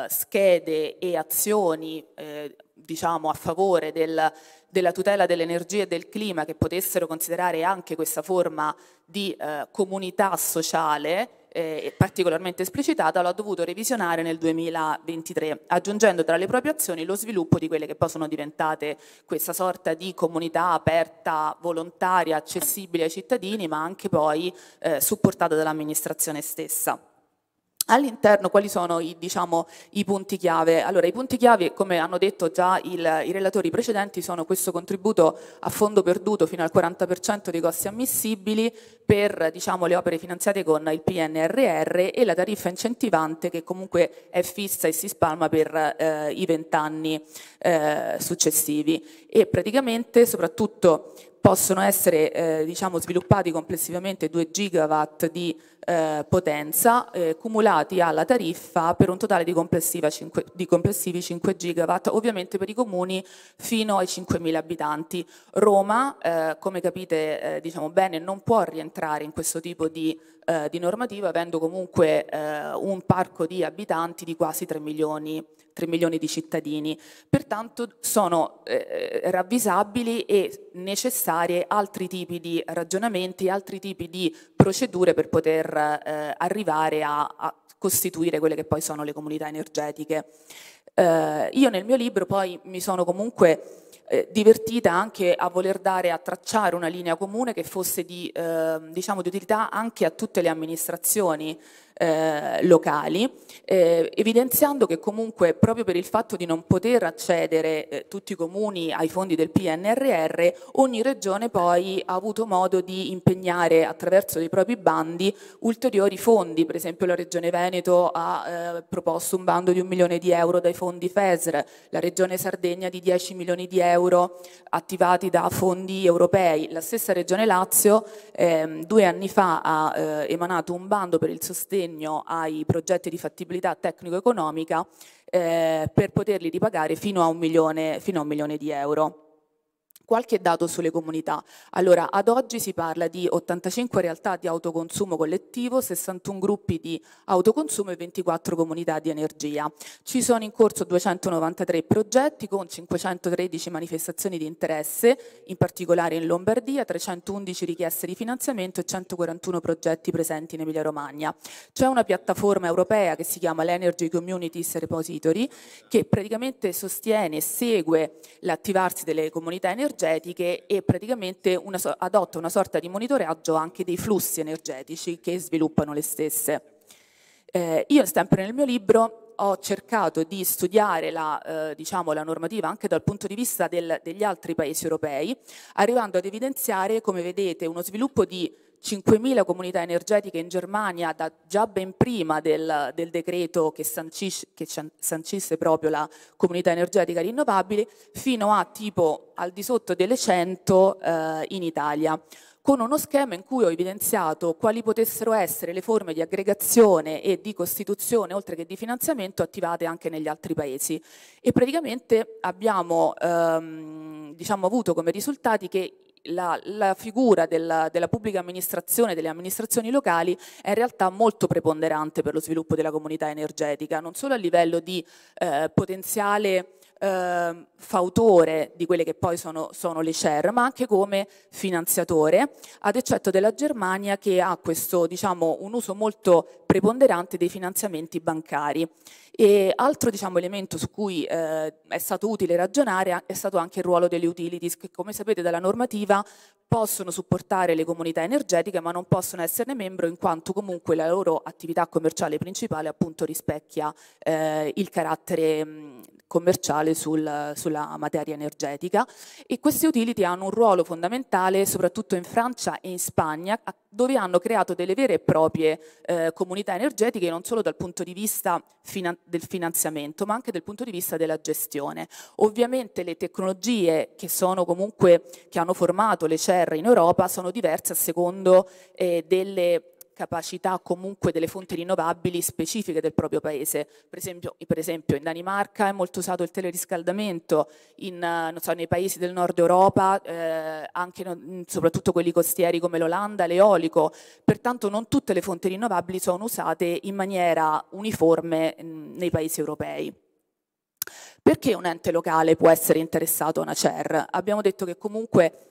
eh, schede e azioni eh, diciamo, a favore del, della tutela dell'energia e del clima che potessero considerare anche questa forma di eh, comunità sociale eh, particolarmente esplicitata, lo ha dovuto revisionare nel 2023, aggiungendo tra le proprie azioni lo sviluppo di quelle che poi sono diventate questa sorta di comunità aperta, volontaria, accessibile ai cittadini, ma anche poi eh, supportata dall'amministrazione stessa. All'interno quali sono i, diciamo, i, punti chiave? Allora, i punti chiave, come hanno detto già il, i relatori precedenti, sono questo contributo a fondo perduto fino al 40% dei costi ammissibili per diciamo, le opere finanziate con il PNRR e la tariffa incentivante che comunque è fissa e si spalma per eh, i vent'anni eh, successivi. E praticamente, soprattutto possono essere eh, diciamo, sviluppati complessivamente 2 gigawatt di eh, potenza eh, cumulati alla tariffa per un totale di, 5, di, complessivi 5 gigawatt, ovviamente per i comuni fino ai 5.000 abitanti. Roma, eh, come capite eh, diciamo bene, non può rientrare in questo tipo di, eh, di normativa avendo comunque un parco di abitanti di quasi 3 milioni 3 milioni di cittadini, pertanto sono eh, ravvisabili e necessarie altri tipi di ragionamenti, altri tipi di procedure per poter eh, arrivare a, a costituire quelle che poi sono le comunità energetiche. Eh, io nel mio libro poi mi sono comunque eh, divertita anche a voler dare, a tracciare una linea comune che fosse di, eh, diciamo, di utilità anche a tutte le amministrazioni, eh, locali, eh, evidenziando che comunque proprio per il fatto di non poter accedere eh, tutti i comuni ai fondi del PNRR, ogni regione poi ha avuto modo di impegnare attraverso dei propri bandi ulteriori fondi, per esempio la Regione Veneto ha eh, proposto un bando di un milione di euro dai fondi FESR, la Regione Sardegna di 10 milioni di euro attivati da fondi europei, la stessa Regione Lazio ehm, due anni fa ha eh, emanato un bando per il sostegno sostegno ai progetti di fattibilità tecnico-economica eh, per poterli ripagare fino a, milione, fino a un milione di euro. Qualche dato sulle comunità. Allora, ad oggi si parla di 85 realtà di autoconsumo collettivo, 61 gruppi di autoconsumo e 24 comunità di energia. Ci sono in corso 293 progetti con 513 manifestazioni di interesse, in particolare in Lombardia, 311 richieste di finanziamento e 141 progetti presenti in Emilia-Romagna. C'è una piattaforma europea che si chiama l'Energy Communities Repository che praticamente sostiene e segue l'attivarsi delle comunità energetiche energetiche e praticamente una, adotta una sorta di monitoraggio anche dei flussi energetici che sviluppano le stesse. Eh, io sempre nel mio libro ho cercato di studiare la, eh, diciamo, la normativa anche dal punto di vista del, degli altri paesi europei, arrivando ad evidenziare, come vedete, uno sviluppo di 5.000 comunità energetiche in Germania da, già ben prima del, del decreto che, sancis, che, sancisse proprio la comunità energetica rinnovabile fino a tipo al di sotto delle 100 eh, in Italia con uno schema in cui ho evidenziato quali potessero essere le forme di aggregazione e di costituzione, oltre che di finanziamento, attivate anche negli altri paesi. E praticamente abbiamo ehm, diciamo, avuto come risultati che la, la figura della, della, pubblica amministrazione, delle amministrazioni locali è in realtà molto preponderante per lo sviluppo della comunità energetica, non solo a livello di eh, potenziale eh, fautore di quelle che poi sono, sono, le CER, ma anche come finanziatore, ad eccetto della Germania che ha questo, diciamo, un uso molto preponderante dei finanziamenti bancari. E altro diciamo, elemento su cui eh, è stato utile ragionare è stato anche il ruolo delle utilities che come sapete dalla normativa possono supportare le comunità energetiche ma non possono esserne membro in quanto comunque la loro attività commerciale principale appunto rispecchia eh, il carattere mm, commerciale sul, sulla materia energetica e queste utility hanno un ruolo fondamentale soprattutto in Francia e in Spagna dove hanno creato delle vere e proprie eh, comunità energetiche non solo dal punto di vista finan del finanziamento ma anche dal punto di vista della gestione. Ovviamente le tecnologie che, comunque, che hanno formato le CER in Europa sono diverse a secondo eh, delle capacità comunque delle fonti rinnovabili specifiche del proprio paese. Per esempio, per esempio in Danimarca è molto usato il teleriscaldamento, in, eh, so, nei paesi del nord Europa, eh, anche, mm, soprattutto quelli costieri come l'Olanda, l'eolico. Pertanto non tutte le fonti rinnovabili sono usate in maniera uniforme mm, nei paesi europei. Perché un ente locale può essere interessato a una CER? Abbiamo detto che comunque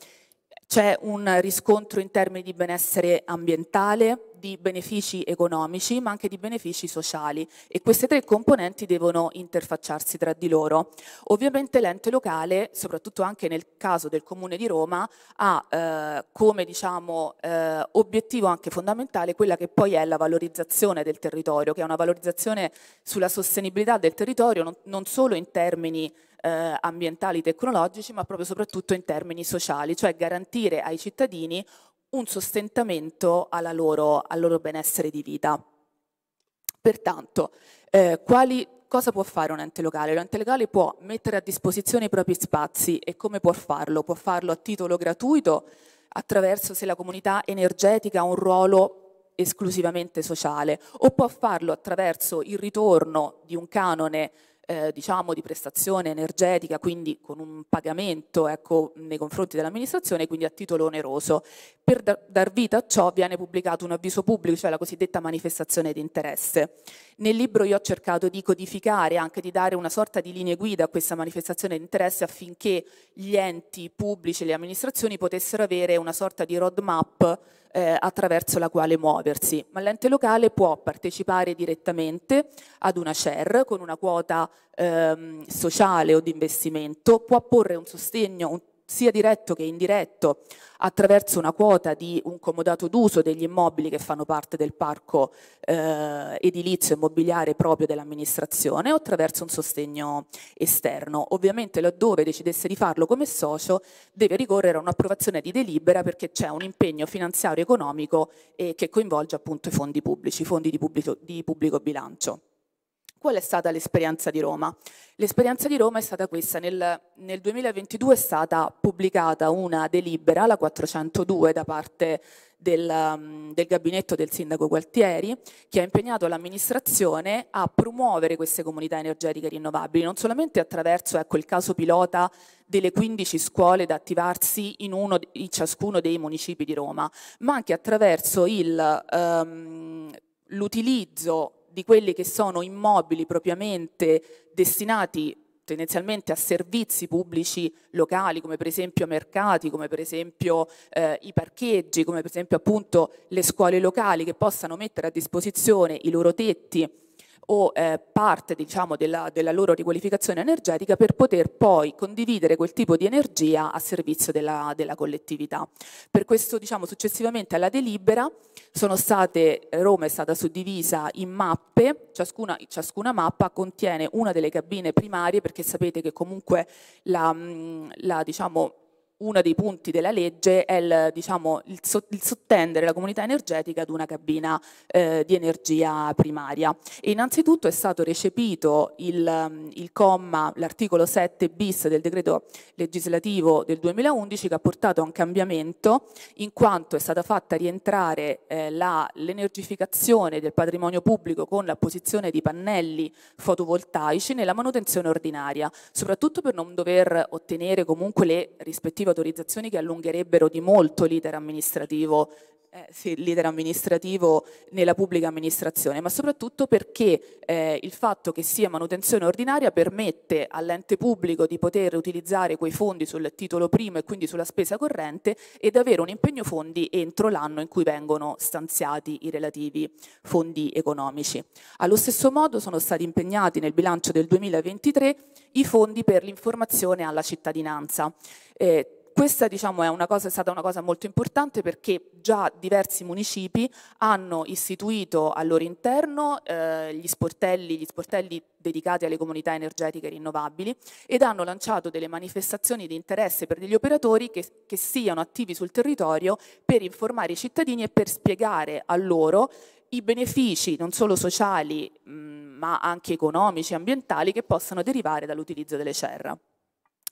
c'è un riscontro in termini di benessere ambientale, di benefici economici ma anche di benefici sociali e queste tre componenti devono interfacciarsi tra di loro. Ovviamente l'ente locale, soprattutto anche nel caso del Comune di Roma, ha eh, come diciamo, eh, obiettivo anche fondamentale quella che poi è la valorizzazione del territorio, che è una valorizzazione sulla sostenibilità del territorio non, non solo in termini eh, ambientali tecnologici, ma proprio soprattutto in termini sociali, cioè garantire ai cittadini un sostentamento loro, al loro benessere di vita. Pertanto, eh, quali, cosa può fare un ente locale? L'ente locale può mettere a disposizione i propri spazi e come può farlo? Può farlo a titolo gratuito attraverso se la comunità energetica ha un ruolo esclusivamente sociale o può farlo attraverso il ritorno di un canone eh, diciamo, di prestazione energetica, quindi con un pagamento ecco, nei confronti dell'amministrazione, quindi a titolo oneroso. Per da dar vita a ciò viene pubblicato un avviso pubblico, cioè la cosiddetta manifestazione di interesse. Nel libro io ho cercato di codificare, anche di dare una sorta di linea guida a questa manifestazione di interesse affinché gli enti pubblici e le amministrazioni potessero avere una sorta di roadmap eh, attraverso la quale muoversi, ma l'ente locale può partecipare direttamente ad una share con una quota ehm, sociale o di investimento, può porre un sostegno, un sia diretto che indiretto, attraverso una quota di un comodato d'uso degli immobili che fanno parte del parco eh, edilizio immobiliare proprio dell'amministrazione o attraverso un sostegno esterno. Ovviamente laddove decidesse di farlo come socio deve ricorrere a un'approvazione di delibera perché c'è un impegno finanziario economico eh, che coinvolge appunto i fondi pubblici, i fondi di pubblico, di pubblico bilancio qual è stata l'esperienza di Roma? L'esperienza di Roma è stata questa, nel, nel 2022 è stata pubblicata una delibera, la 402, da parte del, mm, del, gabinetto del sindaco Gualtieri che ha impegnato l'amministrazione a promuovere queste comunità energetiche rinnovabili, non solamente attraverso ecco, il caso pilota delle 15 scuole da attivarsi in, uno, in ciascuno dei municipi di Roma, ma anche attraverso ehm, l'utilizzo di quelli che sono immobili propriamente destinati tendenzialmente a servizi pubblici locali, come per esempio mercati, come per esempio eh, i parcheggi, come per esempio appunto le scuole locali che possano mettere a disposizione i loro tetti o eh, parte diciamo, della, della, loro riqualificazione energetica per poter poi condividere quel tipo di energia a servizio della, della collettività. Per questo diciamo, successivamente alla delibera state, eh, Roma è stata suddivisa in mappe, ciascuna, ciascuna, mappa contiene una delle cabine primarie perché sapete che comunque la, mm, la diciamo, uno dei punti della legge è il, diciamo, il, sottendere la comunità energetica ad una cabina eh, di energia primaria. E innanzitutto è stato recepito il, mm, il comma, l'articolo 7 bis del decreto legislativo del 2011 che ha portato a un cambiamento in quanto è stata fatta rientrare eh, l'energificazione del patrimonio pubblico con l'apposizione di pannelli fotovoltaici nella manutenzione ordinaria, soprattutto per non dover ottenere comunque le rispettive autorizzazioni che allungherebbero di molto l'iter amministrativo eh, sì, l'iter amministrativo nella pubblica amministrazione, ma soprattutto perché eh, il fatto che sia manutenzione ordinaria permette all'ente pubblico di poter utilizzare quei fondi sul titolo primo e quindi sulla spesa corrente ed avere un impegno fondi entro l'anno in cui vengono stanziati i relativi fondi economici. Allo stesso modo sono stati impegnati nel bilancio del 2023 i fondi per l'informazione alla cittadinanza. Eh, questa diciamo, è, cosa, è, stata una cosa molto importante perché già diversi municipi hanno istituito al loro interno eh, gli, sportelli, gli sportelli dedicati alle comunità energetiche rinnovabili ed hanno lanciato delle manifestazioni di interesse per degli operatori che, che siano attivi sul territorio per informare i cittadini e per spiegare a loro i benefici non solo sociali mh, mm, ma anche economici e ambientali che possono derivare dall'utilizzo delle serra.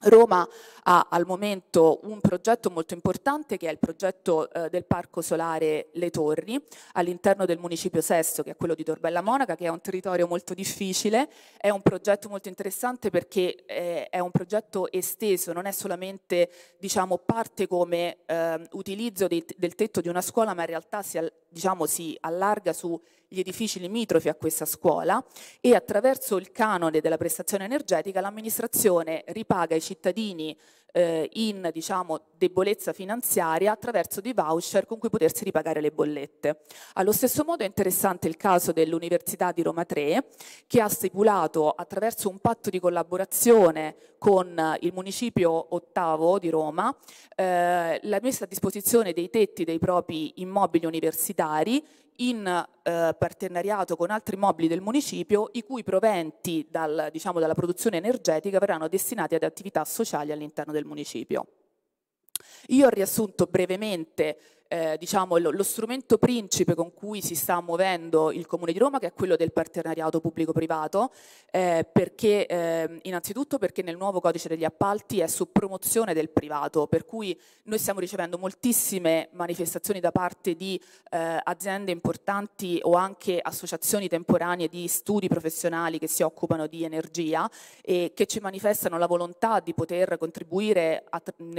Roma ha al momento un progetto molto importante che è il progetto eh, del parco solare Le Torri all'interno del municipio Sesto che è quello di Torbella Monaca che è un territorio molto difficile, è un progetto molto interessante perché eh, è un progetto esteso, non è solamente diciamo, parte come eh, utilizzo de del tetto di una scuola ma in realtà si, diciamo, si allarga sugli edifici limitrofi a questa scuola e attraverso il canone della prestazione energetica l'amministrazione ripaga i cittadini eh, in diciamo, debolezza finanziaria attraverso dei voucher con cui potersi ripagare le bollette. Allo stesso modo è interessante il caso dell'Università di Roma 3 che ha stipulato attraverso un patto di collaborazione con il municipio ottavo di Roma eh, la messa a disposizione dei tetti dei propri immobili universitari in eh, partenariato con altri mobili del municipio i cui proventi dal, diciamo, dalla produzione energetica verranno destinati ad attività sociali all'interno del municipio. Io ho riassunto brevemente eh, diciamo, lo, lo, strumento principe con cui si sta muovendo il Comune di Roma, che è quello del partenariato pubblico-privato, eh, perché eh, innanzitutto perché nel nuovo codice degli appalti è su promozione del privato, per cui noi stiamo ricevendo moltissime manifestazioni da parte di eh, aziende importanti o anche associazioni temporanee di studi professionali che si occupano di energia e che ci manifestano la volontà di poter contribuire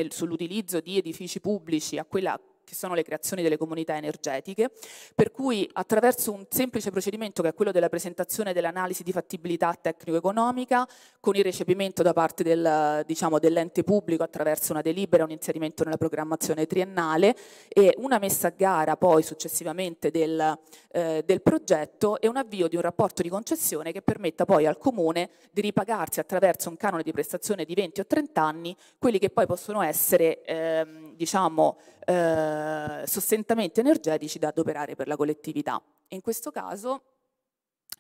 sull'utilizzo di edifici pubblici a quella che sono le creazioni delle comunità energetiche, per cui attraverso un semplice procedimento che è quello della presentazione dell'analisi di fattibilità tecnico-economica, con il recepimento da parte del, diciamo, dell'ente pubblico attraverso una delibera, un inserimento nella programmazione triennale e una messa a gara poi successivamente del, eh, del progetto e un avvio di un rapporto di concessione che permetta poi al comune di ripagarsi attraverso un canone di prestazione di 20 o 30 anni quelli che poi possono essere ehm, diciamo, eh, sostentamenti energetici da adoperare per la collettività. in questo caso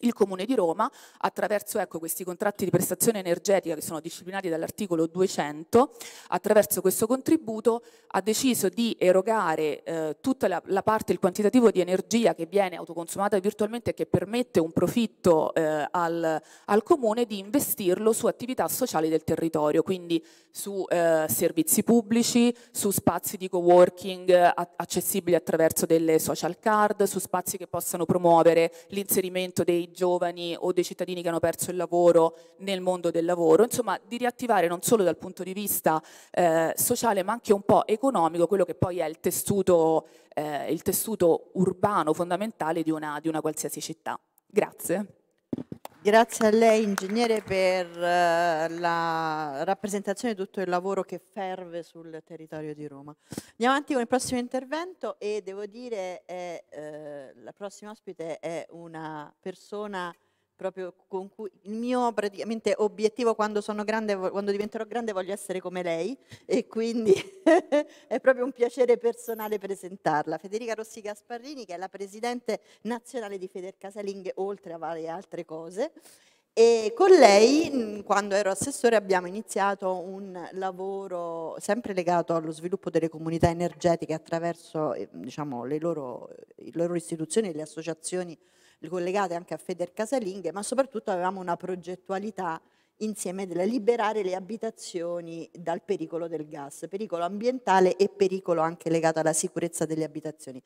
il Comune di Roma, attraverso ecco, questi contratti di prestazione energetica che sono disciplinati dall'articolo 200, attraverso questo contributo ha deciso di erogare eh, tutta la, la, parte, il quantitativo di energia che viene autoconsumata virtualmente e che permette un profitto eh, al, al, Comune di investirlo su attività sociali del territorio, quindi su eh, servizi pubblici, su spazi di co-working eh, accessibili attraverso delle social card, su spazi che possano promuovere l'inserimento dei giovani o dei cittadini che hanno perso il lavoro nel mondo del lavoro, insomma di riattivare non solo dal punto di vista eh, sociale ma anche un po' economico quello che poi è il tessuto, eh, il tessuto urbano fondamentale di una, di una qualsiasi città. Grazie. Grazie a lei, ingegnere, per eh, la rappresentazione di tutto il lavoro che ferve sul territorio di Roma. Andiamo avanti con il prossimo intervento e devo dire che eh, eh, la prossima ospite è una persona proprio con cui il mio praticamente obiettivo quando sono grande, quando diventerò grande voglio essere come lei e quindi è proprio un piacere personale presentarla. Federica Rossi Gasparrini che è la presidente nazionale di Feder Casalinghe oltre a varie altre cose e con lei quando ero assessore abbiamo iniziato un lavoro sempre legato allo sviluppo delle comunità energetiche attraverso eh, diciamo, loro, le loro istituzioni e le associazioni collegate anche a Feder Casalinghe, ma soprattutto avevamo una progettualità insieme della liberare le abitazioni dal pericolo del gas, pericolo ambientale e pericolo anche legato alla sicurezza delle abitazioni.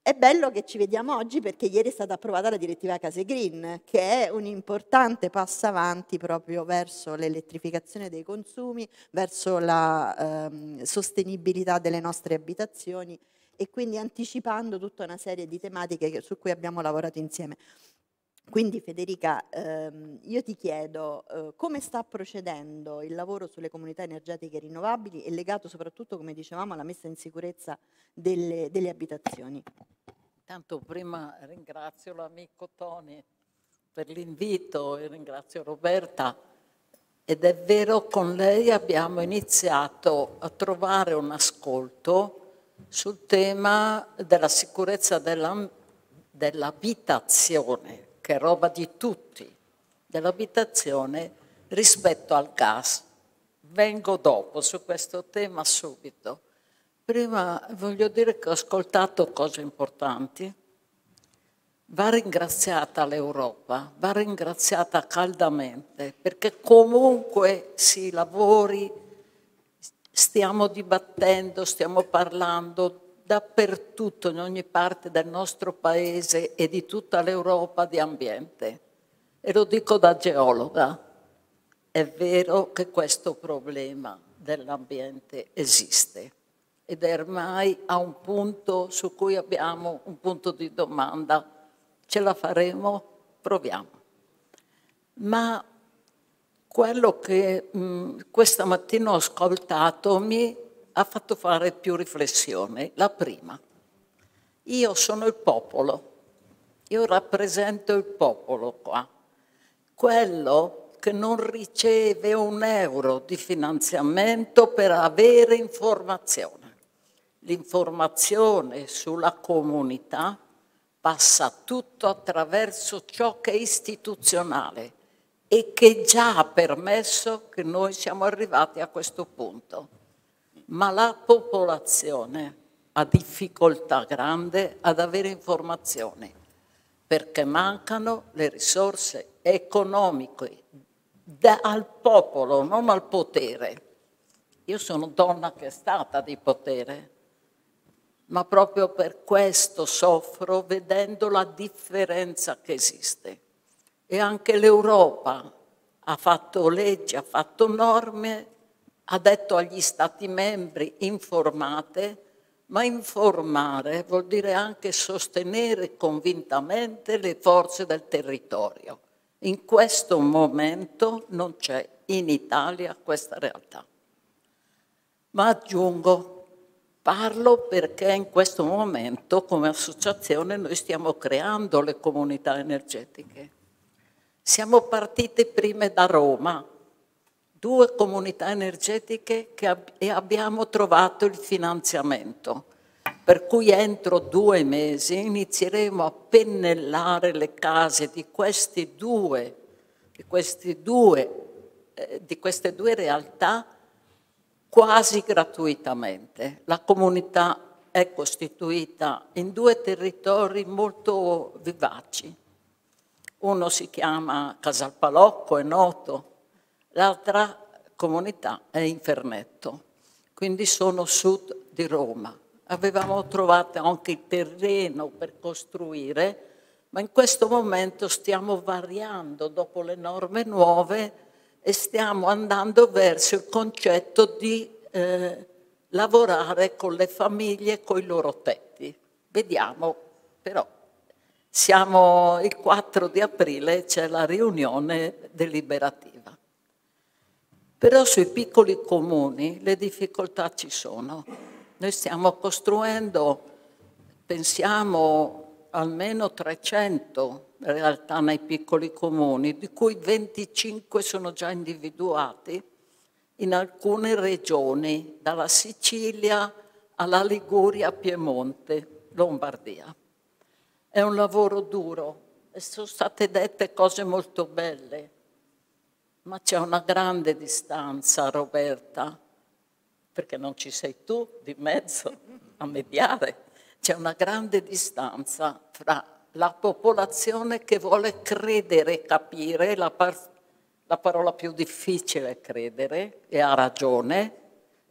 È bello che ci vediamo oggi perché ieri è stata approvata la direttiva Case Green, che è un importante passo avanti proprio verso l'elettrificazione dei consumi, verso la ehm, sostenibilità delle nostre abitazioni e quindi anticipando tutta una serie di tematiche su cui abbiamo lavorato insieme. Quindi Federica, ehm, io ti chiedo eh, come sta procedendo il lavoro sulle comunità energetiche rinnovabili e legato soprattutto, come dicevamo, alla messa in sicurezza delle, delle abitazioni. Intanto prima ringrazio l'amico Tony per l'invito e ringrazio Roberta. Ed è vero, con lei abbiamo iniziato a trovare un ascolto sul tema della sicurezza della, dell'abitazione, che è roba di tutti, dell'abitazione rispetto al gas. Vengo dopo su questo tema subito. Prima voglio dire che ho ascoltato cose importanti. Va ringraziata l'Europa, va ringraziata caldamente, perché comunque si lavori stiamo dibattendo, stiamo parlando dappertutto, in ogni parte del nostro paese e di tutta l'Europa di ambiente. E lo dico da geologa, è vero che questo problema dell'ambiente esiste ed è ormai a un punto su cui abbiamo un punto di domanda. Ce la faremo? Proviamo. Ma quello che mh, mm, questa mattina ho ascoltato mi ha fatto fare più riflessioni. La prima, io sono il popolo, io rappresento il popolo qua, quello che non riceve un euro di finanziamento per avere informazione. L'informazione sulla comunità passa tutto attraverso ciò che è istituzionale, e che già ha permesso che noi siamo arrivati a questo punto. Ma la popolazione ha difficoltà grande ad avere informazioni perché mancano le risorse economiche da, al popolo, non al potere. Io sono donna che è stata di potere, ma proprio per questo soffro vedendo la differenza che esiste e anche l'Europa ha fatto leggi, ha fatto norme, ha detto agli Stati membri informate, ma informare vuol dire anche sostenere convintamente le forze del territorio. In questo momento non c'è in Italia questa realtà. Ma aggiungo, parlo perché in questo momento come associazione noi stiamo creando le comunità energetiche siamo partiti prima da Roma, due comunità energetiche ab e abbiamo trovato il finanziamento. Per cui entro due mesi inizieremo a pennellare le case di, due, di, due, eh, di queste due realtà quasi gratuitamente. La comunità è costituita in due territori molto vivaci uno si chiama Casalpalocco, è noto, l'altra comunità è Infernetto, quindi sono sud di Roma. Avevamo trovato anche il terreno per costruire, ma in questo momento stiamo variando dopo le norme nuove e stiamo andando verso il concetto di eh, lavorare con le famiglie con i loro tetti. Vediamo però siamo il 4 di aprile, c'è la riunione deliberativa. Però sui piccoli comuni le difficoltà ci sono. Noi stiamo costruendo, pensiamo, almeno 300 realtà nei piccoli comuni, di cui 25 sono già individuati in alcune regioni, dalla Sicilia alla Liguria, Piemonte, Lombardia. È un lavoro duro e sono state dette cose molto belle, ma c'è una grande distanza, Roberta, perché non ci sei tu di mezzo a mediare. C'è una grande distanza fra la popolazione che vuole credere e capire, la, par- la parola più difficile è credere, e ha ragione,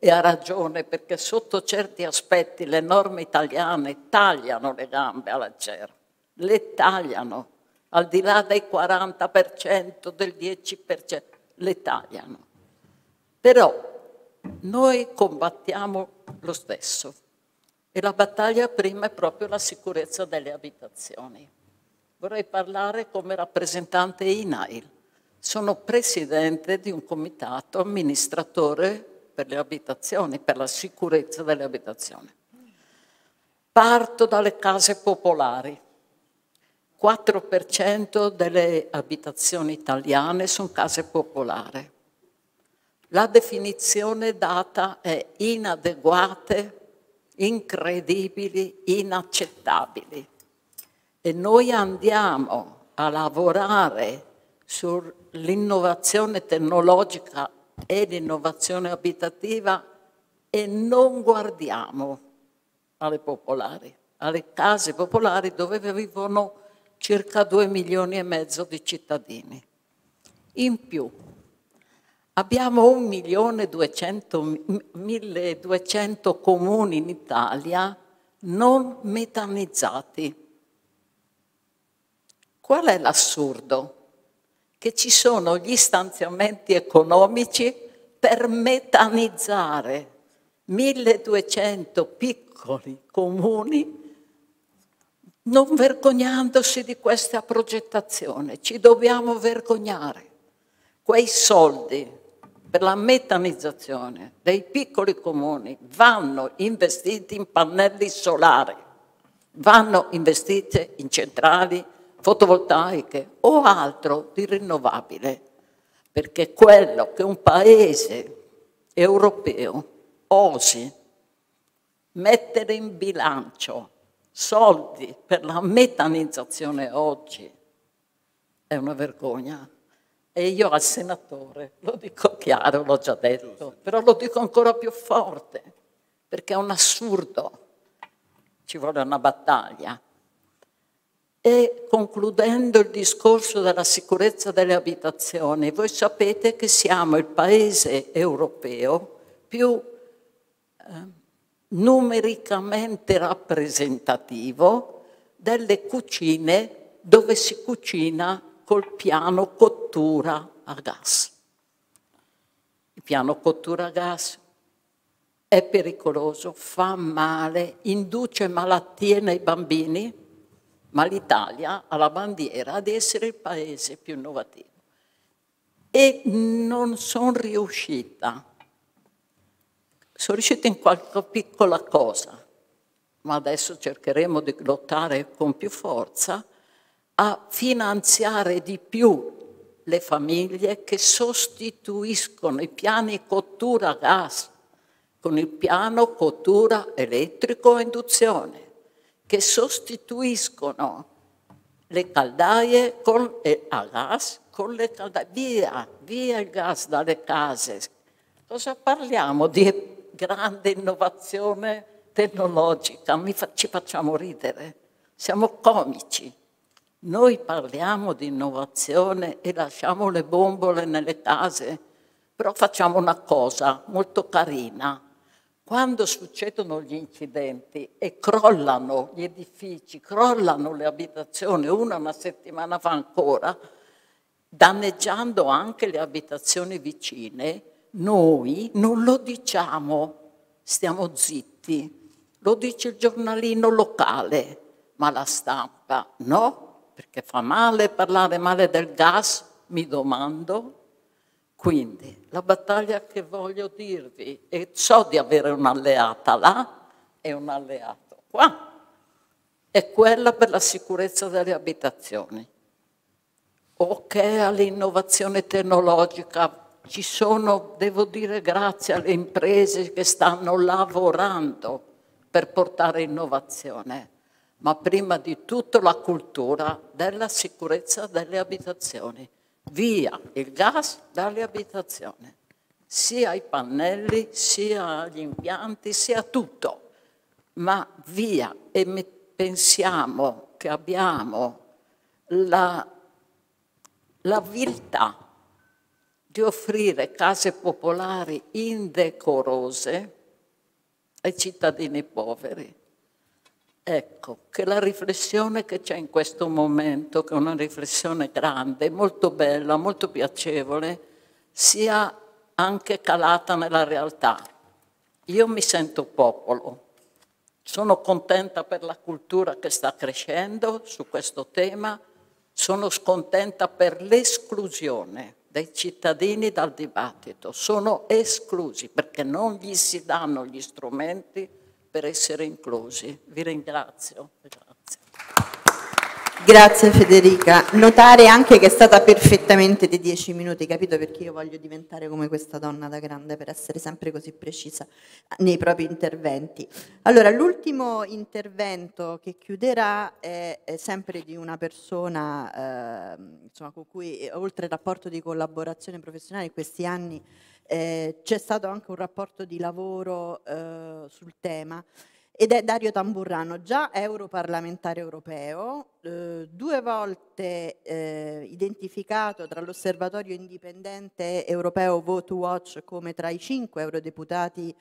e ha ragione perché sotto certi aspetti le norme italiane tagliano le gambe alla CER, le tagliano, al di là del 40%, del 10%, le tagliano. Però noi combattiamo lo stesso e la battaglia prima è proprio la sicurezza delle abitazioni. Vorrei parlare come rappresentante INAIL. Sono presidente di un comitato amministratore per le abitazioni, per la sicurezza delle abitazioni. Parto dalle case popolari. 4% delle abitazioni italiane sono case popolari. La definizione data è inadeguate, incredibili, inaccettabili. E noi andiamo a lavorare sull'innovazione tecnologica e l'innovazione abitativa e non guardiamo alle popolari, alle case popolari dove vivono circa 2 milioni e mezzo di cittadini. In più, abbiamo 1 milione 1.200.000 comuni in Italia non metanizzati. Qual è l'assurdo? che ci sono gli stanziamenti economici per metanizzare 1200 piccoli comuni non vergognandosi di questa progettazione, ci dobbiamo vergognare. Quei soldi per la metanizzazione dei piccoli comuni vanno investiti in pannelli solari, vanno investiti in centrali fotovoltaiche o altro di rinnovabile, perché quello che un paese europeo osi mettere in bilancio soldi per la metanizzazione oggi è una vergogna. E io al senatore, lo dico chiaro, l'ho già detto, però lo dico ancora più forte, perché è un assurdo, ci vuole una battaglia. E concludendo il discorso della sicurezza delle abitazioni, voi sapete che siamo il paese europeo più eh, numericamente rappresentativo delle cucine dove si cucina col piano cottura a gas. Il piano cottura a gas è pericoloso, fa male, induce malattie nei bambini ma l'Italia ha la bandiera ad essere il paese più innovativo. E non sono riuscita, sono riuscita in qualche piccola cosa, ma adesso cercheremo di lottare con più forza a finanziare di più le famiglie che sostituiscono i piani cottura gas con il piano cottura elettrico e induzione che sostituiscono le caldaie con, eh, a gas con le caldaie, via, via il gas dalle case. Cosa parliamo di grande innovazione tecnologica? Fa, ci facciamo ridere, siamo comici. Noi parliamo di innovazione e lasciamo le bombole nelle case, però facciamo una cosa molto carina, quando succedono gli incidenti e crollano gli edifici, crollano le abitazioni, una una settimana fa ancora, danneggiando anche le abitazioni vicine, noi non lo diciamo, stiamo zitti. Lo dice il giornalino locale, ma la stampa no, perché fa male parlare male del gas, mi domando, quindi la battaglia che voglio dirvi è ciò di avere un'alleata là e un alleato qua, è quella per la sicurezza delle abitazioni. Ok all'innovazione tecnologica, ci sono, devo dire grazie alle imprese che stanno lavorando per portare innovazione, ma prima di tutto la cultura della sicurezza delle abitazioni via il gas dalle abitazioni, sia ai pannelli, sia agli impianti, sia a tutto. Ma via, e pensiamo che abbiamo la, la viltà di offrire case popolari indecorose ai cittadini poveri Ecco, che la riflessione che c'è in questo momento, che è una riflessione grande, molto bella, molto piacevole, sia anche calata nella realtà. Io mi sento popolo, sono contenta per la cultura che sta crescendo su questo tema, sono scontenta per l'esclusione dei cittadini dal dibattito, sono esclusi perché non gli si danno gli strumenti per essere inclusi. Vi ringrazio. Grazie Federica. Notare anche che è stata perfettamente dei dieci minuti, capito? Perché io voglio diventare come questa donna da grande per essere sempre così precisa nei propri interventi. Allora, l'ultimo intervento che chiuderà è, è sempre di una persona eh, insomma, con cui, oltre al rapporto di collaborazione professionale in questi anni, eh, c'è stato anche un rapporto di lavoro eh, sul tema ed è Dario Tamburrano, già europarlamentare europeo, eh, due volte eh, identificato dall'Osservatorio indipendente europeo Vote Watch come tra i cinque eurodeputati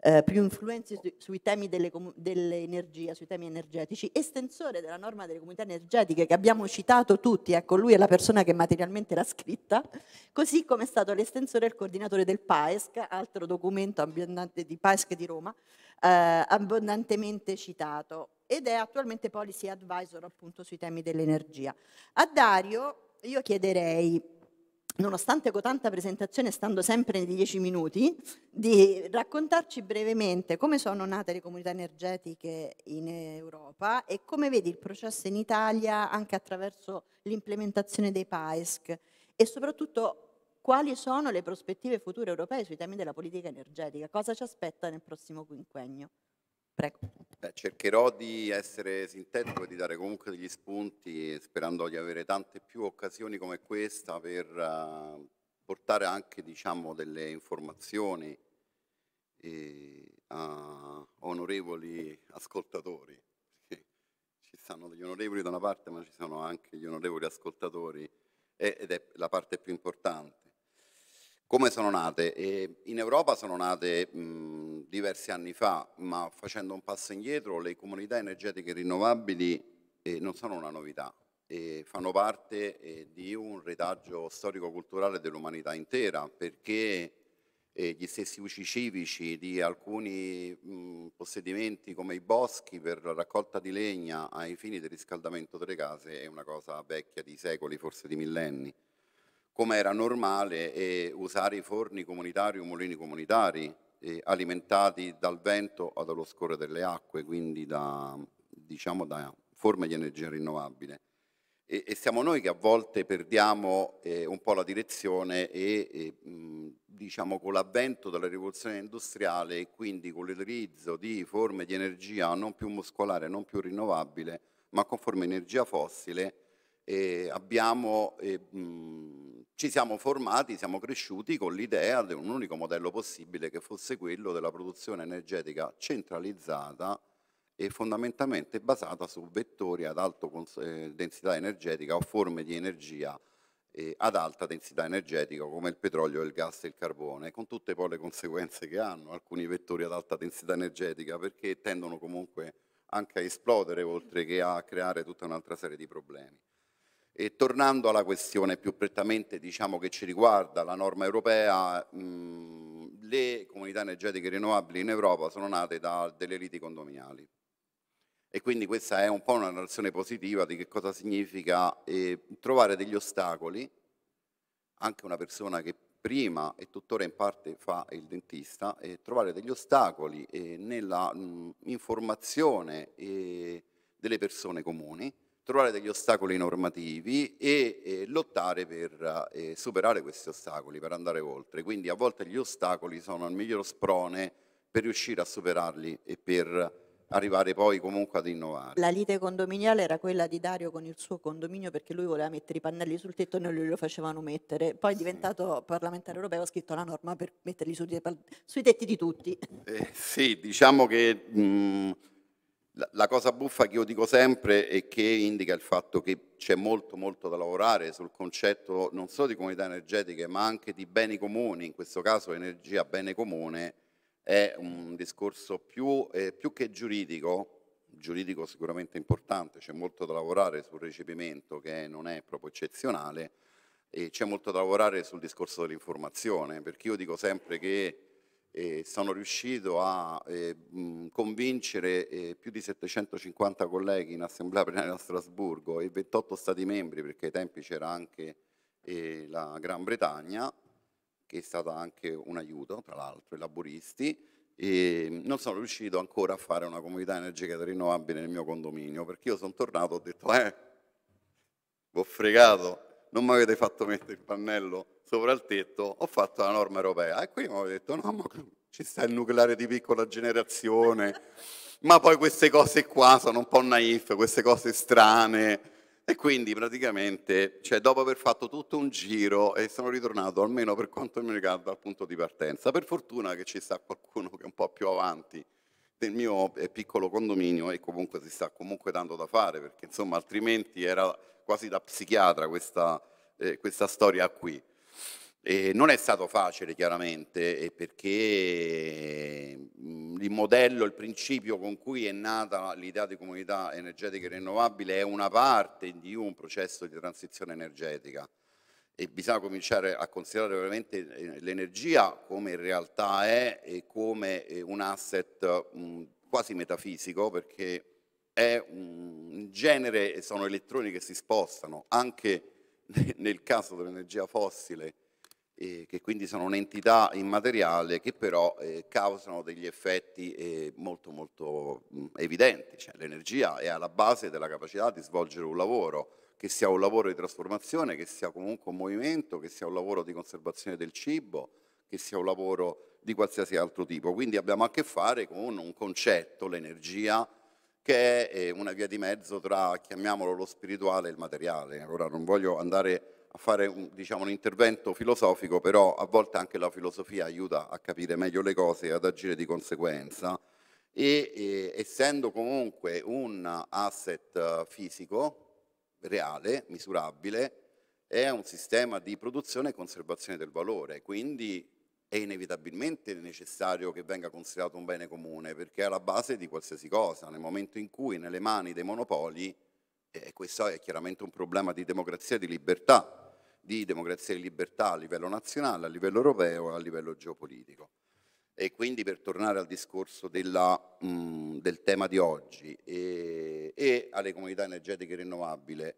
eh, più influenti su, sui temi dell'energia, sui temi energetici, estensore della norma delle comunità energetiche che abbiamo citato tutti, ecco lui è la persona che materialmente l'ha scritta, così come è stato l'estensore e il coordinatore del PAESC, altro documento ambientale di PAESC di Roma, eh, abbondantemente citato ed è attualmente policy advisor appunto sui temi dell'energia. A Dario io chiederei, nonostante con tanta presentazione, stando sempre nei dieci minuti, di raccontarci brevemente come sono nate le comunità energetiche in Europa e come vedi il processo in Italia anche attraverso l'implementazione dei PAESC e soprattutto quali sono le prospettive future europee sui temi della politica energetica, cosa ci aspetta nel prossimo quinquennio. Prego. Beh, cercherò di essere sintetico e di dare comunque degli spunti, sperando di avere tante più occasioni come questa per uh, portare anche diciamo, delle informazioni eh, a onorevoli ascoltatori. ci stanno degli onorevoli da una parte, ma ci sono anche gli onorevoli ascoltatori ed è la parte più importante. Come sono nate? Eh, in Europa sono nate mh, diversi anni fa, ma facendo un passo indietro, le comunità energetiche rinnovabili eh, non sono una novità, eh, fanno parte eh, di un retaggio storico-culturale dell'umanità intera, perché eh, gli stessi usi civici di alcuni mh, possedimenti come i boschi per la raccolta di legna ai fini del riscaldamento delle case è una cosa vecchia di secoli, forse di millenni come era normale eh, usare i forni comunitari o mulini comunitari eh, alimentati dal vento o dallo scorrere delle acque, quindi da, diciamo, da forme di energia rinnovabile. E, e, siamo noi che a volte perdiamo eh, un po' la direzione e, e mh, mm, diciamo con l'avvento della rivoluzione industriale e quindi con l'utilizzo di forme di energia non più muscolare, non più rinnovabile, ma con forme di energia fossile, eh, abbiamo mh, eh, mm, ci siamo formati, siamo cresciuti con l'idea di un unico modello possibile che fosse quello della produzione energetica centralizzata e fondamentalmente basata su vettori ad alta eh, densità energetica o forme di energia eh, ad alta densità energetica come il petrolio, il gas e il carbone, con tutte poi le conseguenze che hanno alcuni vettori ad alta densità energetica perché tendono comunque anche a esplodere oltre che a creare tutta un'altra serie di problemi. E tornando alla questione più prettamente diciamo, che ci riguarda, la norma europea, mh, mm, le comunità energetiche rinnovabili in Europa sono nate da delle liti condominiali. E quindi questa è un po' una narrazione positiva di che cosa significa eh, trovare degli ostacoli, anche una persona che prima e tuttora in parte fa il dentista, eh, trovare degli ostacoli eh, nella mh, mm, informazione eh, delle persone comuni, trovare degli ostacoli normativi e eh, lottare per eh, superare questi ostacoli, per andare oltre. Quindi a volte gli ostacoli sono il miglior sprone per riuscire a superarli e per arrivare poi comunque ad innovare. La lite condominiale era quella di Dario con il suo condominio perché lui voleva mettere i pannelli sul tetto e non glielo facevano mettere. Poi sì. diventato parlamentare europeo ha scritto la norma per metterli su, sui tetti di tutti. Eh, sì, diciamo che... Mh, la, la cosa buffa che io dico sempre e che indica il fatto che c'è molto molto da lavorare sul concetto non solo di comunità energetiche ma anche di beni comuni, in questo caso energia bene comune, è un discorso più, eh, più che giuridico, giuridico sicuramente importante, c'è molto da lavorare sul recepimento che non è proprio eccezionale e c'è molto da lavorare sul discorso dell'informazione, perché io dico sempre che eh, sono riuscito a eh, mh, convincere eh, più di 750 colleghi in assemblea plenaria a Strasburgo e 28 stati membri, perché ai tempi c'era anche eh, la Gran Bretagna, che è stata anche un aiuto, tra l'altro, i laboristi, e non sono riuscito ancora a fare una comunità energetica rinnovabile nel mio condominio, perché io sono tornato e ho detto, eh, vi ho fregato, non mi avete fatto mettere il pannello sopra il tetto, ho fatto la norma europea. E qui mi hanno detto, no, ma ci sta il nucleare di piccola generazione, ma poi queste cose qua sono un po' naif, queste cose strane. E quindi praticamente, cioè, dopo aver fatto tutto un giro e sono ritornato, almeno per quanto mi riguarda, al punto di partenza. Per fortuna che ci sta qualcuno che è un po' più avanti del mio piccolo condominio e comunque si sta comunque dando da fare, perché insomma altrimenti era quasi da psichiatra questa, eh, questa storia qui. E non è stato facile chiaramente eh, perché il modello, il principio con cui è nata l'idea di comunità energetica rinnovabile è una parte di un processo di transizione energetica e bisogna cominciare a considerare veramente eh, l'energia come in realtà è e come eh, un asset quasi metafisico perché è un genere, sono elettroni che si spostano anche nel caso dell'energia fossile eh, che quindi sono un'entità immateriale che però eh, causano degli effetti eh, molto molto mh, mm, evidenti, cioè, l'energia è alla base della capacità di svolgere un lavoro, che sia un lavoro di trasformazione, che sia comunque un movimento, che sia un lavoro di conservazione del cibo, che sia un lavoro di qualsiasi altro tipo. Quindi abbiamo a che fare con un concetto, l'energia, che è eh, una via di mezzo tra, chiamiamolo, lo spirituale e il materiale. Allora non voglio andare a fare un, diciamo, un intervento filosofico, però a volte anche la filosofia aiuta a capire meglio le cose e ad agire di conseguenza. E, e essendo comunque un asset eh, fisico, reale, misurabile, è un sistema di produzione e conservazione del valore, quindi è inevitabilmente necessario che venga considerato un bene comune, perché è alla base di qualsiasi cosa, nel momento in cui nelle mani dei monopoli, e eh, questo è chiaramente un problema di democrazia e di libertà, di democrazia e libertà a livello nazionale, a livello europeo e a livello geopolitico. E quindi per tornare al discorso della, mh, del tema di oggi e, e alle comunità energetiche rinnovabili,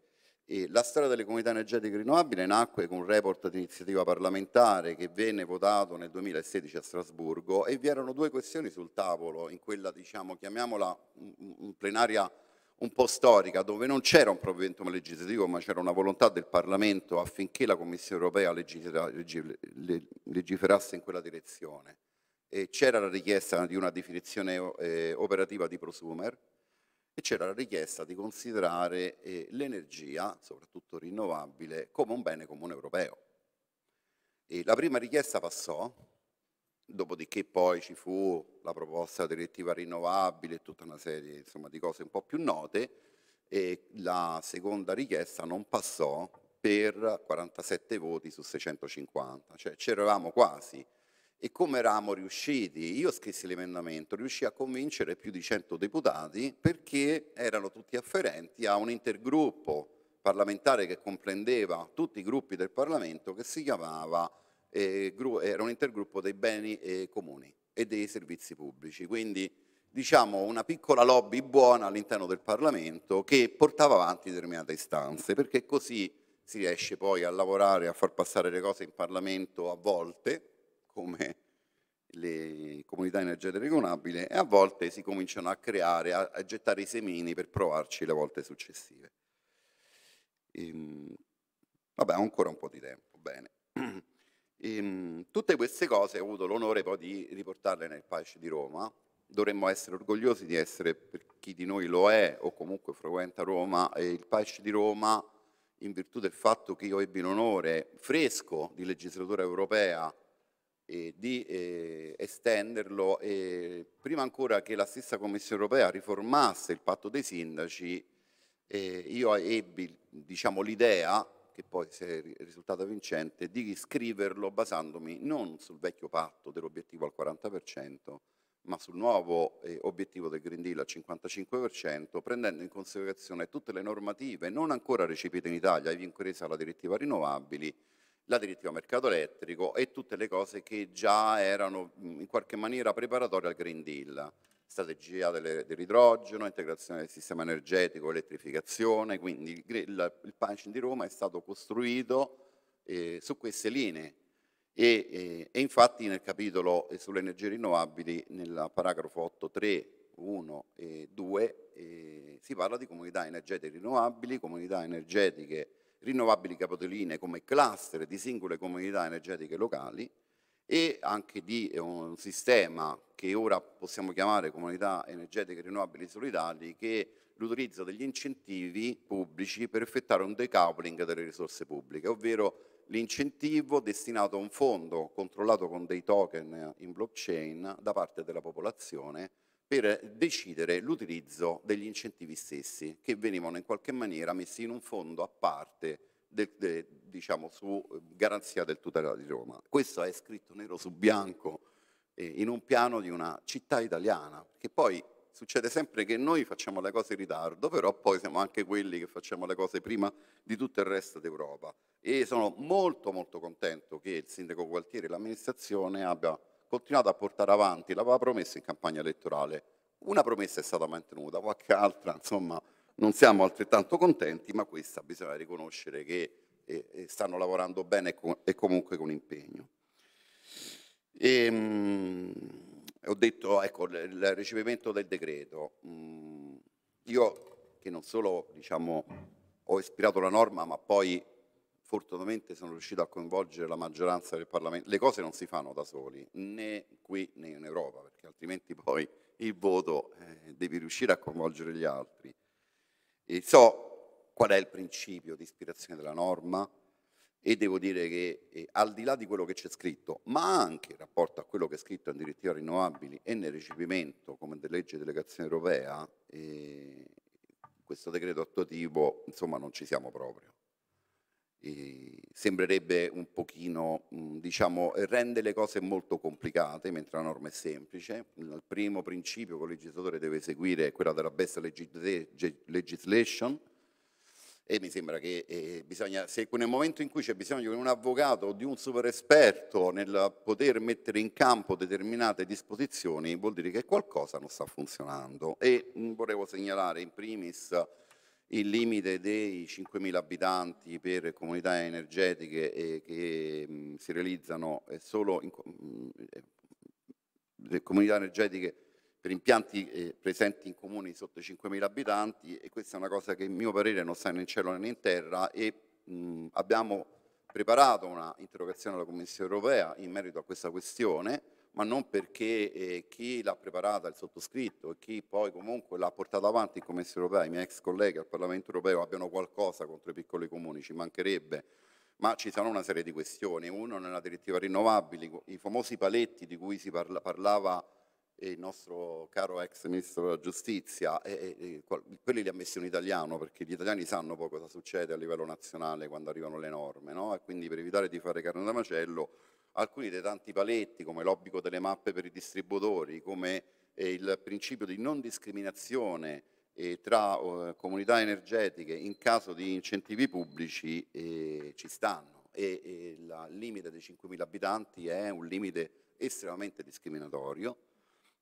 la storia delle comunità energetiche rinnovabili nacque con un report di iniziativa parlamentare che venne votato nel 2016 a Strasburgo e vi erano due questioni sul tavolo in quella, diciamo, chiamiamola un, un plenaria un po' storica dove non c'era un provvedimento legislativo ma c'era una volontà del Parlamento affinché la Commissione europea legiferasse in quella direzione. c'era la richiesta di una definizione eh, operativa di prosumer e c'era la richiesta di considerare eh, l'energia, soprattutto rinnovabile, come un bene comune europeo. E la prima richiesta passò, Dopodiché poi ci fu la proposta direttiva rinnovabile e tutta una serie insomma, di cose un po' più note e la seconda richiesta non passò per 47 voti su 650, cioè c'eravamo quasi. E come eravamo riusciti? Io scrissi l'emendamento, riuscì a convincere più di 100 deputati perché erano tutti afferenti a un intergruppo parlamentare che comprendeva tutti i gruppi del Parlamento che si chiamava eh, era un intergruppo dei beni eh, comuni e dei servizi pubblici, quindi diciamo una piccola lobby buona all'interno del Parlamento che portava avanti determinate istanze, perché così si riesce poi a lavorare, a far passare le cose in Parlamento a volte, come le comunità energetiche regolabili, e a volte si cominciano a creare, a, a gettare i semini per provarci le volte successive. Ehm, vabbè, ho ancora un po' di tempo, bene. E, ehm, tutte queste cose ho avuto l'onore poi di riportarle nel Pace di Roma. Dovremmo essere orgogliosi di essere, per chi di noi lo è o comunque frequenta Roma, il Pace di Roma, in virtù del fatto che io ebbi l'onore fresco di legislatura europea e di eh, estenderlo e prima ancora che la stessa Commissione europea riformasse il patto dei sindaci eh, io ebbi diciamo, l'idea che poi si è risultata vincente, di scriverlo basandomi non sul vecchio patto dell'obiettivo al 40%, ma sul nuovo eh, obiettivo del Green Deal al 55%, prendendo in considerazione tutte le normative non ancora recepite in Italia, ivi inclusa la direttiva rinnovabili, la direttiva mercato elettrico e tutte le cose che già erano in qualche maniera preparatorie al Green Deal strategia delle, dell'idrogeno, integrazione del sistema energetico, elettrificazione, quindi il, il, il Punch di Roma è stato costruito eh, su queste linee e, eh, e infatti nel capitolo eh, sulle energie rinnovabili, nel paragrafo 8.3, 1 e 2, eh, si parla di comunità energetiche rinnovabili, comunità energetiche rinnovabili capoteline come cluster di singole comunità energetiche locali, e anche di un sistema che ora possiamo chiamare comunità energetiche rinnovabili solidali che l'utilizzo degli incentivi pubblici per effettuare un decoupling delle risorse pubbliche, ovvero l'incentivo destinato a un fondo controllato con dei token in blockchain da parte della popolazione per decidere l'utilizzo degli incentivi stessi che venivano in qualche maniera messi in un fondo a parte de, de, diciamo, su eh, garanzia del tutelato di Roma. Questo è scritto nero su bianco eh, in un piano di una città italiana, che poi succede sempre che noi facciamo le cose in ritardo, però poi siamo anche quelli che facciamo le cose prima di tutto il resto d'Europa. E sono molto molto contento che il sindaco Gualtieri e l'amministrazione abbiano continuato a portare avanti, l'aveva promesso in campagna elettorale, una promessa è stata mantenuta, qualche altra insomma non siamo altrettanto contenti, ma questa bisogna riconoscere che eh, eh stanno lavorando bene e, com e, comunque con impegno. E, ehm, mh, ho detto, ecco, il recepimento del decreto. Mh, mm, io che non solo diciamo, ho ispirato la norma, ma poi fortunatamente sono riuscito a coinvolgere la maggioranza del Parlamento. Le cose non si fanno da soli, né qui né in Europa, perché altrimenti poi il voto eh, devi riuscire a coinvolgere gli altri. E so qual è il principio di ispirazione della norma e devo dire che eh, al di là di quello che c'è scritto, ma anche in rapporto a quello che è scritto in direttiva rinnovabili e nel recepimento come delle legge di delegazione europea, eh, questo decreto attuativo, insomma, non ci siamo proprio sembrerebbe un pochino, mm, diciamo, rende le cose molto complicate, mentre la norma è semplice. Il primo principio che il legislatore deve seguire è quello della best legislation, e mi sembra che eh, bisogna, se nel momento in cui c'è bisogno di un avvocato o di un super esperto nel poter mettere in campo determinate disposizioni, vuol dire che qualcosa non sta funzionando. E mh, mm, volevo segnalare in primis il limite dei 5.000 abitanti per comunità energetiche eh, che mh, mm, si realizzano eh, solo in, mh, mm, eh, comunità energetiche per impianti eh, presenti in comuni sotto i 5.000 abitanti e questa è una cosa che a mio parere non sta né in cielo né in terra e mh, mm, abbiamo preparato una interrogazione alla Commissione europea in merito a questa questione ma non perché eh, chi l'ha preparata, il sottoscritto, e chi poi comunque l'ha portata avanti in Commissione europea, i miei ex colleghi al Parlamento europeo abbiano qualcosa contro i piccoli comuni, ci mancherebbe, ma ci sono una serie di questioni. Uno nella direttiva rinnovabili, i famosi paletti di cui si parla, parlava eh, il nostro caro ex ministro della giustizia, e, e, quelli li ha messi in italiano perché gli italiani sanno poi cosa succede a livello nazionale quando arrivano le norme, no? e quindi per evitare di fare carne da macello alcuni dei tanti paletti come l'obbligo delle mappe per i distributori, come eh, il principio di non discriminazione eh, tra eh, comunità energetiche in caso di incentivi pubblici eh, ci stanno e, e il limite dei 5.000 abitanti è un limite estremamente discriminatorio,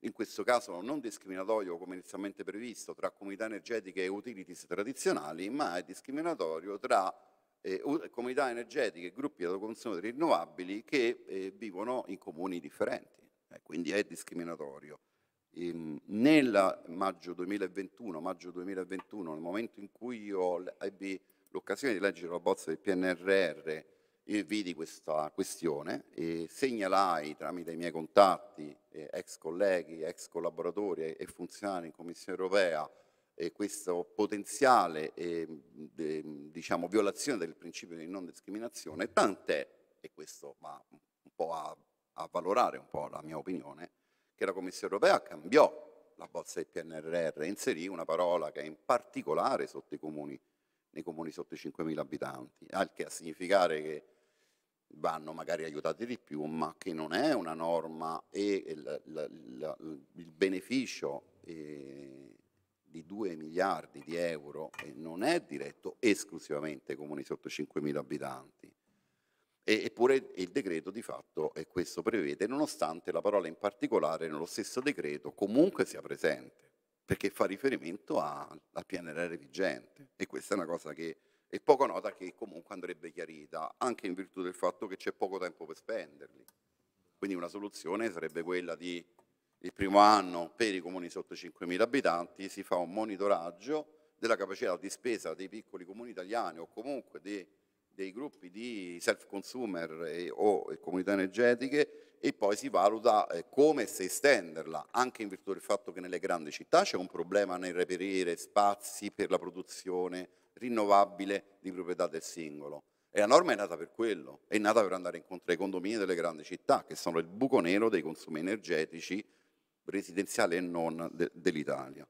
in questo caso non discriminatorio come inizialmente previsto tra comunità energetiche e utilities tradizionali, ma è discriminatorio tra eh, comunità energetiche, gruppi di autoconsumo rinnovabili che eh, vivono in comuni differenti, eh, quindi è discriminatorio. Ehm, nel maggio 2021, maggio 2021, nel momento in cui io ebbi l'occasione di leggere la bozza del PNRR e eh, vidi questa questione e segnalai tramite i miei contatti, eh, ex colleghi, ex collaboratori e funzionari in Commissione europea, eh, questo potenziale eh, de, diciamo, violazione del principio di non discriminazione, tant'è, e questo va un po' a, a, valorare un po' la mia opinione, che la Commissione europea cambiò la bozza del PNRR e inserì una parola che è in particolare sotto i comuni, nei comuni sotto i 5.000 abitanti, anche a significare che vanno magari aiutati di più, ma che non è una norma e il, il, il, il beneficio eh, di 2 miliardi di euro e non è diretto esclusivamente ai comuni sotto 5 mila abitanti. eppure il decreto di fatto è questo prevede, nonostante la parola in particolare nello stesso decreto comunque sia presente, perché fa riferimento al PNRR vigente. E questa è una cosa che è poco nota che comunque andrebbe chiarita, anche in virtù del fatto che c'è poco tempo per spenderli. Quindi una soluzione sarebbe quella di il primo anno per i comuni sotto 5.000 abitanti si fa un monitoraggio della capacità di spesa dei piccoli comuni italiani o comunque dei, dei gruppi di self-consumer o comunità energetiche e poi si valuta eh, come se estenderla, anche in virtù del fatto che nelle grandi città c'è un problema nel reperire spazi per la produzione rinnovabile di proprietà del singolo. E la norma è nata per quello, è nata per andare incontro ai condomini delle grandi città, che sono il buco nero dei consumi energetici residenziale e non de, dell'Italia.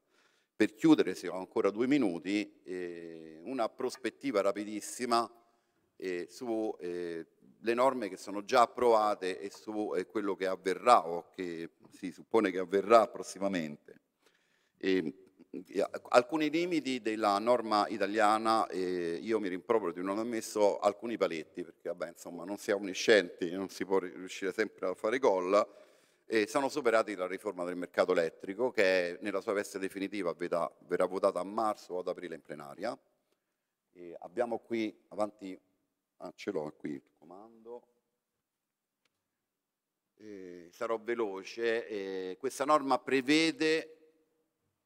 Per chiudere, se ho ancora due minuti, eh, una prospettiva rapidissima eh, sulle eh, norme che sono già approvate e su eh, quello che avverrà o che si suppone che avverrà prossimamente. Eh, alcuni limiti della norma italiana, eh, io mi rimprovero di non aver messo alcuni paletti, perché vabbè, insomma, non siamo onniscienti, non si può riuscire sempre a fare gol, e sono superati la riforma del mercato elettrico che nella sua veste definitiva verrà, verrà votata a marzo o ad aprile in plenaria. E abbiamo qui avanti, ah ce l'ho qui il comando, eh, sarò veloce, eh, questa norma prevede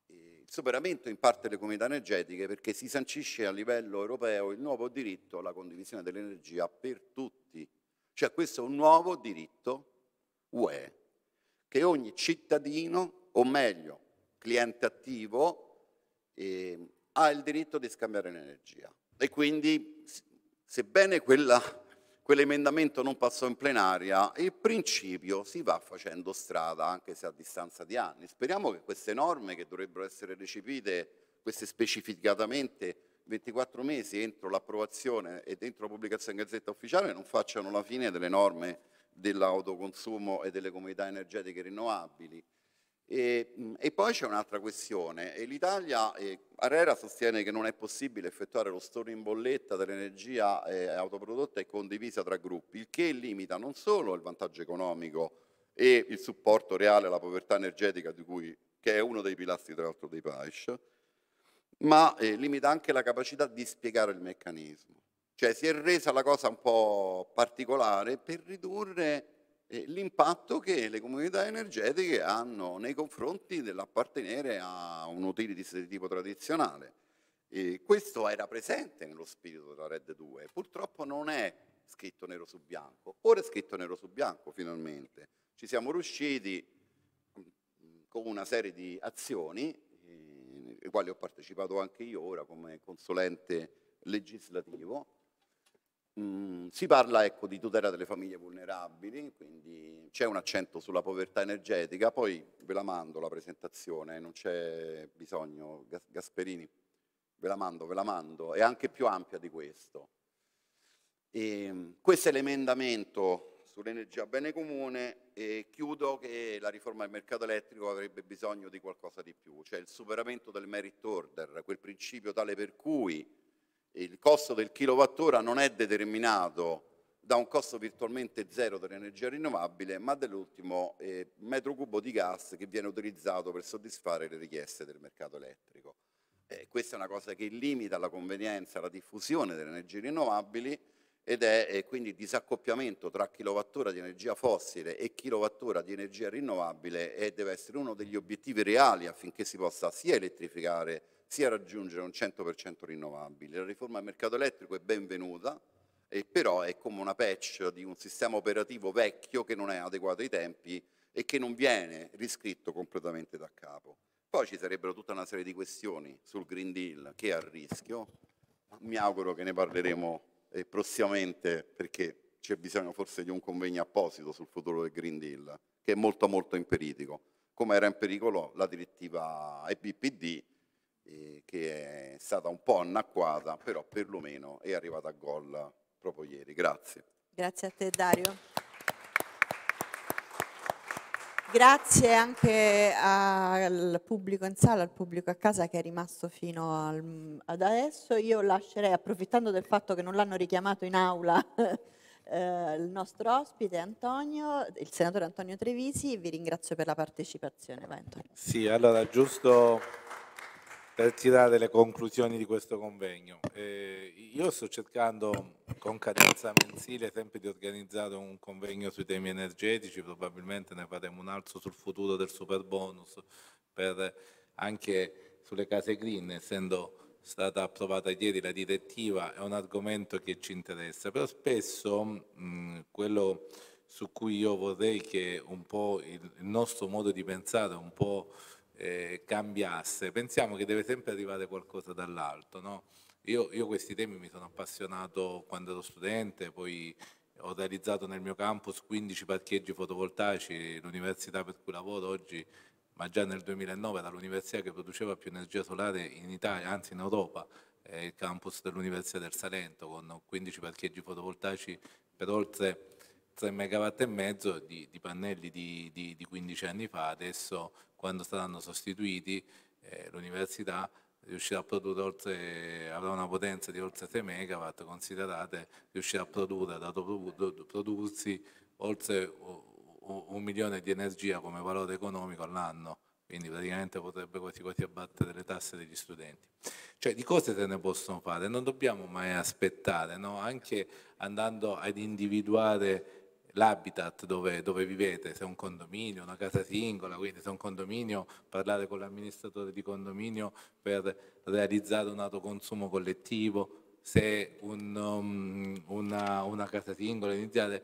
eh, il superamento in parte delle comunità energetiche perché si sancisce a livello europeo il nuovo diritto alla condivisione dell'energia per tutti, cioè questo è un nuovo diritto UE che ogni cittadino, o meglio, cliente attivo, eh, ha il diritto di scambiare l'energia. E quindi, sebbene quella, quell'emendamento non passò in plenaria, il principio si va facendo strada, anche se a distanza di anni. Speriamo che queste norme, che dovrebbero essere recepite, queste specificatamente 24 mesi entro l'approvazione e dentro la pubblicazione in gazzetta ufficiale, non facciano la fine delle norme dell'autoconsumo e delle comunità energetiche rinnovabili. E, mm, e poi c'è un'altra questione, l'Italia, eh, Arera sostiene che non è possibile effettuare lo store in bolletta dell'energia eh, autoprodotta e condivisa tra gruppi, il che limita non solo il vantaggio economico e il supporto reale alla povertà energetica, cui, che è uno dei pilastri tra l'altro dei PAISH, ma eh, limita anche la capacità di spiegare il meccanismo. Cioè si è resa la cosa un po' particolare per ridurre eh, l'impatto che le comunità energetiche hanno nei confronti dell'appartenere a un utility di tipo tradizionale. E questo era presente nello spirito della Red 2, purtroppo non è scritto nero su bianco, ora è scritto nero su bianco finalmente. Ci siamo riusciti mm, con una serie di azioni, eh, alle quali ho partecipato anche io ora come consulente legislativo, Mm, si parla ecco, di tutela delle famiglie vulnerabili, quindi c'è un accento sulla povertà energetica, poi ve la mando la presentazione, non c'è bisogno, Gasperini, ve la mando, ve la mando, è anche più ampia di questo. E, ehm, questo è l'emendamento sull'energia bene comune e chiudo che la riforma del mercato elettrico avrebbe bisogno di qualcosa di più, cioè il superamento del merit order, quel principio tale per cui il costo del kilowattora non è determinato da un costo virtualmente zero dell'energia rinnovabile, ma dell'ultimo eh, metro cubo di gas che viene utilizzato per soddisfare le richieste del mercato elettrico. Eh, questa è una cosa che limita la convenienza, la diffusione delle energie rinnovabili ed è eh, quindi il disaccoppiamento tra kilowattora di energia fossile e kilowattora di energia rinnovabile e eh, deve essere uno degli obiettivi reali affinché si possa sia elettrificare sia raggiungere un 100% rinnovabile. La riforma del mercato elettrico è benvenuta, eh, però è come una patch di un sistema operativo vecchio che non è adeguato ai tempi e che non viene riscritto completamente da capo. Poi ci sarebbero tutta una serie di questioni sul Green Deal che è a rischio, mi auguro che ne parleremo eh, prossimamente perché c'è bisogno forse di un convegno apposito sul futuro del Green Deal, che è molto molto in pericolo, come era in pericolo la direttiva EBPD eh, che è stata un po' annacquata, però perlomeno è arrivata a gol proprio ieri. Grazie. Grazie a te Dario. Grazie anche al pubblico in sala, al pubblico a casa che è rimasto fino al, ad adesso. Io lascerei, approfittando del fatto che non l'hanno richiamato in aula, eh, il nostro ospite Antonio, il senatore Antonio Trevisi, vi ringrazio per la partecipazione. Vai Sì, allora giusto per tirare le conclusioni di questo convegno. Eh, io sto cercando con cadenza mensile sempre di organizzare un convegno sui temi energetici, probabilmente ne faremo un altro sul futuro del super bonus, per, anche sulle case green, essendo stata approvata ieri la direttiva, è un argomento che ci interessa, però spesso mh, quello su cui io vorrei che un po' il, il nostro modo di pensare, un po' eh, cambiasse. Pensiamo che deve sempre arrivare qualcosa dall'alto. No? Io, io, questi temi mi sono appassionato quando ero studente, poi ho realizzato nel mio campus 15 parcheggi fotovoltaici, l'università per cui lavoro oggi, ma già nel 2009 era l'università che produceva più energia solare in Italia, anzi in Europa, è il campus dell'Università del Salento con 15 parcheggi fotovoltaici per oltre 3 megawatt e mezzo di, di pannelli di, di, di, 15 anni fa, adesso quando saranno sostituiti eh, l'università riuscirà a produrre oltre, avrà una potenza di oltre 3 megawatt considerate, riuscirà a produrre, ad autoprodursi oltre un milione di energia come valore economico all'anno, quindi praticamente potrebbe quasi quasi abbattere le tasse degli studenti. Cioè di cose se ne possono fare, non dobbiamo mai aspettare, no? anche andando ad individuare l'habitat dove, dove, vivete, se è un condominio, una casa singola, quindi se è un condominio parlare con l'amministratore di condominio per realizzare un autoconsumo collettivo, se un, um, una, una, casa singola, iniziare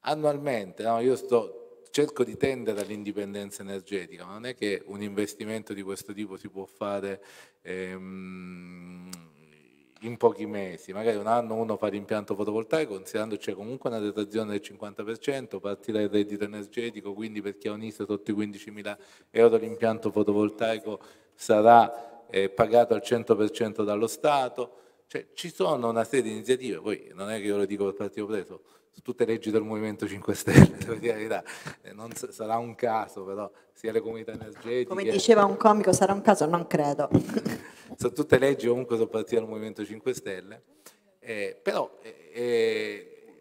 annualmente, no? io sto, cerco di tendere all'indipendenza energetica, ma non è che un investimento di questo tipo si può fare... Ehm, in pochi mesi, magari un anno uno fa l'impianto fotovoltaico, considerando c'è comunque una detrazione del 50%, partire dal reddito energetico, quindi per chi ha un ISO sotto i 15.000 euro l'impianto fotovoltaico sarà eh, pagato al 100% dallo Stato, cioè, ci sono una serie di iniziative, poi non è che io lo dico per partito preso, tutte leggi del Movimento 5 Stelle, devo dire la verità. Eh, non sarà un caso, però, sia le comunità energetiche... Come diceva un comico, sarà un caso? Non credo. sono tutte leggi comunque sono partite dal Movimento 5 Stelle, eh, però eh, eh,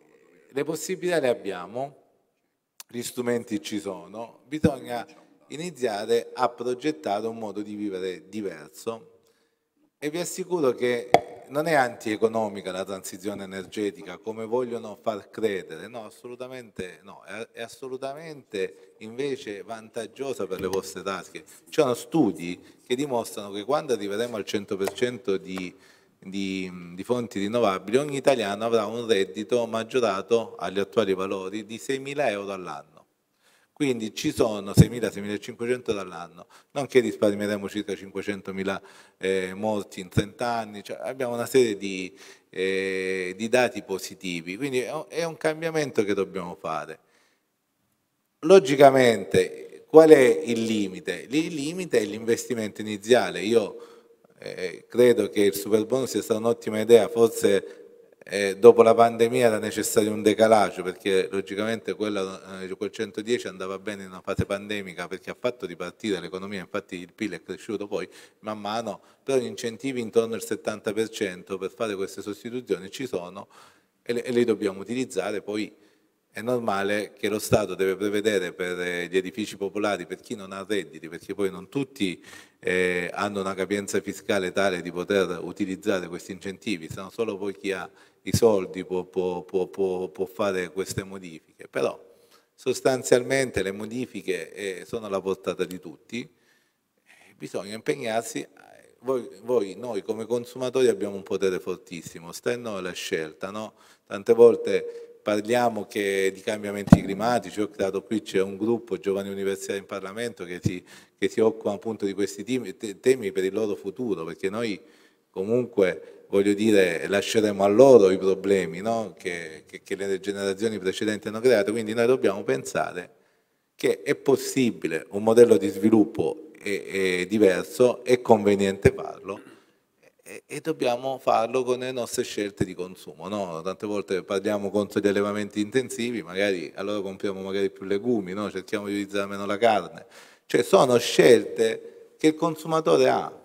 le possibilità le abbiamo, gli strumenti ci sono, bisogna iniziare a progettare un modo di vivere diverso e vi assicuro che non è antieconomica la transizione energetica come vogliono far credere, no, assolutamente no, è, è assolutamente invece vantaggiosa per le vostre tasche. Ci sono studi che dimostrano che quando arriveremo al 100% di, di, di fonti rinnovabili, ogni italiano avrà un reddito maggiorato agli attuali valori di 6.000 euro all'anno. Quindi ci sono 6.000-6.500 dall'anno, nonché risparmieremo circa 500.000 eh, morti in 30 anni, cioè abbiamo una serie di, eh, di dati positivi, quindi è un cambiamento che dobbiamo fare. Logicamente qual è il limite? Il limite è l'investimento iniziale, io eh, credo che il super bonus sia stata un'ottima idea, forse eh, dopo la pandemia era necessario un decalaggio perché logicamente quella, eh, quel 110 andava bene in una fase pandemica perché ha fatto ripartire l'economia, infatti il PIL è cresciuto poi man mano, però gli incentivi intorno al 70% per fare queste sostituzioni ci sono e, e li dobbiamo utilizzare poi è normale che lo Stato deve prevedere per eh, gli edifici popolari, per chi non ha redditi, perché poi non tutti eh, hanno una capienza fiscale tale di poter utilizzare questi incentivi, sono solo poi chi ha i soldi, può, può, può, può fare queste modifiche, però sostanzialmente le modifiche eh, sono alla portata di tutti, eh, bisogna impegnarsi, voi, voi, noi come consumatori abbiamo un potere fortissimo, sta in noi la scelta, no? tante volte parliamo che, di cambiamenti climatici, ho creato qui c'è un gruppo giovani universitari in Parlamento che si, che si occupa appunto di questi temi, temi per il loro futuro, perché noi comunque voglio dire, lasceremo a loro i problemi no? che, che, che, le generazioni precedenti hanno creato, quindi noi dobbiamo pensare che è possibile un modello di sviluppo è, è diverso, è conveniente farlo e, e, dobbiamo farlo con le nostre scelte di consumo. No? Tante volte parliamo contro gli allevamenti intensivi, magari allora compriamo magari più legumi, no? cerchiamo di utilizzare meno la carne. Cioè sono scelte che il consumatore ha,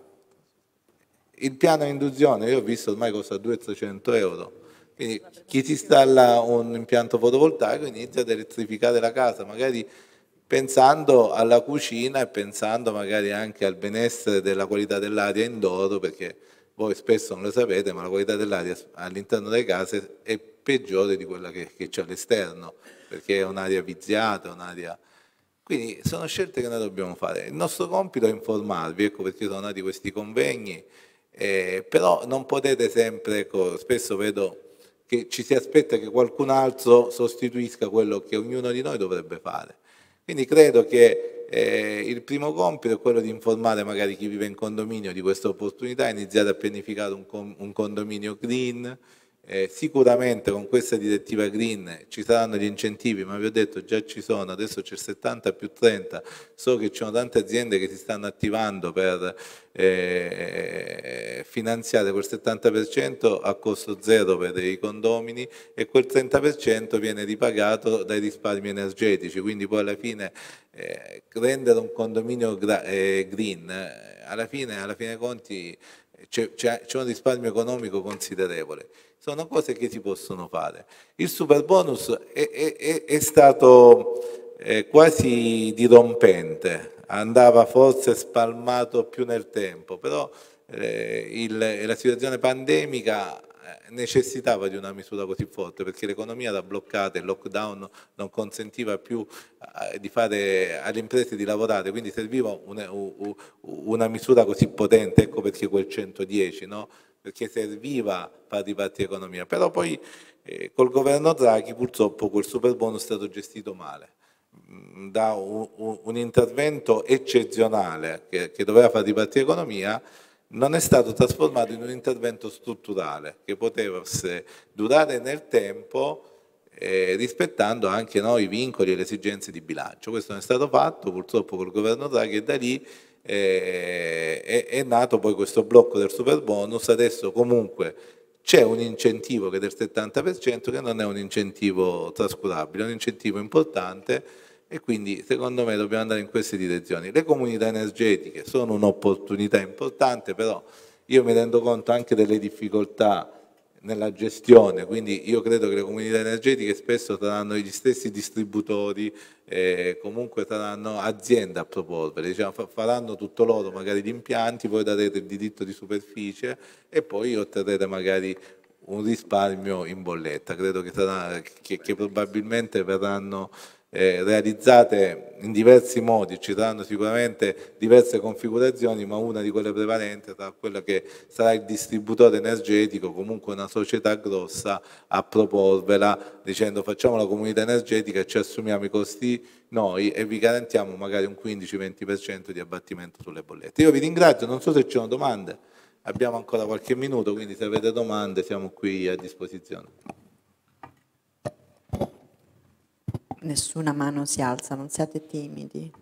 il piano induzione, io ho visto ormai costa 200-300 euro, quindi chi si installa un impianto fotovoltaico inizia ad elettrificare la casa, magari pensando alla cucina e pensando magari anche al benessere della qualità dell'aria indoor, perché voi spesso non lo sapete, ma la qualità dell'aria all'interno delle case è peggiore di quella che, che c'è all'esterno, perché è un'aria viziata, un'aria... Quindi sono scelte che noi dobbiamo fare. Il nostro compito è informarvi, ecco perché sono nati questi convegni, eh, però non potete sempre, ecco, spesso vedo che ci si aspetta che qualcun altro sostituisca quello che ognuno di noi dovrebbe fare. Quindi credo che eh, il primo compito è quello di informare magari chi vive in condominio di questa opportunità, iniziare a pianificare un, con, un condominio green, eh, sicuramente con questa direttiva green ci saranno gli incentivi, ma vi ho detto già ci sono, adesso c'è 70 più 30, so che ci sono tante aziende che si stanno attivando per eh, finanziare quel 70% a costo zero per i condomini e quel 30% viene ripagato dai risparmi energetici, quindi poi alla fine eh, rendere un condominio eh, green, eh, alla fine, alla fine dei conti c'è un risparmio economico considerevole sono cose che si possono fare. Il super bonus è, è, è stato eh, quasi dirompente, andava forse spalmato più nel tempo, però eh, il, la situazione pandemica eh, necessitava di una misura così forte perché l'economia era bloccata, il lockdown non consentiva più eh, di fare alle imprese di lavorare, quindi serviva una, una misura così potente, ecco perché quel 110, no? perché serviva per ripartire l'economia. Però poi eh, col governo Draghi purtroppo quel super bonus è stato gestito male mm, da un, un intervento eccezionale che, che, doveva far ripartire l'economia non è stato trasformato in un intervento strutturale che poteva durare nel tempo eh, rispettando anche no, i vincoli e le esigenze di bilancio. Questo non è stato fatto purtroppo col governo Draghi e da lì eh, è, è, nato poi questo blocco del super bonus, adesso comunque c'è un incentivo che è del 70% che non è un incentivo trascurabile, è un incentivo importante e quindi secondo me dobbiamo andare in queste direzioni. Le comunità energetiche sono un'opportunità importante, però io mi rendo conto anche delle difficoltà nella gestione, quindi io credo che le comunità energetiche spesso saranno gli stessi distributori, eh, comunque saranno aziende a proporvere, diciamo, faranno tutto loro magari gli impianti, voi darete il diritto di superficie e poi otterrete magari un risparmio in bolletta, credo che, sarà, che, che probabilmente verranno eh, realizzate in diversi modi, ci saranno sicuramente diverse configurazioni, ma una di quelle prevalenti sarà quella che sarà il distributore energetico, comunque una società grossa, a proporvela dicendo facciamo la comunità energetica, ci assumiamo i costi noi e vi garantiamo magari un 15-20% di abbattimento sulle bollette. Io vi ringrazio, non so se ci sono domande, abbiamo ancora qualche minuto, quindi se avete domande siamo qui a disposizione. nessuna mano si alza, non siate timidi.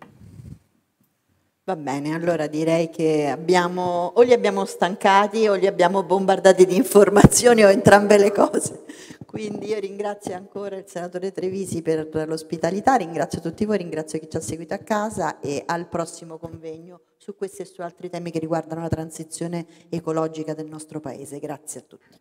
Va bene, allora direi che abbiamo, o li abbiamo stancati o li abbiamo bombardati di informazioni o entrambe le cose. Quindi io ringrazio ancora il senatore Trevisi per, per l'ospitalità, ringrazio tutti voi, ringrazio chi ci ha seguito a casa e al prossimo convegno su questi e su altri temi che riguardano la transizione ecologica del nostro Paese. Grazie a tutti.